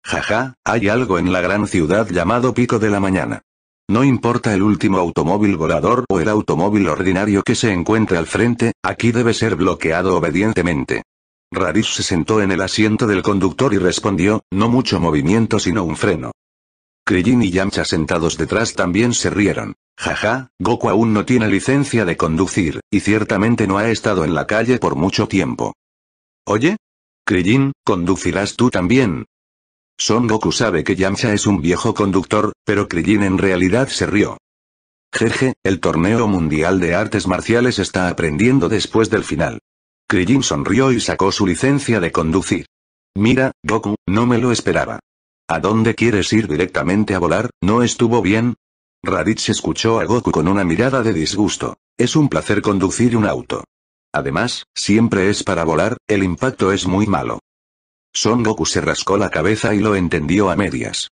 Jaja, hay algo en la gran ciudad llamado Pico de la Mañana. No importa el último automóvil volador o el automóvil ordinario que se encuentre al frente, aquí debe ser bloqueado obedientemente. Radish se sentó en el asiento del conductor y respondió, no mucho movimiento sino un freno. Krillin y Yamcha sentados detrás también se rieron. Jaja, Goku aún no tiene licencia de conducir, y ciertamente no ha estado en la calle por mucho tiempo. Oye? Krillin, ¿conducirás tú también? Son Goku sabe que Yamcha es un viejo conductor, pero Krillin en realidad se rió. Jeje, el torneo mundial de artes marciales está aprendiendo después del final. Krillin sonrió y sacó su licencia de conducir. Mira, Goku, no me lo esperaba. ¿A dónde quieres ir directamente a volar? ¿No estuvo bien? Raditz escuchó a Goku con una mirada de disgusto. Es un placer conducir un auto. Además, siempre es para volar, el impacto es muy malo. Son Goku se rascó la cabeza y lo entendió a medias.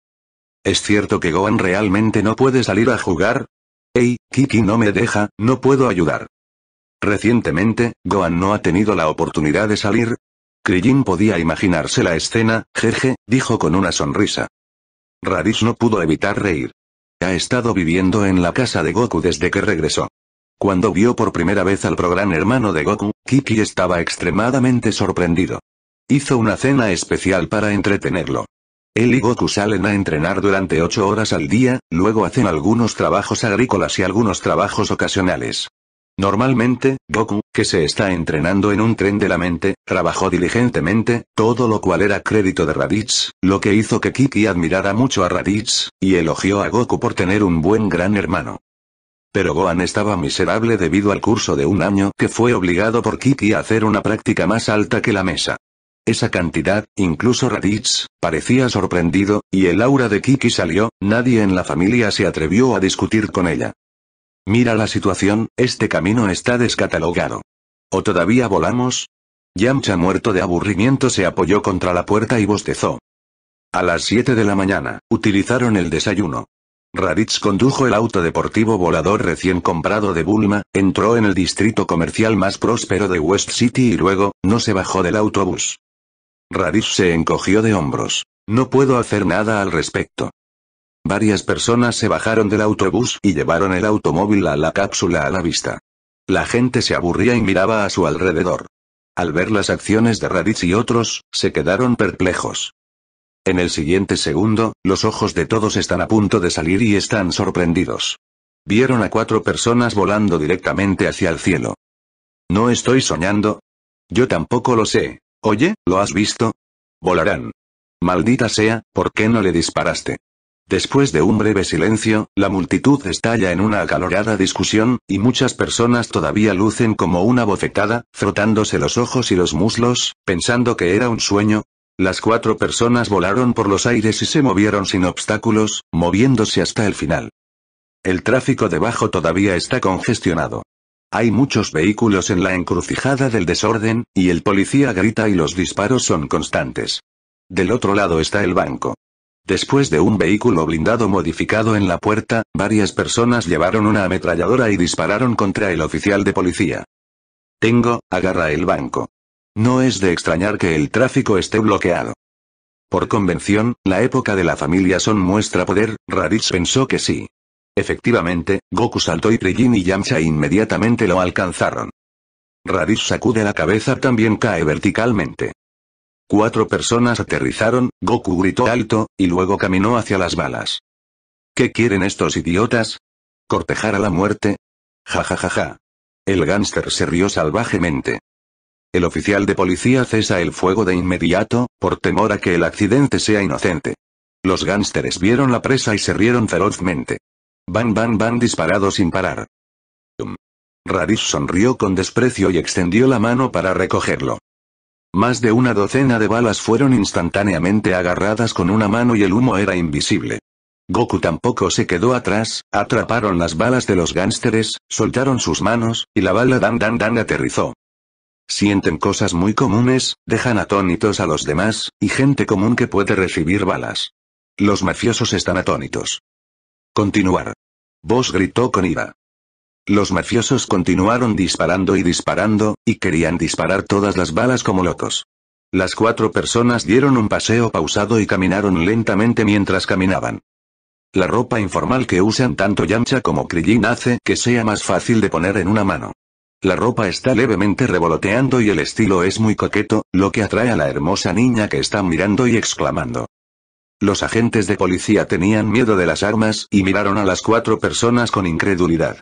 ¿Es cierto que Gohan realmente no puede salir a jugar? ¡Ey, Kiki no me deja, no puedo ayudar. Recientemente, Gohan no ha tenido la oportunidad de salir, Krillin podía imaginarse la escena, jeje, dijo con una sonrisa. Radish no pudo evitar reír. Ha estado viviendo en la casa de Goku desde que regresó. Cuando vio por primera vez al pro hermano de Goku, Kiki estaba extremadamente sorprendido. Hizo una cena especial para entretenerlo. Él y Goku salen a entrenar durante ocho horas al día, luego hacen algunos trabajos agrícolas y algunos trabajos ocasionales. Normalmente, Goku, que se está entrenando en un tren de la mente, trabajó diligentemente, todo lo cual era crédito de Raditz, lo que hizo que Kiki admirara mucho a Raditz, y elogió a Goku por tener un buen gran hermano. Pero Gohan estaba miserable debido al curso de un año que fue obligado por Kiki a hacer una práctica más alta que la mesa. Esa cantidad, incluso Raditz, parecía sorprendido, y el aura de Kiki salió, nadie en la familia se atrevió a discutir con ella. Mira la situación, este camino está descatalogado. ¿O todavía volamos? Yamcha muerto de aburrimiento se apoyó contra la puerta y bostezó. A las 7 de la mañana, utilizaron el desayuno. Raditz condujo el auto deportivo volador recién comprado de Bulma, entró en el distrito comercial más próspero de West City y luego, no se bajó del autobús. Raditz se encogió de hombros. No puedo hacer nada al respecto. Varias personas se bajaron del autobús y llevaron el automóvil a la cápsula a la vista. La gente se aburría y miraba a su alrededor. Al ver las acciones de Raditz y otros, se quedaron perplejos. En el siguiente segundo, los ojos de todos están a punto de salir y están sorprendidos. Vieron a cuatro personas volando directamente hacia el cielo. No estoy soñando. Yo tampoco lo sé. Oye, ¿lo has visto? Volarán. Maldita sea, ¿por qué no le disparaste? Después de un breve silencio, la multitud estalla en una acalorada discusión, y muchas personas todavía lucen como una bofetada, frotándose los ojos y los muslos, pensando que era un sueño. Las cuatro personas volaron por los aires y se movieron sin obstáculos, moviéndose hasta el final. El tráfico debajo todavía está congestionado. Hay muchos vehículos en la encrucijada del desorden, y el policía grita y los disparos son constantes. Del otro lado está el banco. Después de un vehículo blindado modificado en la puerta, varias personas llevaron una ametralladora y dispararon contra el oficial de policía. Tengo, agarra el banco. No es de extrañar que el tráfico esté bloqueado. Por convención, la época de la familia son muestra poder, Raditz pensó que sí. Efectivamente, Goku saltó y Krillin y Yamcha inmediatamente lo alcanzaron. Raditz sacude la cabeza también cae verticalmente. Cuatro personas aterrizaron, Goku gritó alto, y luego caminó hacia las balas. ¿Qué quieren estos idiotas? ¿Cortejar a la muerte? Ja ja ja El gánster se rió salvajemente. El oficial de policía cesa el fuego de inmediato, por temor a que el accidente sea inocente. Los gánsteres vieron la presa y se rieron ferozmente. Van van van disparados sin parar. Radish sonrió con desprecio y extendió la mano para recogerlo. Más de una docena de balas fueron instantáneamente agarradas con una mano y el humo era invisible. Goku tampoco se quedó atrás, atraparon las balas de los gánsteres, soltaron sus manos, y la bala Dan Dan Dan aterrizó. Sienten cosas muy comunes, dejan atónitos a los demás, y gente común que puede recibir balas. Los mafiosos están atónitos. Continuar. Vos gritó con ira. Los mafiosos continuaron disparando y disparando, y querían disparar todas las balas como locos. Las cuatro personas dieron un paseo pausado y caminaron lentamente mientras caminaban. La ropa informal que usan tanto Yamcha como Krillin hace que sea más fácil de poner en una mano. La ropa está levemente revoloteando y el estilo es muy coqueto, lo que atrae a la hermosa niña que está mirando y exclamando. Los agentes de policía tenían miedo de las armas y miraron a las cuatro personas con incredulidad.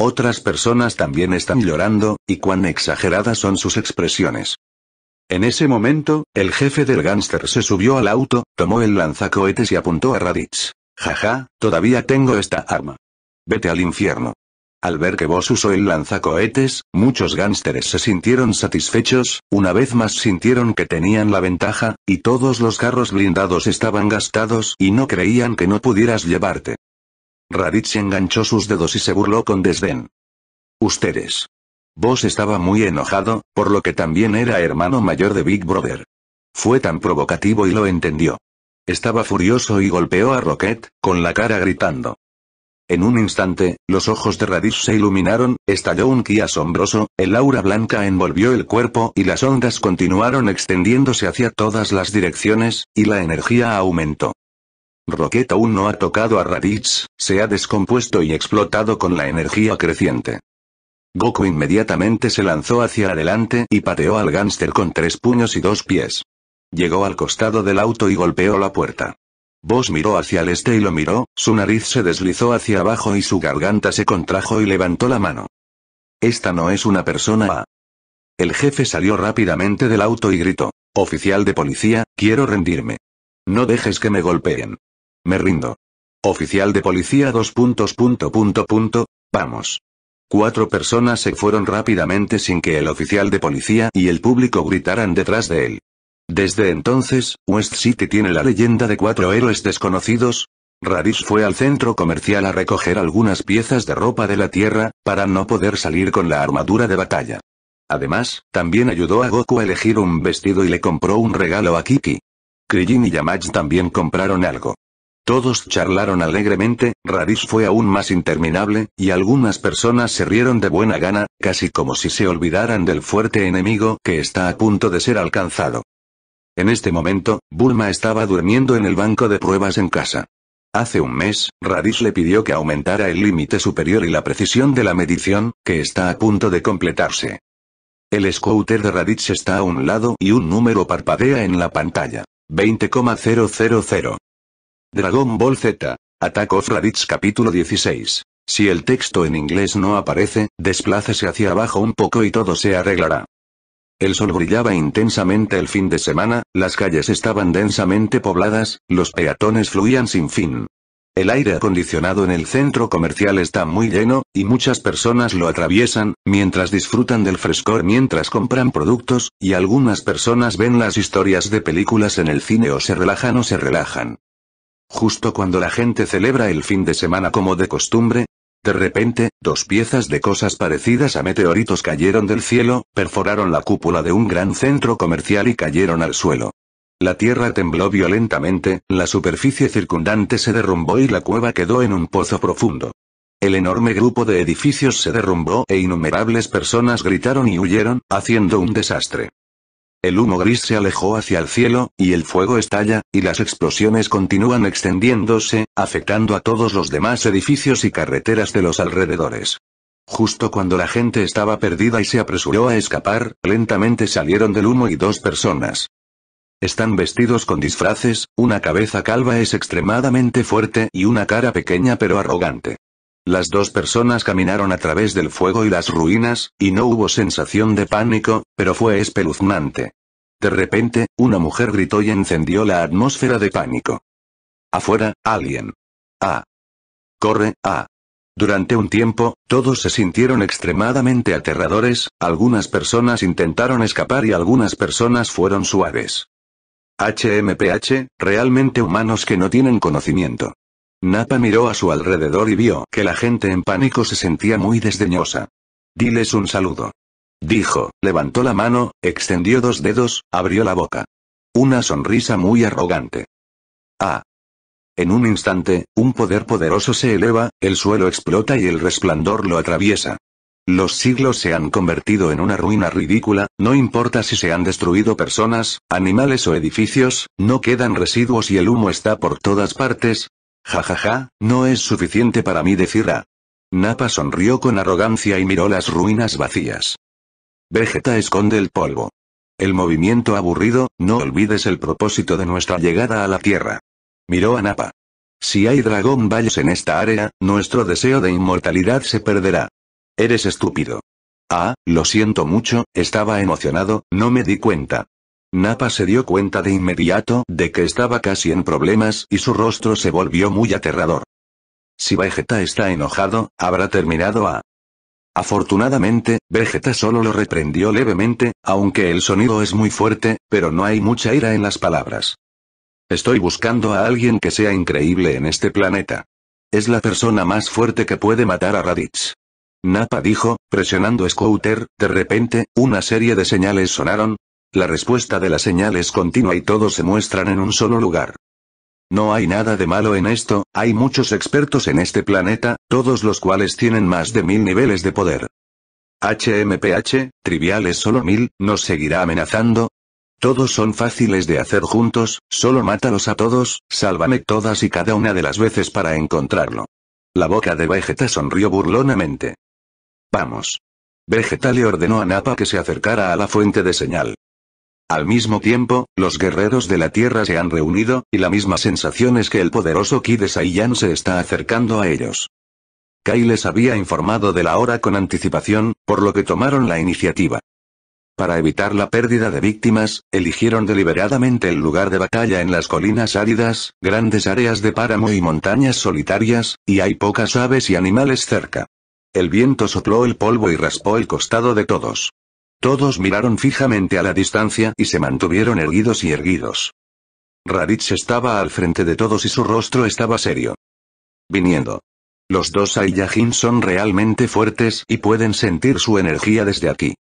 Otras personas también están llorando, y cuán exageradas son sus expresiones. En ese momento, el jefe del gánster se subió al auto, tomó el lanzacohetes y apuntó a Raditz. Jaja, todavía tengo esta arma. Vete al infierno. Al ver que vos usó el lanzacohetes, muchos gánsteres se sintieron satisfechos, una vez más sintieron que tenían la ventaja, y todos los carros blindados estaban gastados y no creían que no pudieras llevarte. Raditz enganchó sus dedos y se burló con desdén. Ustedes. Vos estaba muy enojado, por lo que también era hermano mayor de Big Brother. Fue tan provocativo y lo entendió. Estaba furioso y golpeó a Rocket, con la cara gritando. En un instante, los ojos de Raditz se iluminaron, estalló un ki asombroso, el aura blanca envolvió el cuerpo y las ondas continuaron extendiéndose hacia todas las direcciones, y la energía aumentó. Rocket aún no ha tocado a Raditz, se ha descompuesto y explotado con la energía creciente. Goku inmediatamente se lanzó hacia adelante y pateó al gánster con tres puños y dos pies. Llegó al costado del auto y golpeó la puerta. Boss miró hacia el este y lo miró, su nariz se deslizó hacia abajo y su garganta se contrajo y levantó la mano. Esta no es una persona A. El jefe salió rápidamente del auto y gritó, Oficial de policía, quiero rendirme. No dejes que me golpeen. Me rindo. Oficial de policía dos puntos vamos. Cuatro personas se fueron rápidamente sin que el oficial de policía y el público gritaran detrás de él. Desde entonces, West City tiene la leyenda de cuatro héroes desconocidos. Radish fue al centro comercial a recoger algunas piezas de ropa de la Tierra, para no poder salir con la armadura de batalla. Además, también ayudó a Goku a elegir un vestido y le compró un regalo a Kiki. Krillin y Yamaj también compraron algo. Todos charlaron alegremente, Radish fue aún más interminable, y algunas personas se rieron de buena gana, casi como si se olvidaran del fuerte enemigo que está a punto de ser alcanzado. En este momento, Bulma estaba durmiendo en el banco de pruebas en casa. Hace un mes, Radish le pidió que aumentara el límite superior y la precisión de la medición, que está a punto de completarse. El scooter de Raditz está a un lado y un número parpadea en la pantalla. 20,000. Dragon Ball Z. atacó of capítulo 16. Si el texto en inglés no aparece, desplácese hacia abajo un poco y todo se arreglará. El sol brillaba intensamente el fin de semana, las calles estaban densamente pobladas, los peatones fluían sin fin. El aire acondicionado en el centro comercial está muy lleno, y muchas personas lo atraviesan, mientras disfrutan del frescor mientras compran productos, y algunas personas ven las historias de películas en el cine o se relajan o se relajan. Justo cuando la gente celebra el fin de semana como de costumbre, de repente, dos piezas de cosas parecidas a meteoritos cayeron del cielo, perforaron la cúpula de un gran centro comercial y cayeron al suelo. La tierra tembló violentamente, la superficie circundante se derrumbó y la cueva quedó en un pozo profundo. El enorme grupo de edificios se derrumbó e innumerables personas gritaron y huyeron, haciendo un desastre. El humo gris se alejó hacia el cielo, y el fuego estalla, y las explosiones continúan extendiéndose, afectando a todos los demás edificios y carreteras de los alrededores. Justo cuando la gente estaba perdida y se apresuró a escapar, lentamente salieron del humo y dos personas. Están vestidos con disfraces, una cabeza calva es extremadamente fuerte y una cara pequeña pero arrogante. Las dos personas caminaron a través del fuego y las ruinas, y no hubo sensación de pánico, pero fue espeluznante. De repente, una mujer gritó y encendió la atmósfera de pánico. Afuera, alguien. Ah. Corre, ah. Durante un tiempo, todos se sintieron extremadamente aterradores, algunas personas intentaron escapar y algunas personas fueron suaves. HMPH, realmente humanos que no tienen conocimiento. Napa miró a su alrededor y vio que la gente en pánico se sentía muy desdeñosa. Diles un saludo. Dijo, levantó la mano, extendió dos dedos, abrió la boca. Una sonrisa muy arrogante. Ah. En un instante, un poder poderoso se eleva, el suelo explota y el resplandor lo atraviesa. Los siglos se han convertido en una ruina ridícula, no importa si se han destruido personas, animales o edificios, no quedan residuos y el humo está por todas partes, Jajaja, ja, ja, no es suficiente para mí decirla. Napa sonrió con arrogancia y miró las ruinas vacías. Vegeta esconde el polvo. El movimiento aburrido, no olvides el propósito de nuestra llegada a la Tierra. Miró a Napa. Si hay dragón valles en esta área, nuestro deseo de inmortalidad se perderá. Eres estúpido. Ah, lo siento mucho, estaba emocionado, no me di cuenta. Napa se dio cuenta de inmediato de que estaba casi en problemas y su rostro se volvió muy aterrador. Si Vegeta está enojado, habrá terminado a... Afortunadamente, Vegeta solo lo reprendió levemente, aunque el sonido es muy fuerte, pero no hay mucha ira en las palabras. Estoy buscando a alguien que sea increíble en este planeta. Es la persona más fuerte que puede matar a Raditz. Napa dijo, presionando Scooter, de repente, una serie de señales sonaron, la respuesta de la señal es continua y todos se muestran en un solo lugar. No hay nada de malo en esto, hay muchos expertos en este planeta, todos los cuales tienen más de mil niveles de poder. HMPH, trivial es solo mil, nos seguirá amenazando. Todos son fáciles de hacer juntos, solo mátalos a todos, sálvame todas y cada una de las veces para encontrarlo. La boca de Vegeta sonrió burlonamente. Vamos. Vegeta le ordenó a Nappa que se acercara a la fuente de señal. Al mismo tiempo, los guerreros de la Tierra se han reunido, y la misma sensación es que el poderoso Ki de Saiyan se está acercando a ellos. Kai les había informado de la hora con anticipación, por lo que tomaron la iniciativa. Para evitar la pérdida de víctimas, eligieron deliberadamente el lugar de batalla en las colinas áridas, grandes áreas de páramo y montañas solitarias, y hay pocas aves y animales cerca. El viento sopló el polvo y raspó el costado de todos. Todos miraron fijamente a la distancia y se mantuvieron erguidos y erguidos. Raditz estaba al frente de todos y su rostro estaba serio. Viniendo. Los dos Saiyajin son realmente fuertes y pueden sentir su energía desde aquí.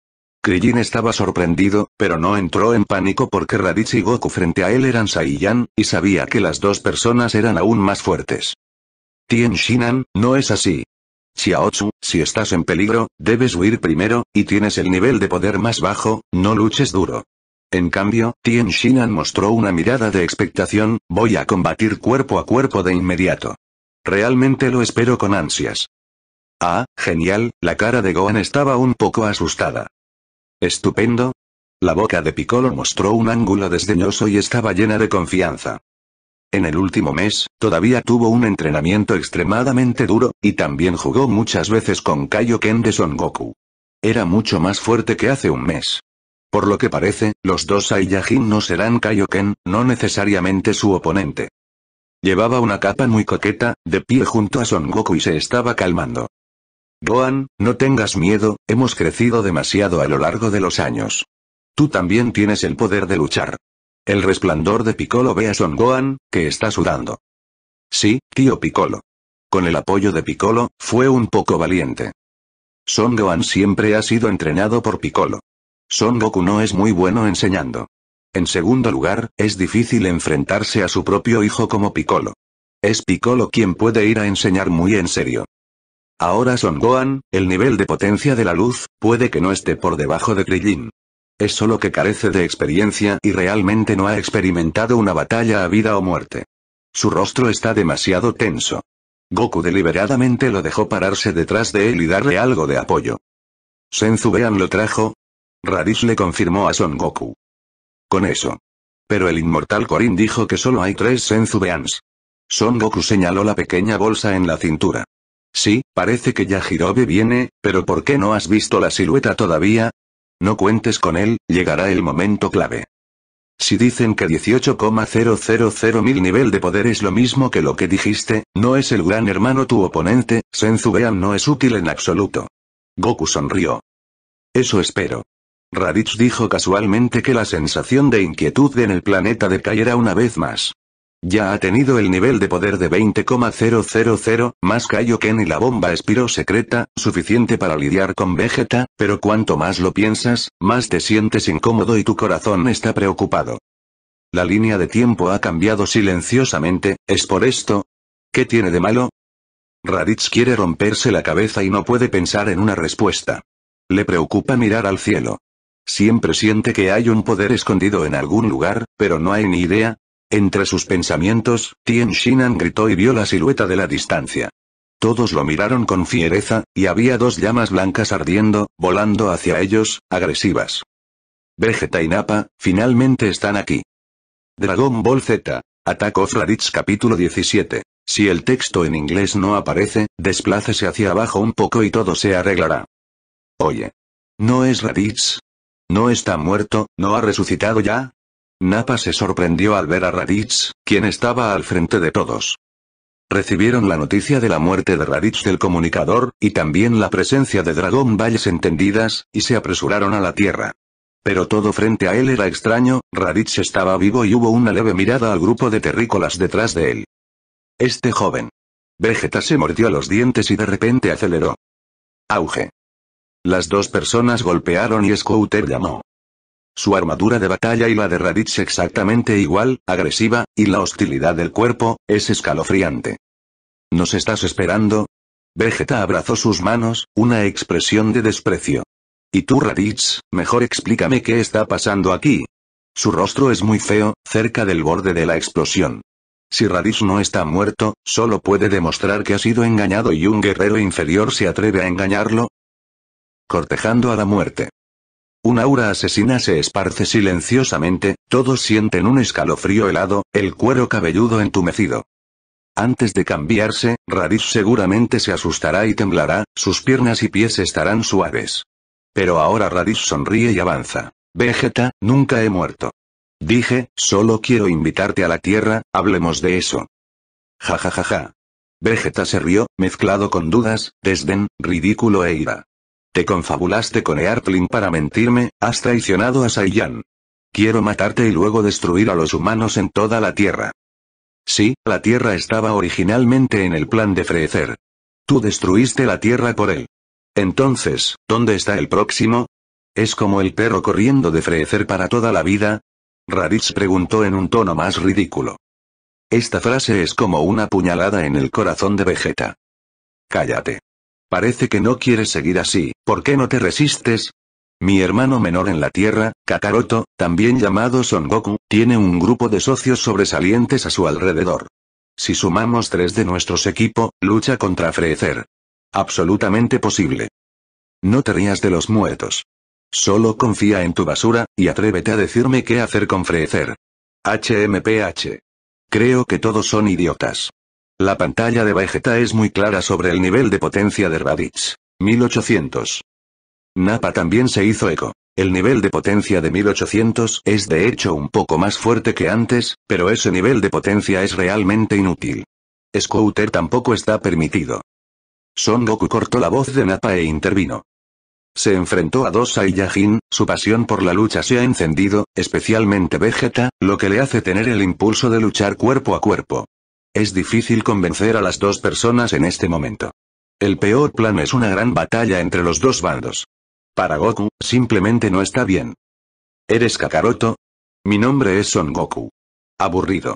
Krillin estaba sorprendido, pero no entró en pánico porque Raditz y Goku frente a él eran Saiyan, y sabía que las dos personas eran aún más fuertes. Tien Shinan, no es así, Zhu, si estás en peligro, debes huir primero, y tienes el nivel de poder más bajo, no luches duro. En cambio, Tien Shinan mostró una mirada de expectación, voy a combatir cuerpo a cuerpo de inmediato. Realmente lo espero con ansias. Ah, genial, la cara de Gohan estaba un poco asustada. Estupendo. La boca de Piccolo mostró un ángulo desdeñoso y estaba llena de confianza. En el último mes, todavía tuvo un entrenamiento extremadamente duro, y también jugó muchas veces con Kaioken de Son Goku. Era mucho más fuerte que hace un mes. Por lo que parece, los dos Saiyajin no serán Kaioken, no necesariamente su oponente. Llevaba una capa muy coqueta, de pie junto a Son Goku y se estaba calmando. Gohan, no tengas miedo, hemos crecido demasiado a lo largo de los años. Tú también tienes el poder de luchar. El resplandor de Piccolo ve a Son Gohan, que está sudando. Sí, tío Piccolo. Con el apoyo de Piccolo, fue un poco valiente. Son Gohan siempre ha sido entrenado por Piccolo. Son Goku no es muy bueno enseñando. En segundo lugar, es difícil enfrentarse a su propio hijo como Piccolo. Es Piccolo quien puede ir a enseñar muy en serio. Ahora Son Gohan, el nivel de potencia de la luz, puede que no esté por debajo de Krillin. Es solo que carece de experiencia y realmente no ha experimentado una batalla a vida o muerte. Su rostro está demasiado tenso. Goku deliberadamente lo dejó pararse detrás de él y darle algo de apoyo. Bean lo trajo. Radish le confirmó a Son Goku. Con eso. Pero el inmortal Corin dijo que solo hay tres Beans. Son Goku señaló la pequeña bolsa en la cintura. Sí, parece que ya Hirobe viene, pero ¿por qué no has visto la silueta todavía? No cuentes con él, llegará el momento clave. Si dicen que 18,000 mil nivel de poder es lo mismo que lo que dijiste, no es el gran hermano tu oponente, Bean no es útil en absoluto. Goku sonrió. Eso espero. Raditz dijo casualmente que la sensación de inquietud en el planeta decayera una vez más. Ya ha tenido el nivel de poder de 20,000, más Kaioken y la bomba Espiro secreta, suficiente para lidiar con Vegeta, pero cuanto más lo piensas, más te sientes incómodo y tu corazón está preocupado. La línea de tiempo ha cambiado silenciosamente, ¿es por esto? ¿Qué tiene de malo? Raditz quiere romperse la cabeza y no puede pensar en una respuesta. Le preocupa mirar al cielo. Siempre siente que hay un poder escondido en algún lugar, pero no hay ni idea, entre sus pensamientos, Tien Shinan gritó y vio la silueta de la distancia. Todos lo miraron con fiereza, y había dos llamas blancas ardiendo, volando hacia ellos, agresivas. Vegeta y Nappa, finalmente están aquí. Dragon Ball Z. Attack of Raditz capítulo 17. Si el texto en inglés no aparece, desplácese hacia abajo un poco y todo se arreglará. Oye. ¿No es Raditz? ¿No está muerto, no ha resucitado ya? Napa se sorprendió al ver a Raditz, quien estaba al frente de todos. Recibieron la noticia de la muerte de Raditz del comunicador, y también la presencia de Dragon Balls entendidas, y se apresuraron a la Tierra. Pero todo frente a él era extraño, Raditz estaba vivo y hubo una leve mirada al grupo de terrícolas detrás de él. Este joven. Vegeta se mordió los dientes y de repente aceleró. Auge. Las dos personas golpearon y Scooter llamó. Su armadura de batalla y la de Raditz exactamente igual, agresiva, y la hostilidad del cuerpo, es escalofriante. ¿Nos estás esperando? Vegeta abrazó sus manos, una expresión de desprecio. ¿Y tú Raditz, mejor explícame qué está pasando aquí? Su rostro es muy feo, cerca del borde de la explosión. Si Raditz no está muerto, solo puede demostrar que ha sido engañado y un guerrero inferior se atreve a engañarlo. Cortejando a la muerte. Un aura asesina se esparce silenciosamente, todos sienten un escalofrío helado, el cuero cabelludo entumecido. Antes de cambiarse, Radish seguramente se asustará y temblará, sus piernas y pies estarán suaves. Pero ahora Radish sonríe y avanza. Vegeta, nunca he muerto. Dije, solo quiero invitarte a la Tierra, hablemos de eso. Ja ja ja ja. Vegeta se rió, mezclado con dudas, desdén, ridículo e ira. Te confabulaste con Eartling para mentirme, has traicionado a Saiyan. Quiero matarte y luego destruir a los humanos en toda la Tierra. Sí, la Tierra estaba originalmente en el plan de Freezer. Tú destruiste la Tierra por él. Entonces, ¿dónde está el próximo? ¿Es como el perro corriendo de Freezer para toda la vida? Raditz preguntó en un tono más ridículo. Esta frase es como una puñalada en el corazón de Vegeta. Cállate. Parece que no quieres seguir así, ¿por qué no te resistes? Mi hermano menor en la Tierra, Kakaroto, también llamado Son Goku, tiene un grupo de socios sobresalientes a su alrededor. Si sumamos tres de nuestros equipo, lucha contra Freezer. Absolutamente posible. No te rías de los muertos. Solo confía en tu basura, y atrévete a decirme qué hacer con Freezer. HMPH. Creo que todos son idiotas. La pantalla de Vegeta es muy clara sobre el nivel de potencia de Raditz. 1800. Napa también se hizo eco. El nivel de potencia de 1800 es de hecho un poco más fuerte que antes, pero ese nivel de potencia es realmente inútil. Scooter tampoco está permitido. Son Goku cortó la voz de Nappa e intervino. Se enfrentó a dos Saiyajin, su pasión por la lucha se ha encendido, especialmente Vegeta, lo que le hace tener el impulso de luchar cuerpo a cuerpo. Es difícil convencer a las dos personas en este momento. El peor plan es una gran batalla entre los dos bandos. Para Goku, simplemente no está bien. ¿Eres Kakaroto? Mi nombre es Son Goku. Aburrido.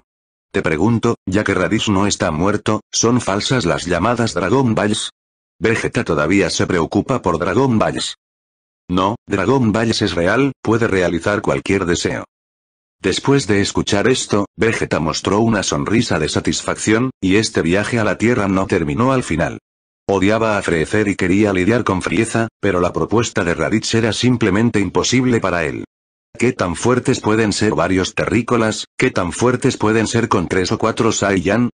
Te pregunto, ya que Raditz no está muerto, ¿son falsas las llamadas Dragon Balls? Vegeta todavía se preocupa por Dragon Balls. No, Dragon Balls es real, puede realizar cualquier deseo. Después de escuchar esto, Vegeta mostró una sonrisa de satisfacción, y este viaje a la Tierra no terminó al final. Odiaba a Freezer y quería lidiar con Frieza, pero la propuesta de Raditz era simplemente imposible para él. ¿Qué tan fuertes pueden ser varios terrícolas? ¿Qué tan fuertes pueden ser con tres o cuatro Saiyan?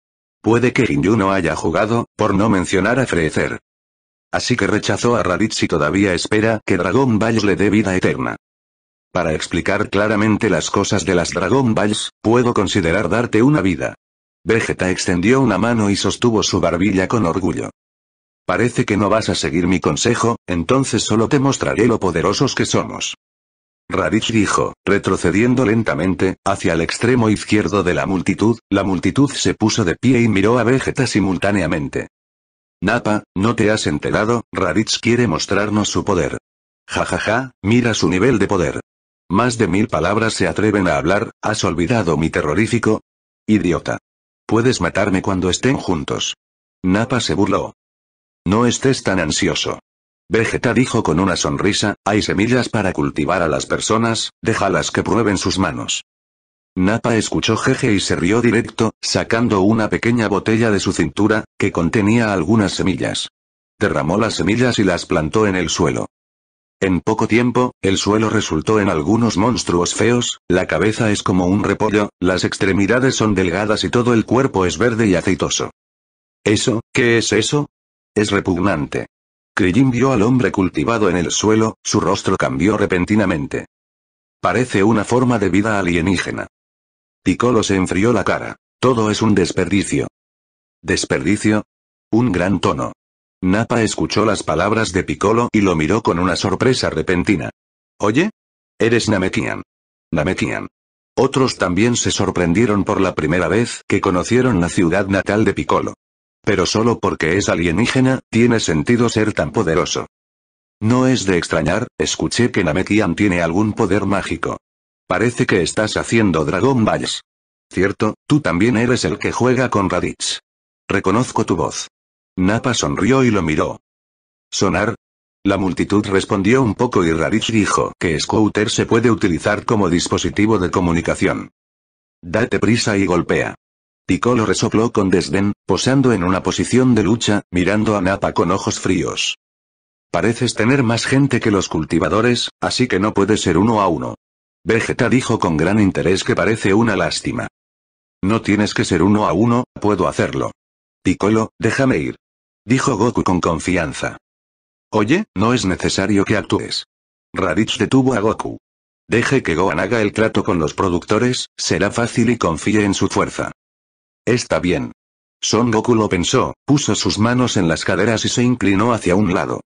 Puede que Ginyu no haya jugado, por no mencionar a Freezer. Así que rechazó a Raditz y todavía espera que Dragon Ball le dé vida eterna. Para explicar claramente las cosas de las Dragon Balls, puedo considerar darte una vida. Vegeta extendió una mano y sostuvo su barbilla con orgullo. Parece que no vas a seguir mi consejo, entonces solo te mostraré lo poderosos que somos. Raditz dijo, retrocediendo lentamente, hacia el extremo izquierdo de la multitud, la multitud se puso de pie y miró a Vegeta simultáneamente. Napa, no te has enterado, Raditz quiere mostrarnos su poder. Jajaja, mira su nivel de poder. Más de mil palabras se atreven a hablar, ¿has olvidado mi terrorífico? Idiota. Puedes matarme cuando estén juntos. Napa se burló. No estés tan ansioso. Vegeta dijo con una sonrisa, hay semillas para cultivar a las personas, déjalas que prueben sus manos. Napa escuchó jeje y se rió directo, sacando una pequeña botella de su cintura, que contenía algunas semillas. Derramó las semillas y las plantó en el suelo. En poco tiempo, el suelo resultó en algunos monstruos feos, la cabeza es como un repollo, las extremidades son delgadas y todo el cuerpo es verde y aceitoso. ¿Eso, qué es eso? Es repugnante. Krillin vio al hombre cultivado en el suelo, su rostro cambió repentinamente. Parece una forma de vida alienígena. Piccolo se enfrió la cara. Todo es un desperdicio. ¿Desperdicio? Un gran tono. Napa escuchó las palabras de Piccolo y lo miró con una sorpresa repentina. Oye. Eres Namekian. Namekian. Otros también se sorprendieron por la primera vez que conocieron la ciudad natal de Piccolo. Pero solo porque es alienígena, tiene sentido ser tan poderoso. No es de extrañar, escuché que Namekian tiene algún poder mágico. Parece que estás haciendo Dragon Balls. Cierto, tú también eres el que juega con Raditz. Reconozco tu voz. Napa sonrió y lo miró. ¿Sonar? La multitud respondió un poco y Rarich dijo que Scouter se puede utilizar como dispositivo de comunicación. Date prisa y golpea. Piccolo resopló con desdén, posando en una posición de lucha, mirando a Napa con ojos fríos. Pareces tener más gente que los cultivadores, así que no puede ser uno a uno. Vegeta dijo con gran interés que parece una lástima. No tienes que ser uno a uno, puedo hacerlo. Piccolo, déjame ir. Dijo Goku con confianza. Oye, no es necesario que actúes. Raditz detuvo a Goku. Deje que Gohan haga el trato con los productores, será fácil y confíe en su fuerza. Está bien. Son Goku lo pensó, puso sus manos en las caderas y se inclinó hacia un lado.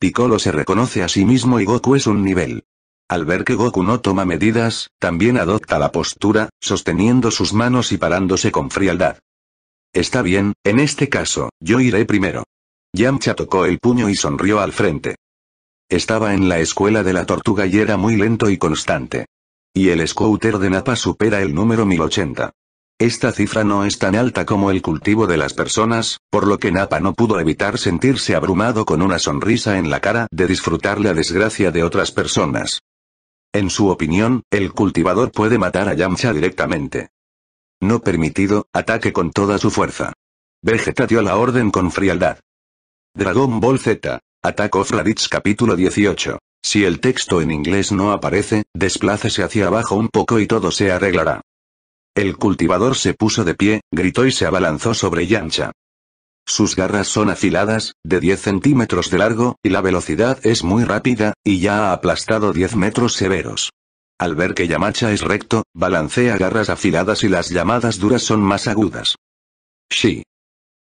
Piccolo se reconoce a sí mismo y Goku es un nivel. Al ver que Goku no toma medidas, también adopta la postura, sosteniendo sus manos y parándose con frialdad. Está bien, en este caso, yo iré primero. Yamcha tocó el puño y sonrió al frente. Estaba en la escuela de la tortuga y era muy lento y constante. Y el scouter de Napa supera el número 1080. Esta cifra no es tan alta como el cultivo de las personas, por lo que Napa no pudo evitar sentirse abrumado con una sonrisa en la cara de disfrutar la desgracia de otras personas. En su opinión, el cultivador puede matar a Yamcha directamente. No permitido, ataque con toda su fuerza. Vegeta dio la orden con frialdad. Dragon Ball Z. Attack of capítulo 18. Si el texto en inglés no aparece, desplácese hacia abajo un poco y todo se arreglará. El cultivador se puso de pie, gritó y se abalanzó sobre Yancha. Sus garras son afiladas, de 10 centímetros de largo, y la velocidad es muy rápida, y ya ha aplastado 10 metros severos. Al ver que Yamacha es recto, balancea garras afiladas y las llamadas duras son más agudas. Sí.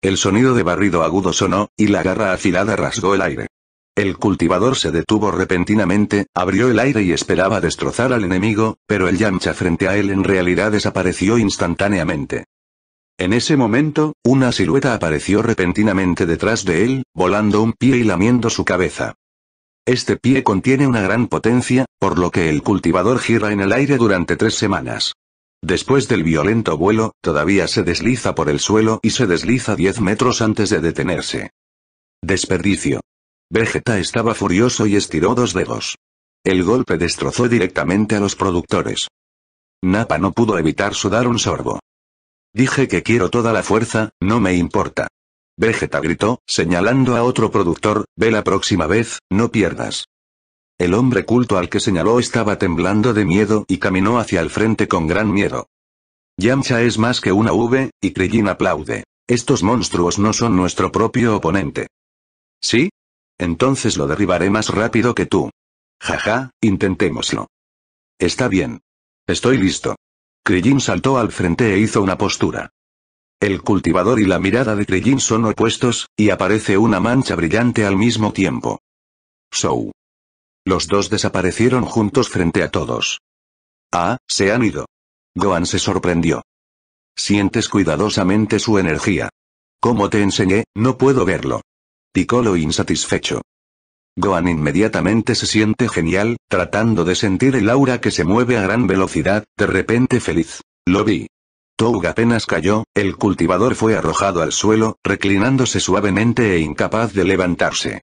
El sonido de barrido agudo sonó, y la garra afilada rasgó el aire. El cultivador se detuvo repentinamente, abrió el aire y esperaba destrozar al enemigo, pero el Yamcha frente a él en realidad desapareció instantáneamente. En ese momento, una silueta apareció repentinamente detrás de él, volando un pie y lamiendo su cabeza. Este pie contiene una gran potencia, por lo que el cultivador gira en el aire durante tres semanas. Después del violento vuelo, todavía se desliza por el suelo y se desliza 10 metros antes de detenerse. Desperdicio. Vegeta estaba furioso y estiró dos dedos. El golpe destrozó directamente a los productores. Napa no pudo evitar sudar un sorbo. Dije que quiero toda la fuerza, no me importa. Vegeta gritó, señalando a otro productor, ve la próxima vez, no pierdas. El hombre culto al que señaló estaba temblando de miedo y caminó hacia el frente con gran miedo. Yamcha es más que una V, y Krillin aplaude. Estos monstruos no son nuestro propio oponente. ¿Sí? Entonces lo derribaré más rápido que tú. Jaja, intentémoslo. Está bien. Estoy listo. Krillin saltó al frente e hizo una postura. El cultivador y la mirada de Krillin son opuestos, y aparece una mancha brillante al mismo tiempo. Show. Los dos desaparecieron juntos frente a todos. Ah, se han ido. Gohan se sorprendió. Sientes cuidadosamente su energía. Como te enseñé, no puedo verlo. Piccolo insatisfecho. Gohan inmediatamente se siente genial, tratando de sentir el aura que se mueve a gran velocidad, de repente feliz. Lo vi. Toug apenas cayó, el cultivador fue arrojado al suelo, reclinándose suavemente e incapaz de levantarse.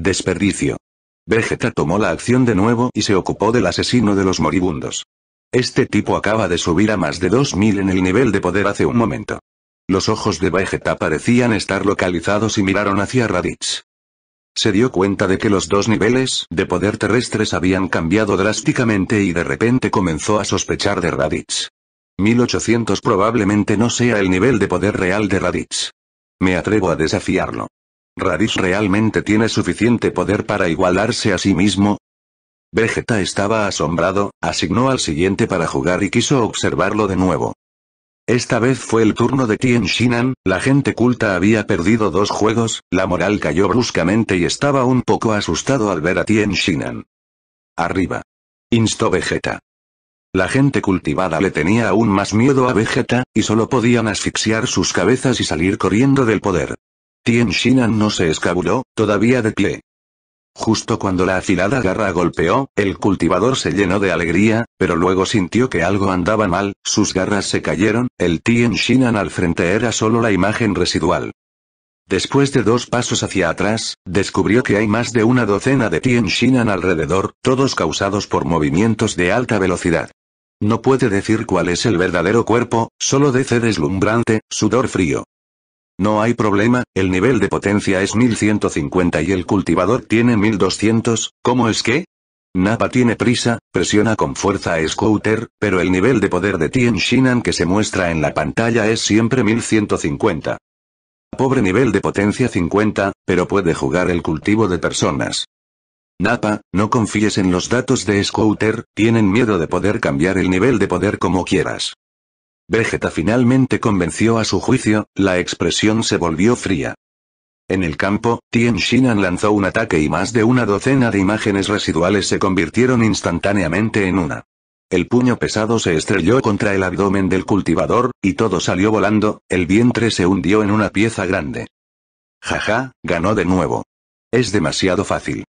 Desperdicio. Vegeta tomó la acción de nuevo y se ocupó del asesino de los moribundos. Este tipo acaba de subir a más de 2000 en el nivel de poder hace un momento. Los ojos de Vegeta parecían estar localizados y miraron hacia Raditz. Se dio cuenta de que los dos niveles de poder terrestres habían cambiado drásticamente y de repente comenzó a sospechar de Raditz. 1800 probablemente no sea el nivel de poder real de Raditz. Me atrevo a desafiarlo. ¿Raditz realmente tiene suficiente poder para igualarse a sí mismo? Vegeta estaba asombrado, asignó al siguiente para jugar y quiso observarlo de nuevo. Esta vez fue el turno de Tien Shinan, la gente culta había perdido dos juegos, la moral cayó bruscamente y estaba un poco asustado al ver a Tien Shinan. Arriba. Instó Vegeta. La gente cultivada le tenía aún más miedo a Vegeta, y solo podían asfixiar sus cabezas y salir corriendo del poder. Tien Shinan no se escabuló, todavía de pie. Justo cuando la afilada garra golpeó, el cultivador se llenó de alegría, pero luego sintió que algo andaba mal, sus garras se cayeron, el Tien Shinan al frente era solo la imagen residual. Después de dos pasos hacia atrás, descubrió que hay más de una docena de Tien Shinan alrededor, todos causados por movimientos de alta velocidad. No puede decir cuál es el verdadero cuerpo, solo DC deslumbrante, sudor frío. No hay problema, el nivel de potencia es 1150 y el cultivador tiene 1200, ¿cómo es que? Napa tiene prisa, presiona con fuerza a Scooter, pero el nivel de poder de Tien Shinan que se muestra en la pantalla es siempre 1150. Pobre nivel de potencia 50, pero puede jugar el cultivo de personas. Napa, no confíes en los datos de Scouter, tienen miedo de poder cambiar el nivel de poder como quieras. Vegeta finalmente convenció a su juicio, la expresión se volvió fría. En el campo, Tien Shinan lanzó un ataque y más de una docena de imágenes residuales se convirtieron instantáneamente en una. El puño pesado se estrelló contra el abdomen del cultivador, y todo salió volando, el vientre se hundió en una pieza grande. Jaja, ganó de nuevo. Es demasiado fácil.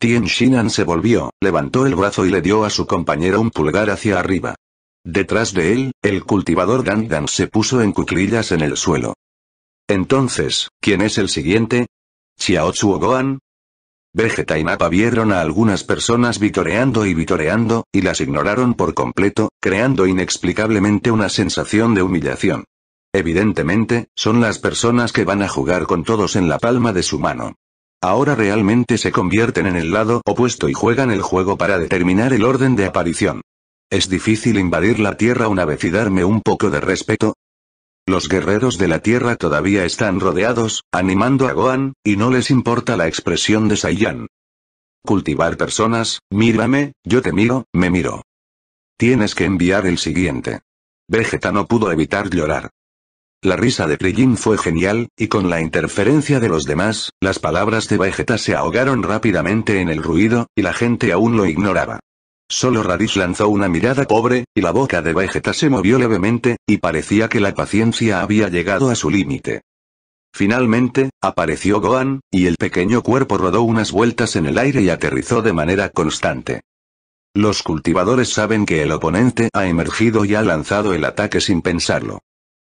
Tien Shinan se volvió, levantó el brazo y le dio a su compañero un pulgar hacia arriba. Detrás de él, el cultivador Dandan se puso en cuclillas en el suelo. Entonces, ¿quién es el siguiente? Xiao o Gohan? Vegeta y Nappa vieron a algunas personas vitoreando y vitoreando, y las ignoraron por completo, creando inexplicablemente una sensación de humillación. Evidentemente, son las personas que van a jugar con todos en la palma de su mano. Ahora realmente se convierten en el lado opuesto y juegan el juego para determinar el orden de aparición. Es difícil invadir la Tierra una vez y darme un poco de respeto. Los guerreros de la Tierra todavía están rodeados, animando a Gohan, y no les importa la expresión de Saiyan. Cultivar personas, mírame, yo te miro, me miro. Tienes que enviar el siguiente. Vegeta no pudo evitar llorar. La risa de Krillin fue genial, y con la interferencia de los demás, las palabras de Vegeta se ahogaron rápidamente en el ruido, y la gente aún lo ignoraba. Solo Radish lanzó una mirada pobre, y la boca de Vegeta se movió levemente, y parecía que la paciencia había llegado a su límite. Finalmente, apareció Gohan, y el pequeño cuerpo rodó unas vueltas en el aire y aterrizó de manera constante. Los cultivadores saben que el oponente ha emergido y ha lanzado el ataque sin pensarlo.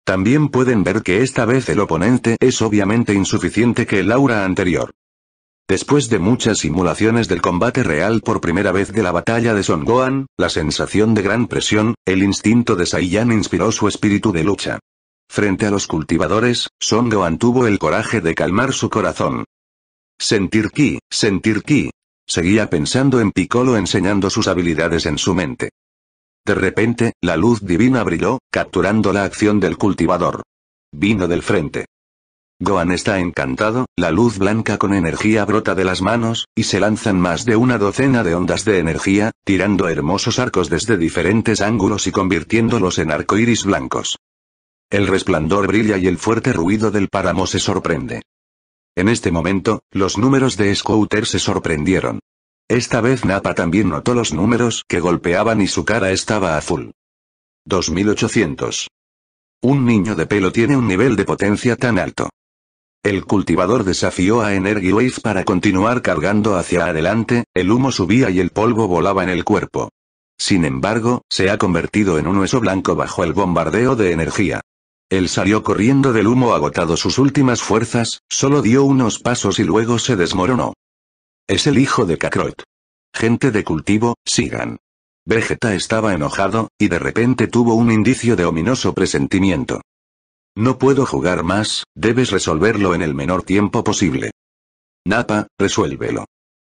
También pueden ver que esta vez el oponente es obviamente insuficiente que el aura anterior. Después de muchas simulaciones del combate real por primera vez de la batalla de Son la sensación de gran presión, el instinto de Saiyan inspiró su espíritu de lucha. Frente a los cultivadores, Son tuvo el coraje de calmar su corazón. Sentir ki, sentir ki. Seguía pensando en Piccolo enseñando sus habilidades en su mente. De repente, la luz divina brilló, capturando la acción del cultivador. Vino del frente. Gohan está encantado, la luz blanca con energía brota de las manos, y se lanzan más de una docena de ondas de energía, tirando hermosos arcos desde diferentes ángulos y convirtiéndolos en arcoíris blancos. El resplandor brilla y el fuerte ruido del páramo se sorprende. En este momento, los números de Scooter se sorprendieron. Esta vez Napa también notó los números que golpeaban y su cara estaba azul. 2800. Un niño de pelo tiene un nivel de potencia tan alto. El cultivador desafió a Energy Wave para continuar cargando hacia adelante, el humo subía y el polvo volaba en el cuerpo. Sin embargo, se ha convertido en un hueso blanco bajo el bombardeo de energía. Él salió corriendo del humo agotado sus últimas fuerzas, solo dio unos pasos y luego se desmoronó. Es el hijo de Kakroth. Gente de cultivo, sigan. Vegeta estaba enojado, y de repente tuvo un indicio de ominoso presentimiento. No puedo jugar más, debes resolverlo en el menor tiempo posible. Napa, resuélvelo.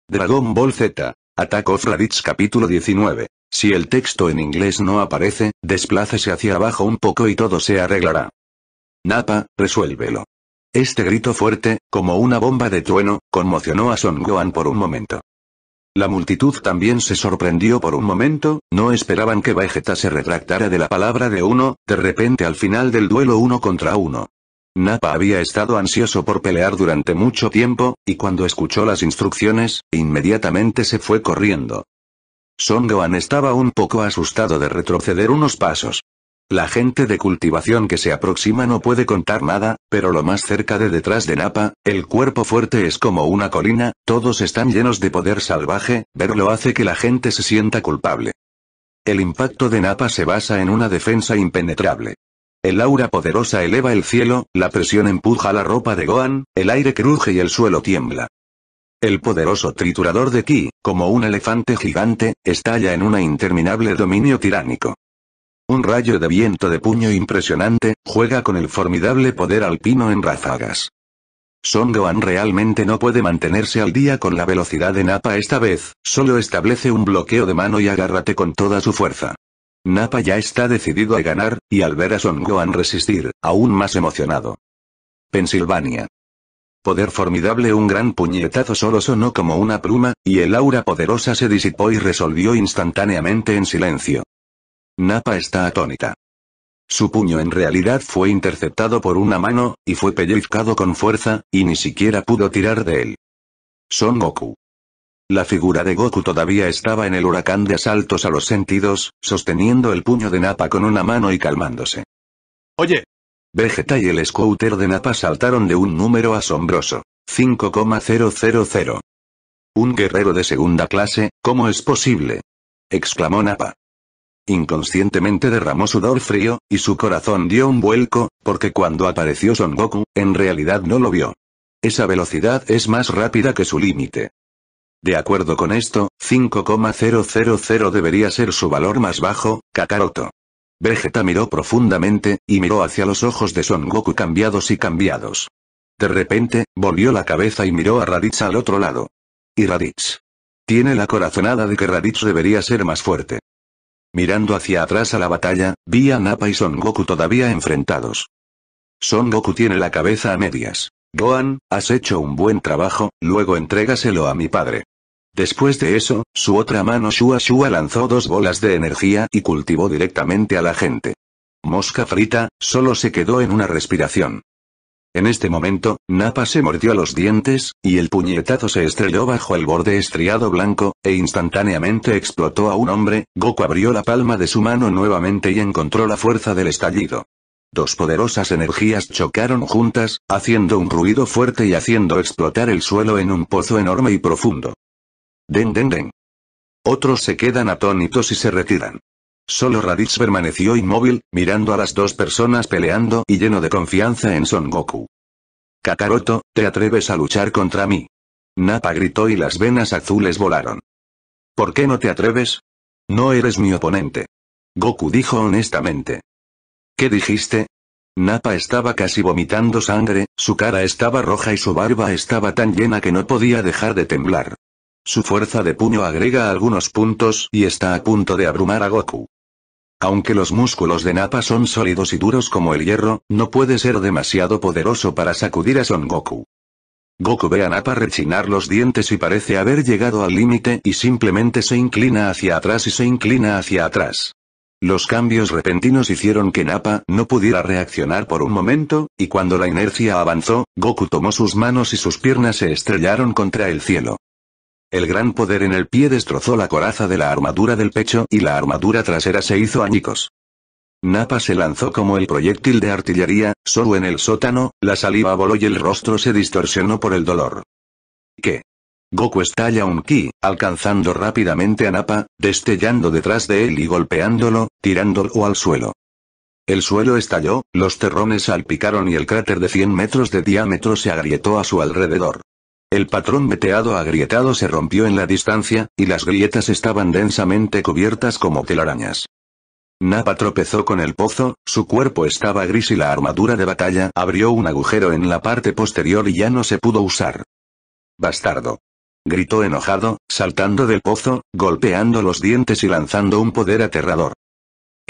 Dragon Ball Z. Attack of capítulo 19. Si el texto en inglés no aparece, desplácese hacia abajo un poco y todo se arreglará. Napa, resuélvelo. Este grito fuerte, como una bomba de trueno, conmocionó a Son Gohan por un momento. La multitud también se sorprendió por un momento, no esperaban que Vegeta se retractara de la palabra de uno, de repente al final del duelo uno contra uno. Napa había estado ansioso por pelear durante mucho tiempo, y cuando escuchó las instrucciones, inmediatamente se fue corriendo. Son Gohan estaba un poco asustado de retroceder unos pasos. La gente de cultivación que se aproxima no puede contar nada, pero lo más cerca de detrás de Napa, el cuerpo fuerte es como una colina, todos están llenos de poder salvaje, verlo hace que la gente se sienta culpable. El impacto de Napa se basa en una defensa impenetrable. El aura poderosa eleva el cielo, la presión empuja la ropa de Gohan, el aire cruje y el suelo tiembla. El poderoso triturador de Ki, como un elefante gigante, estalla en un interminable dominio tiránico. Un rayo de viento de puño impresionante, juega con el formidable poder alpino en ráfagas. Son Gohan realmente no puede mantenerse al día con la velocidad de Napa esta vez, solo establece un bloqueo de mano y agárrate con toda su fuerza. Napa ya está decidido a ganar, y al ver a Son Gohan resistir, aún más emocionado. Pensilvania. Poder formidable un gran puñetazo solo sonó como una pluma, y el aura poderosa se disipó y resolvió instantáneamente en silencio. Napa está atónita. Su puño en realidad fue interceptado por una mano, y fue pellizcado con fuerza, y ni siquiera pudo tirar de él. Son Goku. La figura de Goku todavía estaba en el huracán de asaltos a los sentidos, sosteniendo el puño de Napa con una mano y calmándose. Oye. Vegeta y el scouter de Napa saltaron de un número asombroso. 5,000. Un guerrero de segunda clase, ¿cómo es posible? exclamó Napa. Inconscientemente derramó sudor frío, y su corazón dio un vuelco, porque cuando apareció Son Goku, en realidad no lo vio. Esa velocidad es más rápida que su límite. De acuerdo con esto, 5,000 debería ser su valor más bajo, Kakaroto. Vegeta miró profundamente, y miró hacia los ojos de Son Goku cambiados y cambiados. De repente, volvió la cabeza y miró a Raditz al otro lado. Y Raditz. Tiene la corazonada de que Raditz debería ser más fuerte. Mirando hacia atrás a la batalla, vi a Nappa y Son Goku todavía enfrentados. Son Goku tiene la cabeza a medias. Gohan, has hecho un buen trabajo, luego entrégaselo a mi padre. Después de eso, su otra mano Shua Shua lanzó dos bolas de energía y cultivó directamente a la gente. Mosca frita, solo se quedó en una respiración. En este momento, Napa se mordió los dientes, y el puñetazo se estrelló bajo el borde estriado blanco, e instantáneamente explotó a un hombre, Goku abrió la palma de su mano nuevamente y encontró la fuerza del estallido. Dos poderosas energías chocaron juntas, haciendo un ruido fuerte y haciendo explotar el suelo en un pozo enorme y profundo. Den den den. Otros se quedan atónitos y se retiran. Solo Raditz permaneció inmóvil, mirando a las dos personas peleando y lleno de confianza en Son Goku. Kakaroto, ¿te atreves a luchar contra mí? Napa gritó y las venas azules volaron. ¿Por qué no te atreves? No eres mi oponente. Goku dijo honestamente. ¿Qué dijiste? Napa estaba casi vomitando sangre, su cara estaba roja y su barba estaba tan llena que no podía dejar de temblar. Su fuerza de puño agrega algunos puntos y está a punto de abrumar a Goku. Aunque los músculos de Napa son sólidos y duros como el hierro, no puede ser demasiado poderoso para sacudir a Son Goku. Goku ve a Napa rechinar los dientes y parece haber llegado al límite y simplemente se inclina hacia atrás y se inclina hacia atrás. Los cambios repentinos hicieron que Napa no pudiera reaccionar por un momento, y cuando la inercia avanzó, Goku tomó sus manos y sus piernas se estrellaron contra el cielo. El gran poder en el pie destrozó la coraza de la armadura del pecho y la armadura trasera se hizo añicos. Napa se lanzó como el proyectil de artillería, solo en el sótano, la saliva voló y el rostro se distorsionó por el dolor. ¿Qué? Goku estalla un ki, alcanzando rápidamente a Napa, destellando detrás de él y golpeándolo, tirándolo al suelo. El suelo estalló, los terrones salpicaron y el cráter de 100 metros de diámetro se agrietó a su alrededor. El patrón veteado agrietado se rompió en la distancia, y las grietas estaban densamente cubiertas como telarañas. Napa tropezó con el pozo, su cuerpo estaba gris y la armadura de batalla abrió un agujero en la parte posterior y ya no se pudo usar. Bastardo. Gritó enojado, saltando del pozo, golpeando los dientes y lanzando un poder aterrador.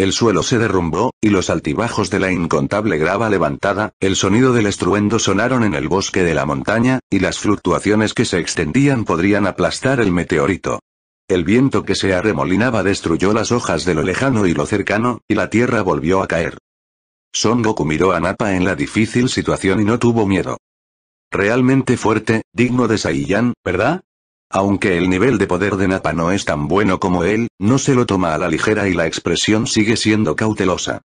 El suelo se derrumbó, y los altibajos de la incontable grava levantada, el sonido del estruendo sonaron en el bosque de la montaña, y las fluctuaciones que se extendían podrían aplastar el meteorito. El viento que se arremolinaba destruyó las hojas de lo lejano y lo cercano, y la tierra volvió a caer. Son Goku miró a Nappa en la difícil situación y no tuvo miedo. Realmente fuerte, digno de Saiyan, ¿verdad? Aunque el nivel de poder de Napa no es tan bueno como él, no se lo toma a la ligera y la expresión sigue siendo cautelosa.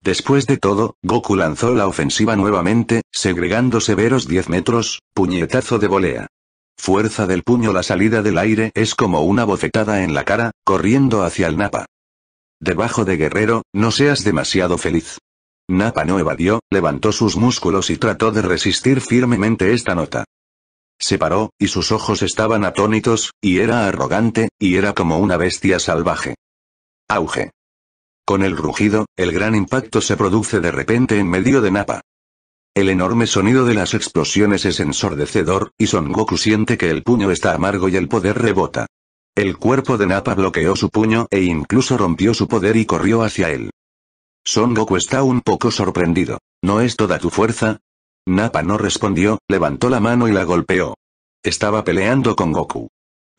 Después de todo, Goku lanzó la ofensiva nuevamente, segregando severos 10 metros, puñetazo de volea. Fuerza del puño La salida del aire es como una bofetada en la cara, corriendo hacia el Napa. Debajo de Guerrero, no seas demasiado feliz. Napa no evadió, levantó sus músculos y trató de resistir firmemente esta nota. Se paró, y sus ojos estaban atónitos, y era arrogante, y era como una bestia salvaje. Auge. Con el rugido, el gran impacto se produce de repente en medio de Napa. El enorme sonido de las explosiones es ensordecedor, y Son Goku siente que el puño está amargo y el poder rebota. El cuerpo de Napa bloqueó su puño e incluso rompió su poder y corrió hacia él. Son Goku está un poco sorprendido. ¿No es toda tu fuerza? Nappa no respondió, levantó la mano y la golpeó. Estaba peleando con Goku.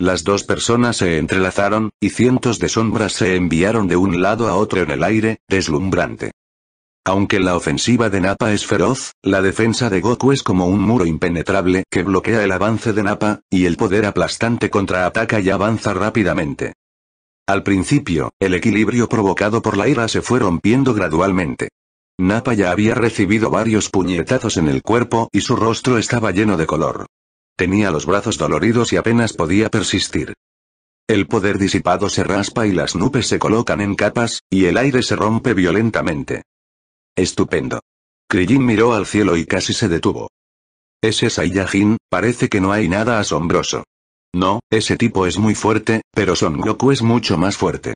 Las dos personas se entrelazaron, y cientos de sombras se enviaron de un lado a otro en el aire, deslumbrante. Aunque la ofensiva de Nappa es feroz, la defensa de Goku es como un muro impenetrable que bloquea el avance de Nappa, y el poder aplastante contraataca y avanza rápidamente. Al principio, el equilibrio provocado por la ira se fue rompiendo gradualmente. Napa ya había recibido varios puñetazos en el cuerpo y su rostro estaba lleno de color. Tenía los brazos doloridos y apenas podía persistir. El poder disipado se raspa y las nubes se colocan en capas, y el aire se rompe violentamente. Estupendo. Krillin miró al cielo y casi se detuvo. Ese Saiyajin, parece que no hay nada asombroso. No, ese tipo es muy fuerte, pero Son Goku es mucho más fuerte.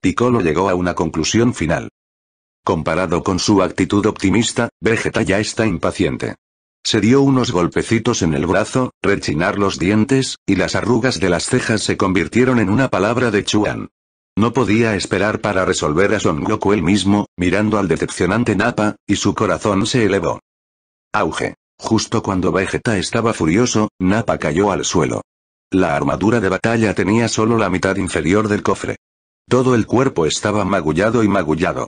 Piccolo llegó a una conclusión final. Comparado con su actitud optimista, Vegeta ya está impaciente. Se dio unos golpecitos en el brazo, rechinar los dientes, y las arrugas de las cejas se convirtieron en una palabra de Chuan. No podía esperar para resolver a Son Goku él mismo, mirando al decepcionante Napa, y su corazón se elevó. Auge. Justo cuando Vegeta estaba furioso, Napa cayó al suelo. La armadura de batalla tenía solo la mitad inferior del cofre. Todo el cuerpo estaba magullado y magullado.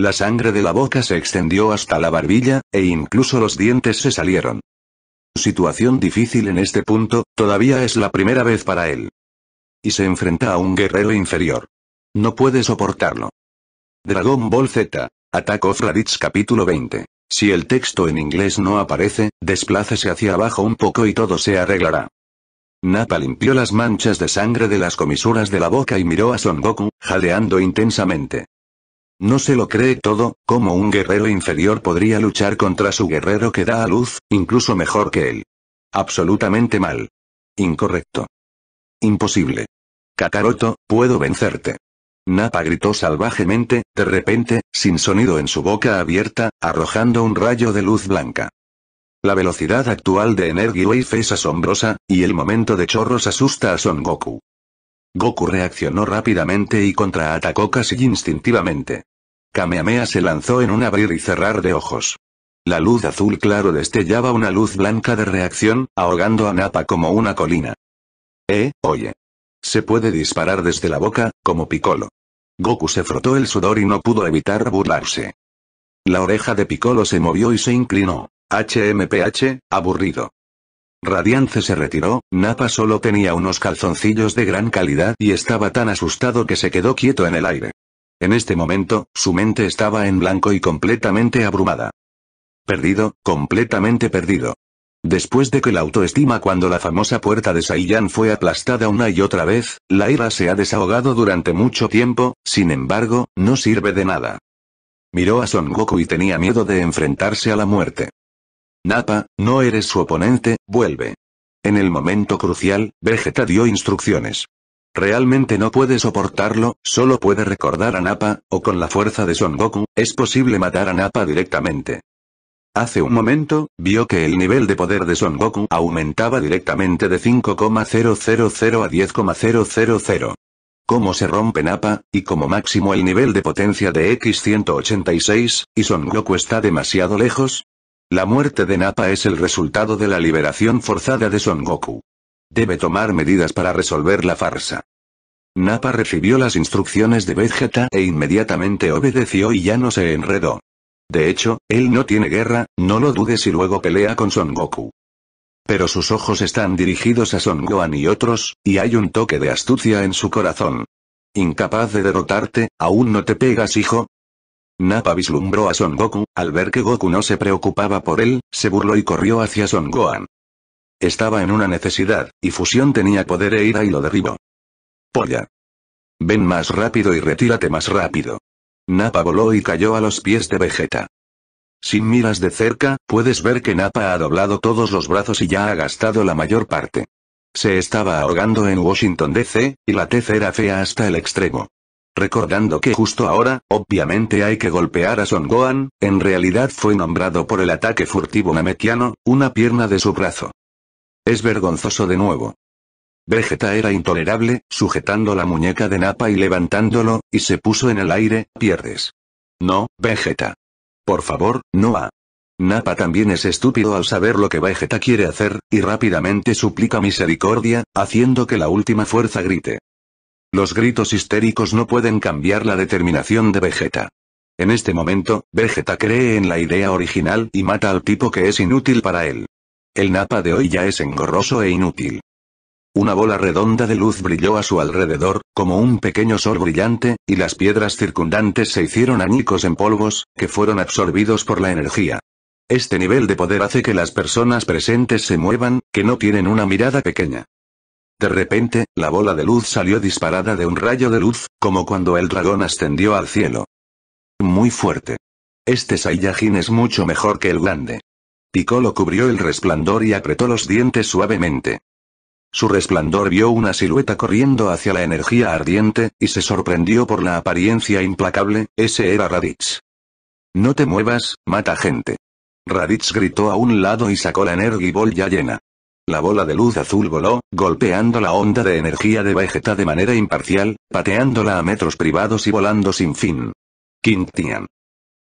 La sangre de la boca se extendió hasta la barbilla, e incluso los dientes se salieron. Situación difícil en este punto, todavía es la primera vez para él. Y se enfrenta a un guerrero inferior. No puede soportarlo. Dragon Ball Z. Ataco of capítulo 20. Si el texto en inglés no aparece, desplácese hacia abajo un poco y todo se arreglará. Napa limpió las manchas de sangre de las comisuras de la boca y miró a Son Goku, jadeando intensamente. No se lo cree todo, como un guerrero inferior podría luchar contra su guerrero que da a luz, incluso mejor que él. Absolutamente mal. Incorrecto. Imposible. Kakaroto, puedo vencerte. Napa gritó salvajemente, de repente, sin sonido en su boca abierta, arrojando un rayo de luz blanca. La velocidad actual de Energy Wave es asombrosa, y el momento de chorros asusta a Son Goku. Goku reaccionó rápidamente y contraatacó casi instintivamente. Kamehameha se lanzó en un abrir y cerrar de ojos. La luz azul claro destellaba una luz blanca de reacción, ahogando a Napa como una colina. Eh, oye. Se puede disparar desde la boca, como Piccolo. Goku se frotó el sudor y no pudo evitar burlarse. La oreja de Piccolo se movió y se inclinó. HMPH, aburrido. Radiance se retiró, Napa solo tenía unos calzoncillos de gran calidad y estaba tan asustado que se quedó quieto en el aire. En este momento, su mente estaba en blanco y completamente abrumada. Perdido, completamente perdido. Después de que la autoestima cuando la famosa puerta de Saiyan fue aplastada una y otra vez, la ira se ha desahogado durante mucho tiempo, sin embargo, no sirve de nada. Miró a Son Goku y tenía miedo de enfrentarse a la muerte. Nappa, no eres su oponente, vuelve. En el momento crucial, Vegeta dio instrucciones. Realmente no puede soportarlo, solo puede recordar a Nappa, o con la fuerza de Son Goku, es posible matar a Nappa directamente. Hace un momento, vio que el nivel de poder de Son Goku aumentaba directamente de 5,000 a 10,000. Cómo se rompe Nappa, y como máximo el nivel de potencia de X186, y Son Goku está demasiado lejos. La muerte de Nappa es el resultado de la liberación forzada de Son Goku. Debe tomar medidas para resolver la farsa. Napa recibió las instrucciones de Vegeta e inmediatamente obedeció y ya no se enredó. De hecho, él no tiene guerra, no lo dudes y luego pelea con Son Goku. Pero sus ojos están dirigidos a Son Gohan y otros, y hay un toque de astucia en su corazón. Incapaz de derrotarte, aún no te pegas hijo, Napa vislumbró a Son Goku, al ver que Goku no se preocupaba por él, se burló y corrió hacia Son Gohan. Estaba en una necesidad, y Fusión tenía poder e ira y lo derribó. Polla. Ven más rápido y retírate más rápido. Napa voló y cayó a los pies de Vegeta. Sin miras de cerca, puedes ver que Napa ha doblado todos los brazos y ya ha gastado la mayor parte. Se estaba ahogando en Washington DC, y la tez era fea hasta el extremo. Recordando que justo ahora, obviamente hay que golpear a Son Gohan, en realidad fue nombrado por el ataque furtivo namekiano, una pierna de su brazo. Es vergonzoso de nuevo. Vegeta era intolerable, sujetando la muñeca de Napa y levantándolo, y se puso en el aire, pierdes. No, Vegeta. Por favor, no Napa también es estúpido al saber lo que Vegeta quiere hacer, y rápidamente suplica misericordia, haciendo que la última fuerza grite. Los gritos histéricos no pueden cambiar la determinación de Vegeta. En este momento, Vegeta cree en la idea original y mata al tipo que es inútil para él. El Napa de hoy ya es engorroso e inútil. Una bola redonda de luz brilló a su alrededor, como un pequeño sol brillante, y las piedras circundantes se hicieron añicos en polvos, que fueron absorbidos por la energía. Este nivel de poder hace que las personas presentes se muevan, que no tienen una mirada pequeña. De repente, la bola de luz salió disparada de un rayo de luz, como cuando el dragón ascendió al cielo. Muy fuerte. Este Saiyajin es mucho mejor que el grande. Piccolo cubrió el resplandor y apretó los dientes suavemente. Su resplandor vio una silueta corriendo hacia la energía ardiente, y se sorprendió por la apariencia implacable, ese era Raditz. No te muevas, mata gente. Raditz gritó a un lado y sacó la Energy Ball ya llena. La bola de luz azul voló, golpeando la onda de energía de Vegeta de manera imparcial, pateándola a metros privados y volando sin fin. Quintian.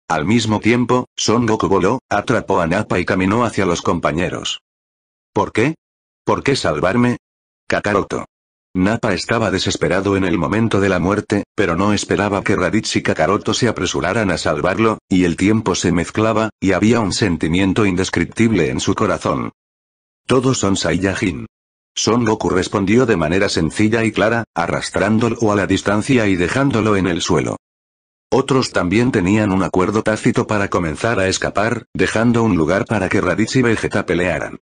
Al mismo tiempo, Son Goku voló, atrapó a Nappa y caminó hacia los compañeros. ¿Por qué? ¿Por qué salvarme? Kakaroto. Nappa estaba desesperado en el momento de la muerte, pero no esperaba que Raditz y Kakaroto se apresuraran a salvarlo, y el tiempo se mezclaba, y había un sentimiento indescriptible en su corazón. Todos son Saiyajin. Son Goku respondió de manera sencilla y clara, arrastrándolo a la distancia y dejándolo en el suelo. Otros también tenían un acuerdo tácito para comenzar a escapar, dejando un lugar para que Raditz y Vegeta pelearan.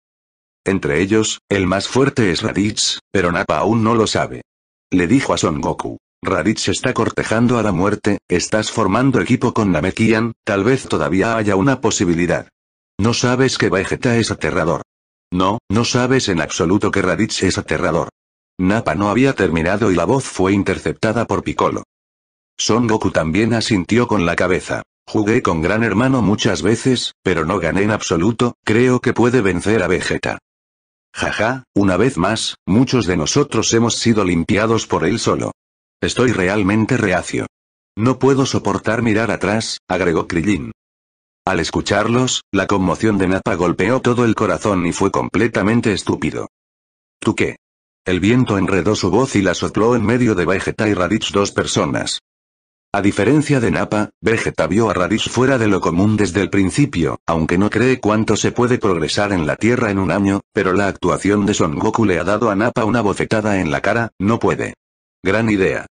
Entre ellos, el más fuerte es Raditz, pero Nappa aún no lo sabe. Le dijo a Son Goku. Raditz está cortejando a la muerte, estás formando equipo con Namekian, tal vez todavía haya una posibilidad. No sabes que Vegeta es aterrador. No, no sabes en absoluto que Raditz es aterrador. Nappa no había terminado y la voz fue interceptada por Piccolo. Son Goku también asintió con la cabeza. Jugué con Gran Hermano muchas veces, pero no gané en absoluto, creo que puede vencer a Vegeta. Jaja, una vez más, muchos de nosotros hemos sido limpiados por él solo. Estoy realmente reacio. No puedo soportar mirar atrás, agregó Krillin. Al escucharlos, la conmoción de Nappa golpeó todo el corazón y fue completamente estúpido. ¿Tú qué? El viento enredó su voz y la sopló en medio de Vegeta y Raditz dos personas. A diferencia de Napa, Vegeta vio a Raditz fuera de lo común desde el principio, aunque no cree cuánto se puede progresar en la Tierra en un año, pero la actuación de Son Goku le ha dado a Napa una bofetada en la cara, no puede. Gran idea.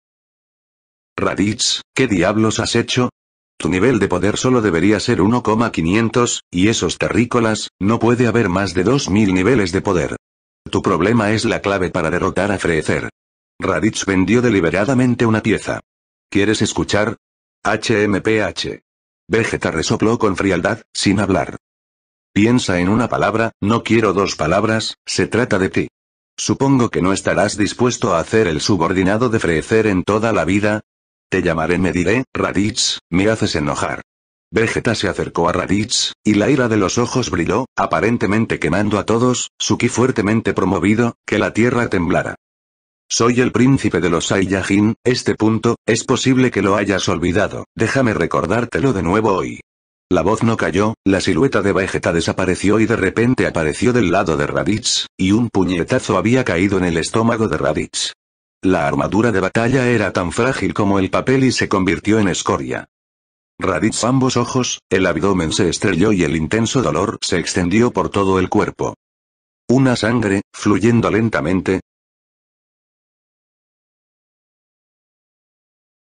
Raditz, ¿qué diablos has hecho? Tu nivel de poder solo debería ser 1,500, y esos terrícolas, no puede haber más de 2000 niveles de poder. Tu problema es la clave para derrotar a Freezer. Raditz vendió deliberadamente una pieza. ¿Quieres escuchar? HMPH. Vegeta resopló con frialdad, sin hablar. Piensa en una palabra, no quiero dos palabras, se trata de ti. Supongo que no estarás dispuesto a hacer el subordinado de frecer en toda la vida. Te llamaré me diré, Raditz, me haces enojar. Vegeta se acercó a Raditz, y la ira de los ojos brilló, aparentemente quemando a todos, su ki fuertemente promovido, que la tierra temblara. Soy el príncipe de los Saiyajin, este punto, es posible que lo hayas olvidado, déjame recordártelo de nuevo hoy. La voz no cayó, la silueta de Vegeta desapareció y de repente apareció del lado de Raditz, y un puñetazo había caído en el estómago de Raditz. La armadura de batalla era tan frágil como el papel y se convirtió en escoria. Raditz ambos ojos, el abdomen se estrelló y el intenso dolor se extendió por todo el cuerpo. Una sangre, fluyendo lentamente,